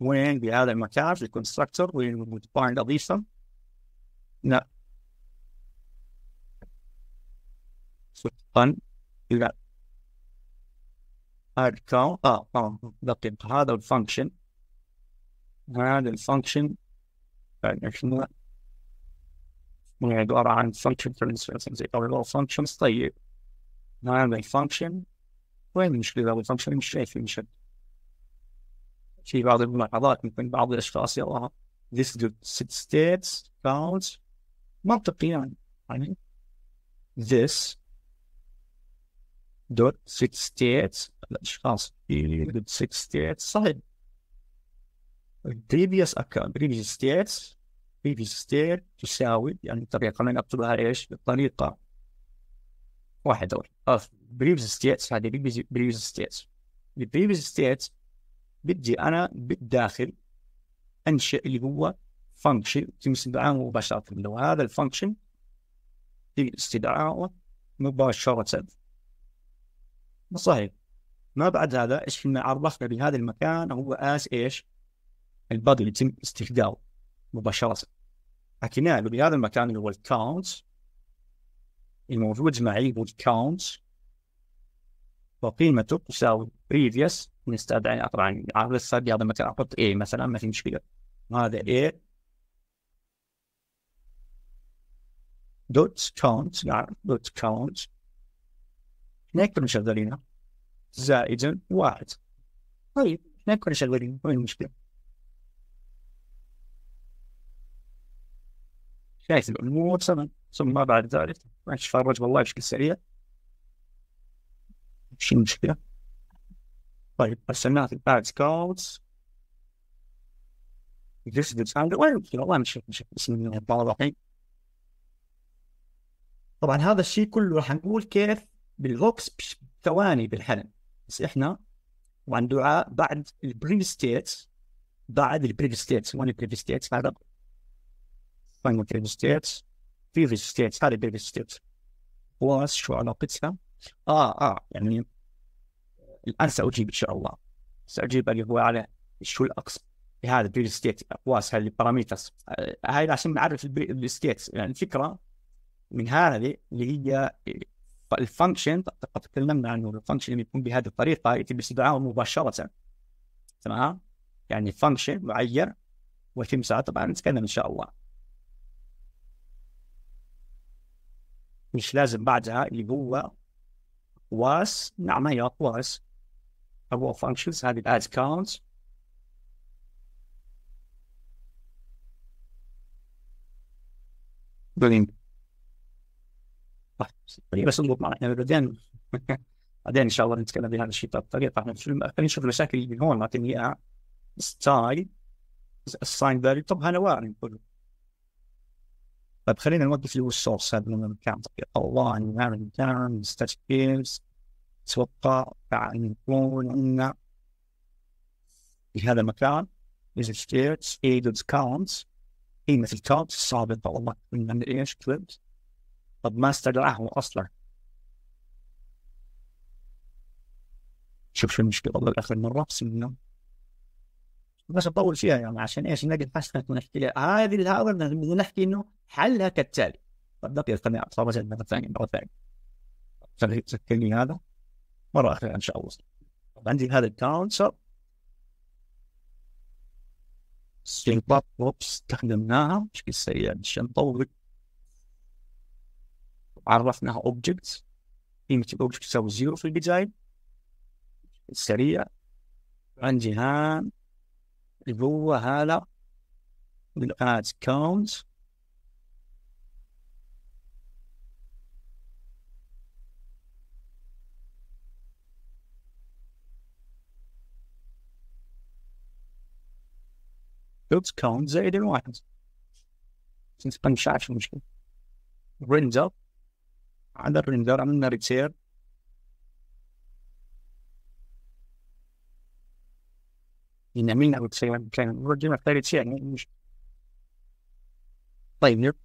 وين بهذا المكان في الكونستراكتور وين موجود بايند اضيفه لا صدقا لا هاد اه دقيق هذا الفانكشن هذا الفانكشن شنو عبارة عن function transfer زي او functions طيب هذا الفانكشن وين المشكله ابو خمسه مش شايف المشكله في بعض الملاحظات ممكن بعض الاشخاص يراها this good states found منطقي يعني يعني this dot six states الاشخاص good six states صحيح previous account previous states previous state تساوي يعني الطريقه اللي نكتبها ايش؟ بالطريقه واحد دول اوف previous states هذه previous states البريفز previous بدي انا بالداخل انشئ اللي هو فانكشن يتم استدعائه مباشره لو هذا الفانكشن يتم استدعائه مباشره صحيح ما بعد هذا ايش كنا عرفنا بهذا المكان هو اس ايش البادي اللي يتم استخدامه مباشره حكينا له بهذا المكان اللي هو الكاونت الموجود معي كاونت وقيمته تساوي previous نستدعي طبعا عامل السرد هذا مثلا احط A مثلا ما في مشكله هذا A دوت كاونت دوت كاونت احنا كنا شغالين زائدا واحد طيب احنا كنا شغالين وين المشكله؟ شايف الموضوع تمام ثم بعد ذلك نتفرج والله بشكل سريع مش مشكلة طيب قسمناها الباد كاردز اكزيستد ستاندرد وين المشكلة والله مش مش بسم الله الرحمن الرحيم. طبعا هذا الشيء كله راح نقول كيف بالهوكس ثواني بالحلم بس احنا طبعا دعاء بعد البريف ستيت بعد البريف ستيت وين البريف ستيت هذا فاينل البريف ستيت في ستيت هذه بيفي ستيت واس شو علاقتها؟ اه اه يعني الان ساجيب ان شاء الله ساجيب اللي هو على شو الاقصى هذا بريل ستيت واس هذه الباراميترز آه، هاي عشان نعرف ستيت يعني الفكره من هذه اللي هي الفانكشن قد تكلمنا عنه الفانكشن اللي يكون بهذه الطريقه يتم استدعاءه مباشره تمام يعني فانكشن معين ويتم طبعا نتكلم ان شاء الله مش لازم بعدها اللي هو واس نعم هي واس ابو فانكشنز هذه الاد كاونت بلين طيب، بس نضبط معنا احنا بعدين بعدين ان شاء الله نتكلم بهذا الشيء بطريقه احنا خلينا نشوف المشاكل اللي من هون لكن هي ستايل اساين فاليو طب هنا وين نقول طيب خلينا نوقف اللي هو السورس هذا من كان الله عن هذا كان مستشفيز اتوقع ان يكون عندنا في هذا المكان e مثل ستيتس ايدد كاونتس اي مثل كاونتس السابقه والله كنا ايش كلبس طب ما هو اصلا شوف شو المشكله اخر مره سنه باش نطول فيها يعني عشان ايش نلاقي نحكي ونحكي هذه الهاور نحكي انه حلها كالتالي طب دقيقه خليني اتفرج مره ثانيه مره ثانيه خلي تذكرني هذا مره اخيره ان شاء الله طيب، عندي هذا الكاونتر سينباب بوبس استخدمناها بشكل سريع عشان نطور عرفناها اوبجكت قيمه الاوبجكت تساوي زيرو في البدايه السريع عندي هان اللي هو هذا من اد كاونت دوت كاونت زائد الواحد ما نشعش المشكلة ريندر على الريندر عملنا ريتير ينعملنا يعني وتسيرنا يعني كان رجعنا الثالث يعني مش طيب نرجع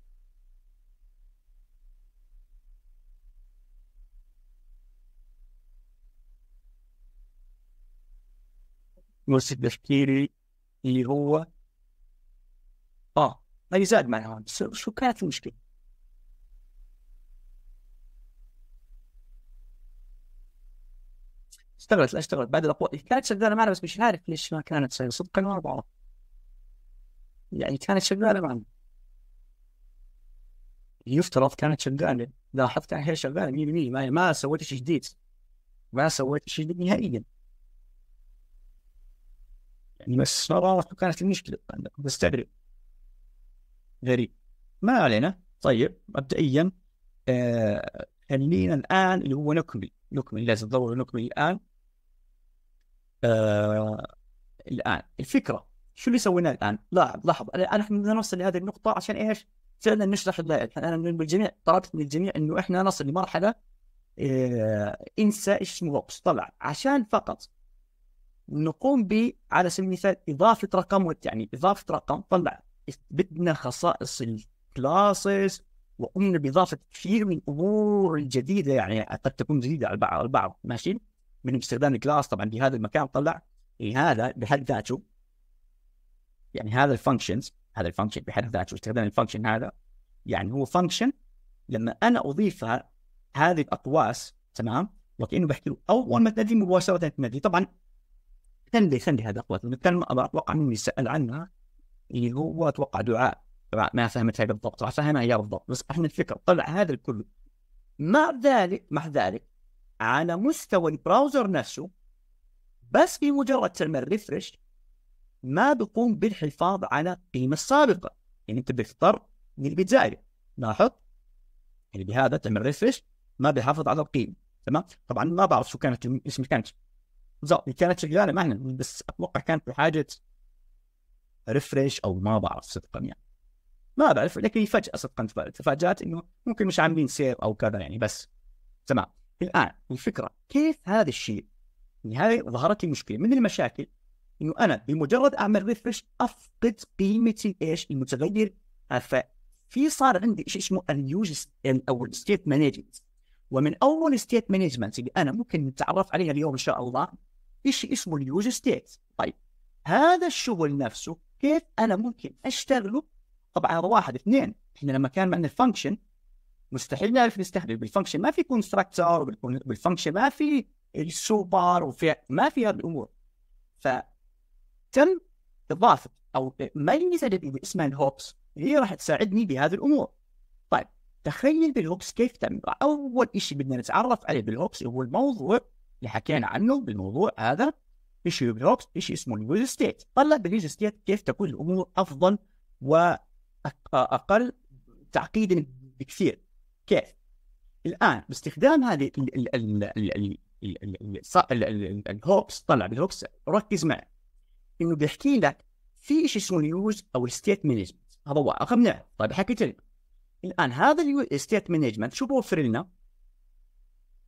نفس التفكيري اللي هو اه ما يزال معنا هون شو كانت المشكله؟ اشتغلت لا اشتغلت بعد الاقوى كانت شغاله معنا بس مش عارف ليش ما كانت شغاله صدقا ما بعرف يعني كانت شغاله معنا يفترض كانت شغاله لاحظت انها هي شغاله 100% ما ما سويت شيء جديد ما سويت شيء جديد نهائيا يعني بس ما بعرف كانت المشكله بستغرب غريب ما علينا طيب مبدئيا آه خلينا الان اللي هو نكمل نكمل لازم ضروري نكمل الان آه، الان الفكره شو اللي سويناه الان؟ لاحظ لاحظ الان احنا بدنا نوصل لهذه النقطه عشان ايش؟ فعلا نشرح اللائحه انا من الجميع طلبت من الجميع انه احنا نصل لمرحله إيه انسى ايش اسمه بوكس طلع عشان فقط نقوم ب على سبيل المثال اضافه رقم يعني اضافه رقم طلع بدنا خصائص الكلاسز وقمنا باضافه كثير من الامور الجديده يعني قد تكون جديده على البعض ماشي من استخدام الكلاس طبعا في هذا المكان طلع إيه، هذا بحد ذاته يعني هذا الفانكشنز هذا الفانكشن بحد نعم. ذاته استخدام الفانكشن هذا يعني هو فانكشن لما انا اضيفها هذه الاقواس تمام وكانه بحكي له اول نعم. ما تنادي مباشره تنادي طبعا سندي سندي هذه الاقواس نتكلم اتوقع مين سال عنها اللي هو اتوقع دعاء ما فهمتها بالضبط فهمها هي بالضبط بس احنا الفكره طلع هذا الكل مع ذلك مع ذلك على مستوى البراوزر نفسه بس بمجرد تعمل ريفرش ما بيقوم بالحفاظ على القيمه السابقه يعني انت بتضطر من البيتزاير لاحظ يعني بهذا تعمل ريفرش ما بيحافظ على القيمه تمام طبعا ما بعرف شو كانت اسم كانت بالضبط كانت شغاله معنا بس اتوقع كانت بحاجه ريفرش او ما بعرف صدقا يعني ما بعرف لكن فجاه صدقا تفاجات انه ممكن مش عاملين سير او كذا يعني بس تمام الان الفكره كيف هذا الشيء يعني هذه ظهرت لي مشكله من المشاكل انه انا بمجرد اعمل ريفرش افقد قيمه ايش المتغير ففي صار عندي شيء اسمه اليوز يعني او ستيت مانجمنت ومن اول ستيت مانجمنت اللي انا ممكن نتعرف عليها اليوم ان شاء الله شيء اسمه اليوز ستيت طيب هذا الشغل نفسه كيف انا ممكن اشتغله طبعا هذا واحد اثنين احنا لما كان معنا الفانكشن مستحيل نعرف نستخدم بالفانكشن ما في كونستراكتر بالفانكشن ما في السوبر وفي ما في هذه الامور ف تم اضافه او اللي اسمها الهوبس هي راح تساعدني بهذه الامور طيب تخيل بالهوبس كيف تم اول شيء بدنا نتعرف عليه بالهوبس هو الموضوع اللي حكينا عنه بالموضوع هذا ايش هو بالهوبس ايش اسمه اليوز ستيت طلع باليوز ستيت كيف تكون الامور افضل واقل تعقيدا بكثير كيف؟ الان باستخدام هذه الهوكس طلع بالهوكس ركز معي انه بيحكي لك في شيء اسمه اليوز او الستيت مانجمنت هذا واحد رقم طيب حكيت لك الان هذا الستيت مانجمنت شو بوفر لنا؟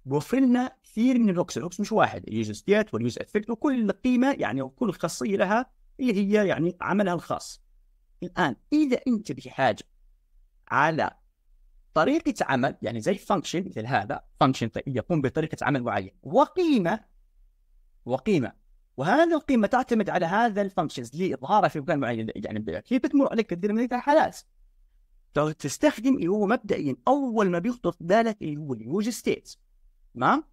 بوفر لنا كثير من الهوكس الهوكس مش واحد اليوز ستيت واليوز افكت وكل قيمه يعني وكل خاصيه لها اللي هي يعني عملها الخاص الان اذا انت بحاجه على طريقه عمل يعني زي فانكشن مثل هذا فانكشن يقوم بطريقه عمل معينه وقيمه وقيمه وهذه القيمه تعتمد على هذا الفانكشنز لاظهارها في مكان معين يعني كيف بتمر عليك كثير من الحالات تستخدم اللي هو مبدئيا اول ما بيخطر في بالك اللي هو اليوج ستيت تمام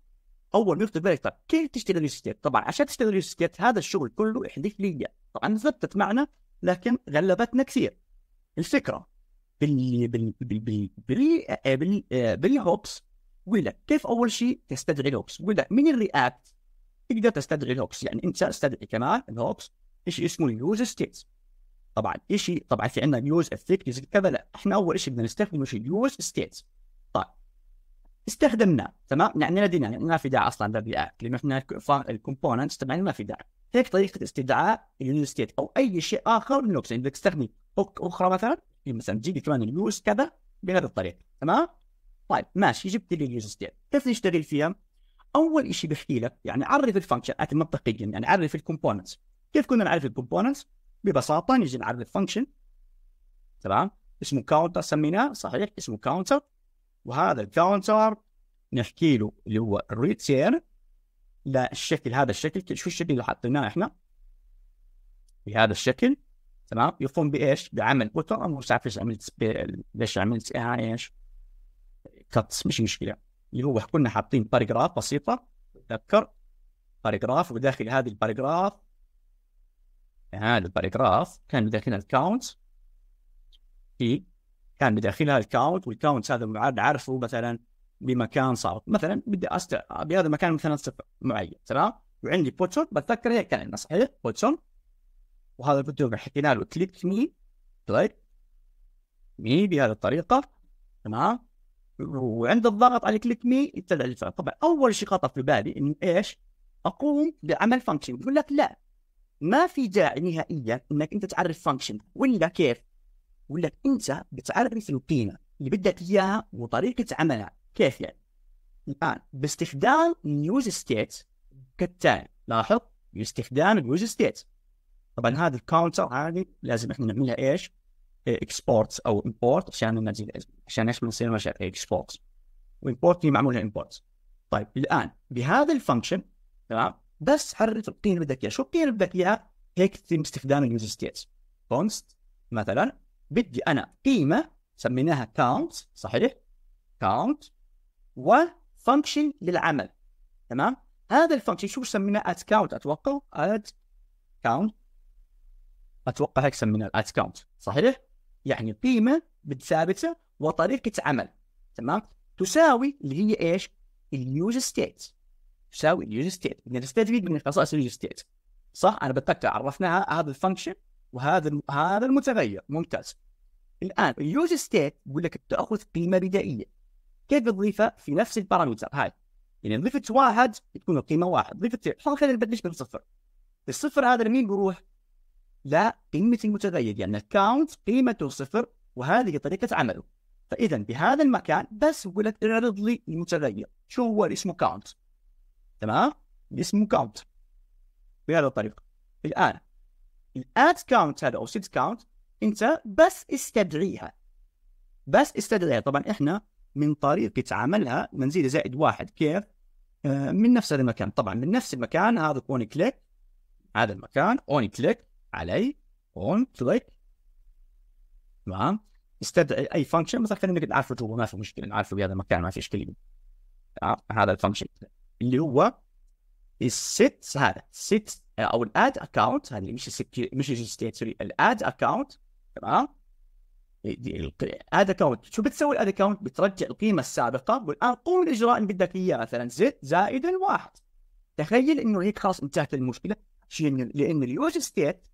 اول ما يخطر في بالك طب كيف تشتغل اليوج ستيت طبعا عشان تشتغل اليوج ستيت هذا الشغل كله يحدث لي طبعا ثبتت معنا لكن غلبتنا كثير الفكره بال بال بال بال بال آه، بالهوبس آه، ولا كيف اول شيء تستدعي الهوبس ولا من الرياكت تقدر تستدعي الهوبس يعني انت استدعي كمان الهوبس شيء اسمه اليوز ستيتس طبعا شيء طبعا في عندنا اليوز افكتيفز كذا لا احنا اول شيء بدنا نستخدمه شيء اليوز ستيتس طيب استخدمناه تمام يعني لدينا يعني ما في داعي اصلا للرياكت لانه احنا الكومبوننتس تبعنا ما في داعي هيك طريقه استدعاء اليوز ستيت او اي شيء اخر من الهوبس يعني بدك تستخدم هوك اخرى مثلا مثلا تجيب كمان اليوز كذا بهذه الطريقه تمام طيب ماشي جبت لي اليوز ستيت كيف نشتغل فيها اول شيء بحكي لك يعني عرف الفانكشن منطقيا يعني عرف الكومبوننتس كيف كنا نعرف الكومبوننتس ببساطه نجي نعرف فانكشن تمام اسمه كاونتر سميناه صحيح اسمه كاونتر وهذا الكاونتر نحكي له اللي هو الريتيرن للشكل هذا الشكل شو الشكل اللي حطيناه احنا بهذا الشكل تمام يقوم بايش؟ بعمل بوتون انا مش عارف ليش عملت ليش إيه، عملت ايش؟ كتس مش مشكله اللي هو كنا حاطين باراجراف بسيطه تذكر باراجراف وداخل هذه الباراجراف هذا الباراجراف كان داخلها الكاونت في كان بداخلها الكاونت والكاونت هذا عارفه مثلا بمكان صعب مثلا بدي أست... بهذا المكان مثلا صفر معين تمام وعندي بوتشر بتذكر هيك كان صحيح بوتشر وهذا الفيديو حكينا له كليك مي رايت مي بهذه الطريقه تمام وعند الضغط على كليك مي يبتدع الفعل طبعا اول شيء خطر في بالي انه ايش اقوم بعمل فانكشن يقول لك لا ما في داعي نهائيا انك انت تعرف فانكشن ولا كيف يقول لك انت بتعرف القيمه اللي بدك اياها وطريقه عملها كيف يعني الان باستخدام نيوز ستيت كالتالي لاحظ باستخدام نيوز ستيت طبعا هذه الكاونتر هذه لازم احنا نعملها ايش؟ اكسبورت او امبورت عشان ما تزيد عشان ايش نصير مشاكل اكسبورت وامبورت هي معموله امبورت طيب الان بهذا الفانكشن تمام بس حرف القيمه اللي بدك اياها شو القيمه اللي بدك اياها؟ هيك يتم استخدام اليوزر ستيتس كونست مثلا بدي انا قيمه سميناها كاونت صحيح؟ كاونت وفانكشن للعمل تمام؟ هذا الفانكشن شو سميناه ات كاونت اتوقع ات كاونت اتوقع احسن من الات كاونت صحيح؟ يعني قيمه ثابته وطريقه عمل تمام؟ تساوي اللي هي ايش؟ اليوز ستيت تساوي اليوز ستيت يعني اليوز ستيت من خصائص اليوز ستيت صح؟ انا بالتالي عرفناها هذا الفانكشن وهذا الم... هذا المتغير ممتاز الان اليوز ستيت يقول لك تاخذ قيمه بدائيه كيف تضيفها في نفس البارامتر هاي يعني ضفت واحد تكون القيمه واحد ضفت خلينا نبلش من صفر الصفر هذا لمين بيروح؟ لا قيمة المتغير يعني الكاونت قيمته صفر وهذه طريقة عمله فإذا بهذا المكان بس يقول اعرض لي المتغير شو هو اللي اسمه كاونت تمام اسمه كاونت بهذه الطريقة الآن الاد كاونت هذا أو سيد كاونت أنت بس استدعيها بس استدعيها طبعا إحنا من طريقة عملها منزيلة زائد واحد كيف آه، من نفس المكان طبعا من نفس المكان هذا اون كليك هذا المكان اون كليك علي هون كليك تمام استدعي اي فانكشن مثلا خلينا نقول نعرفه جوا ما في مشكله نعرفه بهذا المكان ما في اشكاليه هذا الفانكشن اللي هو الست هذا ست او الاد اكونت هذه مش مش ستيت سوري الاد اكونت تمام اد اكونت شو بتسوي الاد اكونت بترجع القيمه السابقه والان قوم بالاجراء اللي بدك اياه مثلا زد زائد الواحد تخيل انه هيك خلاص انتهت المشكله لان اليوز ستيت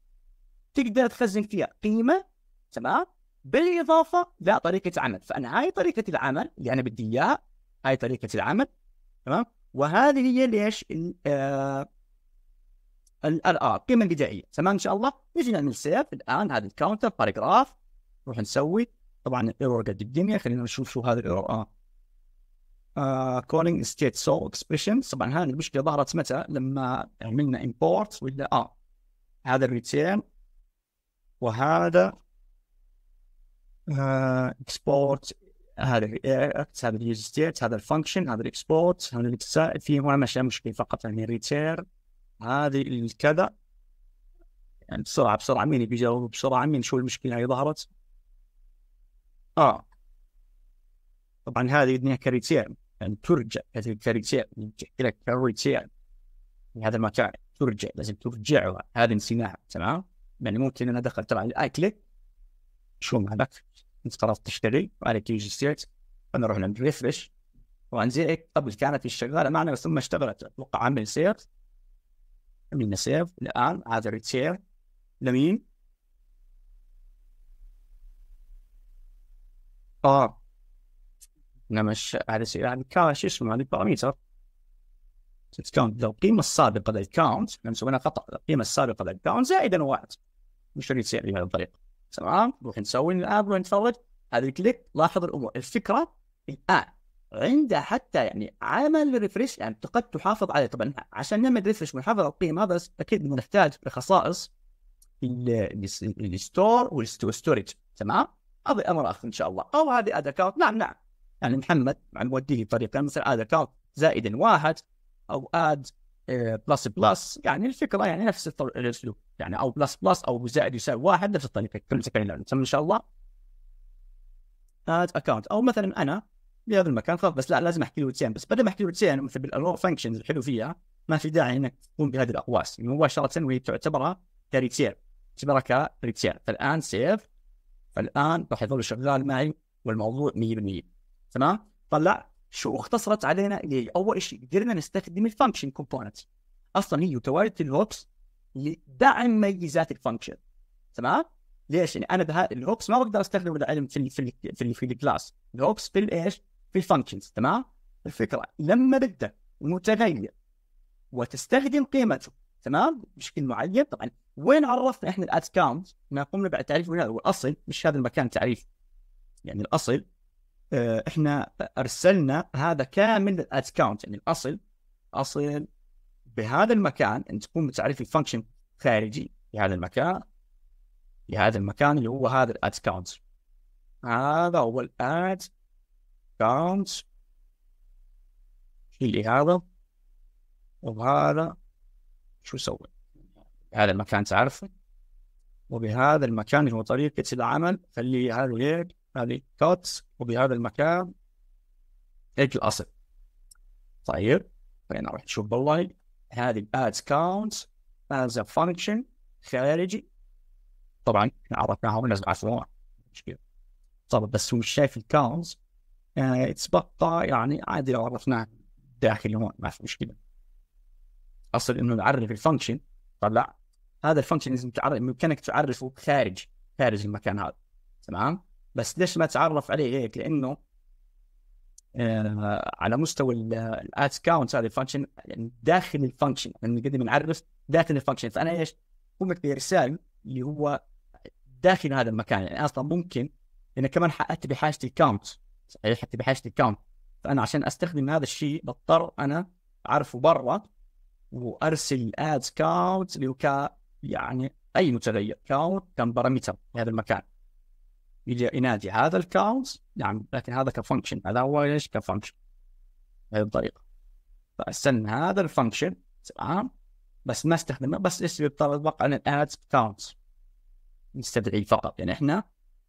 تقدر تخزن فيها قيمه تمام بالاضافه لطريقه عمل فانا هاي طريقه العمل اللي انا بدي اياها هاي طريقه العمل تمام وهذه هي ليش ال ار آه، القيمه آه، البدائيه تمام ان شاء الله نجي نعمل سيف الان هذا الكاونتر باراجراف نروح نسوي طبعا الايرور قد الدنيا خلينا نشوف شو هذا الايرور اه كولينج ستيت سول اكسبريشن طبعا هذه المشكله ظهرت متى لما عملنا امبورت ولا اه هذا الريتيرن وهذا اكسبورت آه، هذا هذا اليوز ستيت هذا الفانكشن هذا الاكسبورت هذا في فيه هو مشكله فقط يعني ريتير هذه الكذا يعني بسرعه بسرعه مين بيجاوب بسرعه مين شو المشكله هي ظهرت اه طبعا هذه بدنا كريتير يعني ترجع كريتير لك كريتير في هذا المكان ترجع لازم ترجعها هذه نسيناها تمام يعني ممكن انا دخلت على الاكل شو لك انت قررت تشتري كيو جي سيرت انا اروح عند ريفرش طبعا زي قبل كانت الشغاله معنا ثم اشتغلت اتوقع عمل سيرت عملنا سيرت الان هذا ريتير لمين؟ اه نمش هذا شيء يعني كان اسمه هذا باراميتر الكاونت لو القيمه السابقه للكاونت لما سوينا خطا القيمه السابقه للكاونت زائدا واحد مش نريد يعني بهذه الطريقه تمام نروح نسوي الان نروح نتفرج هذا الكليك لاحظ الامور الفكره الان عنده حتى يعني عمل ريفرش يعني قد تحافظ عليه طبعا عشان نعمل ريفرش ونحافظ على القيم هذا اكيد نحتاج لخصائص الستور والستورج تمام هذا امر اخر ان شاء الله او هذه اد اكونت نعم نعم يعني محمد عم يعني نوديه بطريقه مثلا اد اكونت زائد واحد او اد بلس آه، بلس يعني الفكره يعني نفس الاسلوب يعني او بلس بلس او زائد يساوي واحد نفس الطريقه تمسك عين ان شاء الله اد اكونت او مثلا انا بهذا المكان خلاص بس لا لازم احكي له وتسين بس بدل ما احكي له وتسين مثل بالالو فانكشنز الحلو فيها ما في داعي انك تقوم بهذه الاقواس يعني مباشره وهي تعتبرها كريتير تعتبرها كريتير فالان سيف فالان راح يظل شغال معي والموضوع 100% تمام طلع شو اختصرت علينا اللي اول شيء قدرنا نستخدم الفانكشن كومبوننت اصلا هي تواجد اللوكس لدعم ميزات الفانكشن تمام ليش؟ يعني انا الهوكس الهوبس ما بقدر استخدم العلم في الـ في الـ في, في الكلاس الهوبس في الايش؟ في الفانكشنز تمام؟ الفكره لما بدك متغير وتستخدم قيمته تمام؟ بشكل معين طبعا وين عرفنا احنا الات كاونت؟ ما قمنا بعد تعريف هذا والاصل الاصل مش هذا المكان تعريف يعني الاصل آه، احنا ارسلنا هذا كامل الات كاونت يعني الاصل اصل بهذا المكان انت تكون بتعريف الفانكشن خارجي في هذا المكان في هذا المكان اللي هو هذا الاد كاونت هذا هو الاد كاونت اللي هذا وهذا شو سوي هذا المكان تعرفه وبهذا المكان اللي هو طريقة العمل خلي هذا هيك هذه كات وبهذا المكان هيك الأصل طيب خلينا نروح نشوف باللايك هذه الادز كاونت از فانكشن خارجي طبعا عرفناها والناس عرفوها مشكله طب بس هو شايف الكاونت اتبقى آه، يعني عادي لو عرفناه داخل هون ما في مشكله اصل انه نعرف الفانكشن طلع هذا الفانكشن لازم تعرف بامكانك تعرفه خارج خارج المكان هذا تمام بس ليش ما تعرف عليه هيك لانه آه، على مستوى الاد كاونت هذه الفانكشن يعني داخل الفانكشن يعني قد ما نعرف داخل الفانكشن فانا ايش؟ قمت بارسال اللي هو داخل هذا المكان يعني اصلا ممكن انا كمان حاتي بحاجتي الكاونت صحيح حاتي بحاجتي الكاونت فانا عشان استخدم هذا الشيء بضطر انا اعرفه برا وارسل ادز كاونت اللي هو يعني اي متغير كاونت كم بارامتر في هذا المكان يجي ينادي هذا الكاونت نعم لكن هذا كفانكشن هذا هو ايش كفانكشن بهذه الطريقه فاستنى هذا الفانكشن تمام بس ما استخدمه بس اسمي بطبق على الاد كاونت نستدعي فقط يعني احنا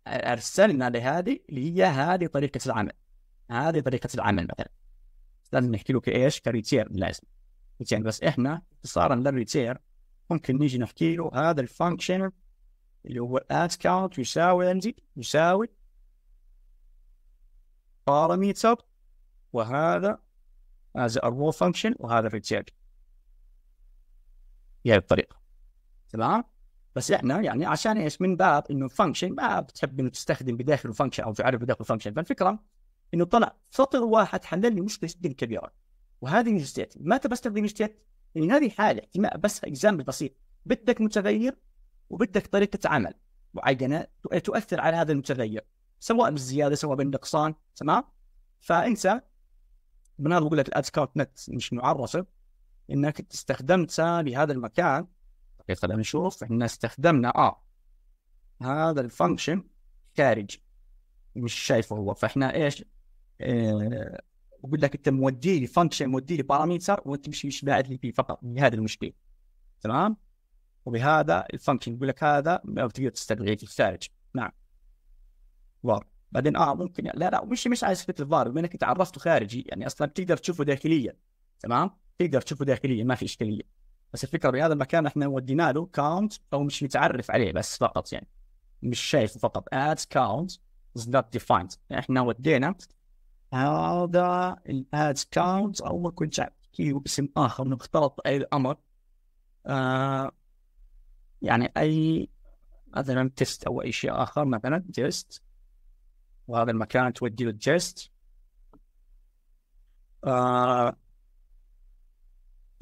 ارسلنا لهذه اللي هي هذه طريقه العمل هذه طريقه العمل مثلا لازم نحكي له كايش كريتير لازم يعني بس احنا اختصارا للريتير ممكن نيجي نحكي له هذا الفانكشن اللي هو الات كاونت يساوي عندي يساوي بارامتر وهذا از الرو فانكشن وهذا في التاج يا الطريقه تمام بس احنا يعني عشان ايش من باب انه فانكشن ما بتحب انه تستخدم بداخل فانكشن او تعرف بداخل فانكشن فالفكره انه طلع سطر واحد حل لي مشكله جدا كبيره وهذه الستيت متى بستخدم الستيت؟ يعني هذه حاله بس اكزامبل بسيط بدك متغير وبدك طريقه عمل معينه تؤثر على هذا المتغير سواء بالزياده سواء بالنقصان تمام فانت من هذا بقول لك الاذكار نت مش معرفه انك استخدمتها بهذا المكان دقيقه نشوف احنا استخدمنا اه هذا الفانكشن خارج مش شايفه هو فاحنا ايش آه بقول لك انت مودي لي فانكشن مودي لي باراميتر وانت مش مش باعت لي فيه فقط هذا المشكله تمام وبهذا الفانكشن يقول لك هذا ما بتقدر تستدعيه في الخارج نعم فار بعدين اه ممكن لا لا مش مش على سبيل الفار بما انك تعرفته خارجي يعني اصلا بتقدر تشوفه داخليا تمام تقدر تشوفه داخليا ما في اشكاليه بس الفكره بهذا المكان احنا ودينا له كاونت او مش متعرف عليه بس فقط يعني مش شايفه فقط ادز كاونت is not defined احنا ودينا هذا الادز كاونت او ما كنت كيو باسم اخر مختلط اي طيب، الامر آه يعني اي مثلا تيست او اي شيء اخر مثلا تيست وهذا المكان توديه له التيست آه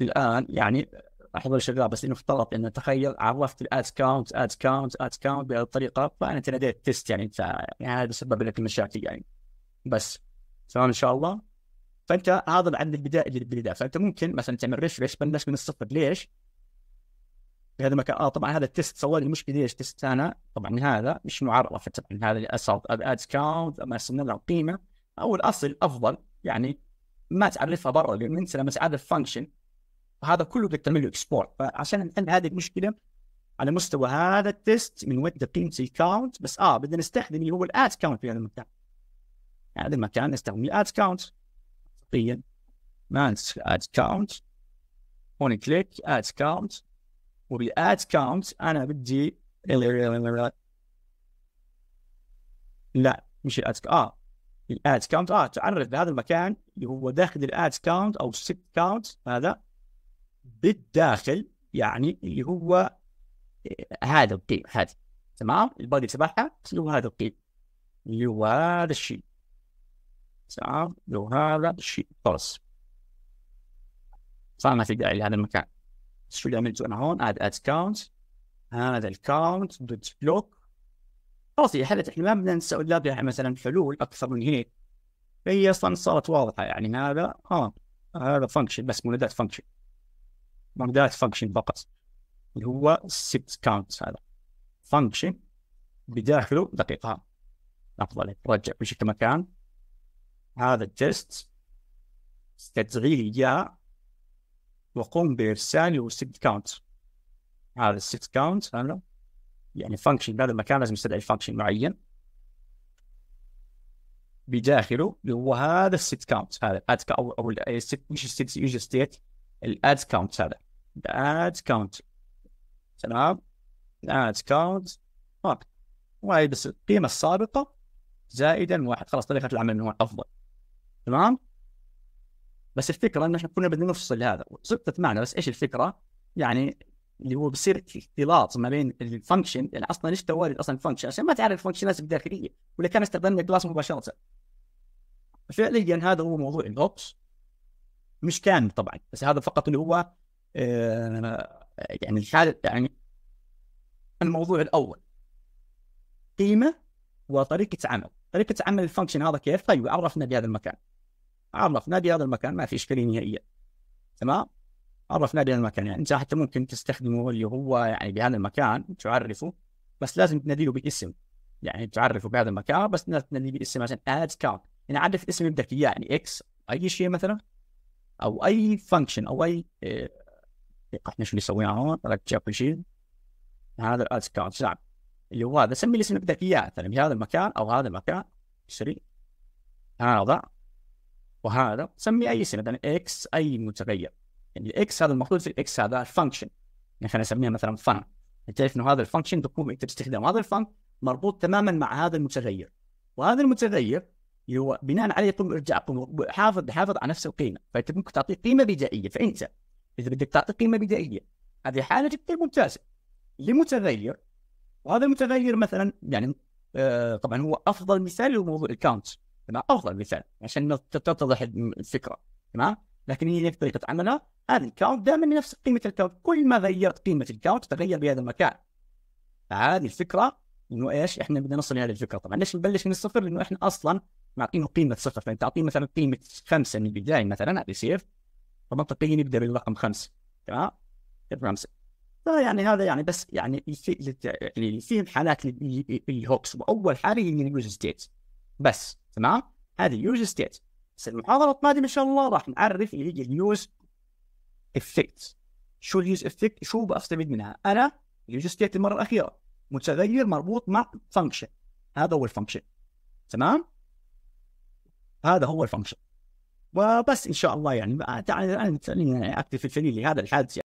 الان يعني احضر شغال بس انه افترض انه تخيل عرفت الاد كاونت اد كاونت اد كاونت بهذه الطريقه فانا تناديت تيست يعني انت يعني هذا بسبب لك المشاكل يعني بس تمام ان شاء الله فانت هذا العدد البدائي للبدايه فانت ممكن مثلا تعمل ريفرش بلش من الصفر ليش؟ في هذا المكان اه طبعا هذا التست سوى لي مشكله ليش تست انا طبعا هذا مش معرفه طبعا هذا الاسعار الادز كاونت ما سمينا له قيمه او الاصل افضل يعني ما تعرفها برا لان انت لما تعرف فانكشن هذا كله بدك تعمل له اكسبورت فعشان نحل هذه المشكله على مستوى هذا التست من ود قيمه الكاونت بس اه بدنا نستخدم اللي هو الاد كاونت في هذا المكان يعني هذا المكان نستخدم الاد كاونت منطقيا مانس اد كاونت هون كليك اد كاونت وبالاد كاونت انا بدي لا مش الاد اه الاد كاونت اه تعرف بهذا المكان اللي هو داخل الاد كاونت او الست كاونت هذا بالداخل يعني اللي هو آه، هذا القيم هذه تمام البادي تبعها اللي هو هذا القيم اللي هو هذا الشيء تمام اللي هو هذا الشيء خلص صار ما داعي لهذا المكان شو اللي عملته انا هون اد اد كاونت هذا الكاونت دوت بلوك خلاص هي حلت احنا ما بدنا نسوي لها مثلا حلول اكثر من هيك هي اصلا صارت واضحه يعني هذا اه هذا فانكشن بس منادات فانكشن منادات فانكشن فقط اللي هو 6 كاونت هذا فانكشن بداخله دقيقه افضل رجع كل شيء كما كان هذا التست تدعي لي اياه وقوم بارسال وست كاونت هذا الست كاونت هذا يعني فانكشن هذا المكان لازم يستدعي فانكشن معين بداخله اللي هو هذا الست كاونت هذا الاد او او وش مش يوجد ستيت الاد كاونت هذا الاد كاونت تمام الاد كاونت وهي بس القيمه السابقه زائدا واحد خلاص طريقه العمل هو افضل تمام بس الفكره ان احنا كنا بدنا نفصل هذا زبطت معنا بس ايش الفكره؟ يعني اللي هو بصير اختلاط ما بين الفانكشن يعني اصلا ليش توارد اصلا فانكشن عشان ما تعرف الفانكشنات الداخليه ولا كان استخدمنا كلاس مباشره فعليا هذا هو موضوع الاوبس مش كان طبعا بس هذا فقط اللي هو آه يعني الحال يعني الموضوع الاول قيمه وطريقه عمل طريقه عمل الفانكشن هذا كيف؟ طيب عرفنا بهذا المكان عرفنا بهذا المكان ما في اشكاليه نهائيا تمام عرفنا بهذا المكان يعني انت حتى ممكن تستخدمه اللي هو يعني بهذا المكان تعرفه بس لازم تنادي له باسم يعني تعرفه بهذا المكان بس له باسم عشان اد كاب يعني عرف اسم اللي بدك اياه يعني اكس اي شيء مثلا او اي فانكشن او اي آه، احنا شو نسوي هون رجع كل شيء هذا الاد كارت صعب اللي هو هذا سمي الاسم اللي بدك اياه مثلا بهذا المكان او هذا المكان سوري هذا وهذا سمي اي اسم مثلا اكس اي متغير يعني الاكس هذا المفروض في الاكس هذا الفانكشن يعني خلينا نسميها مثلا انت يعني تعرف انه هذا الفانكشن تقوم انت باستخدام هذا الفان مربوط تماما مع هذا المتغير وهذا المتغير اللي هو بناء عليه يتم يقوم حافظ حافظ على نفس القيمه فانت ممكن تعطيه قيمه بدائيه فانت اذا بدك تعطي قيمه بدائيه هذه حاله جدا ممتازه لمتغير وهذا المتغير مثلا يعني آه طبعا هو افضل مثال لموضوع الكاونت تمام افضل مثال عشان تتضح الفكره تمام لكن هي كيف طريقه عملها هذا الكاونت دائما نفس قيمه الكاونت كل ما غيرت قيمه الكاونت تغير بهذا المكان فهذه الفكره انه ايش احنا بدنا نصل لهذه الفكره طبعا ليش نبلش من الصفر لانه احنا اصلا معطينه قيمه صفر فانت تعطيه مثلا قيمه خمسه من البدايه مثلا هذا سيف فمنطقيا يبدا بالرقم خمسه تمام خمسه فيعني هذا يعني بس يعني يعني فيهم حالات الهوكس واول حاله هي اليوز ستيت بس تمام هذه اليوز ستيت بس المحاضره القادمه ان شاء الله راح نعرف اللي هي اليوز افكت شو اليوز افكت شو بستفيد منها انا اليوز ستيت المره الاخيره متغير مربوط مع فانكشن هذا هو الفانكشن تمام هذا هو الفانكشن وبس ان شاء الله يعني تعال الان يعني اكتب في الفني لهذا الحادث يعني.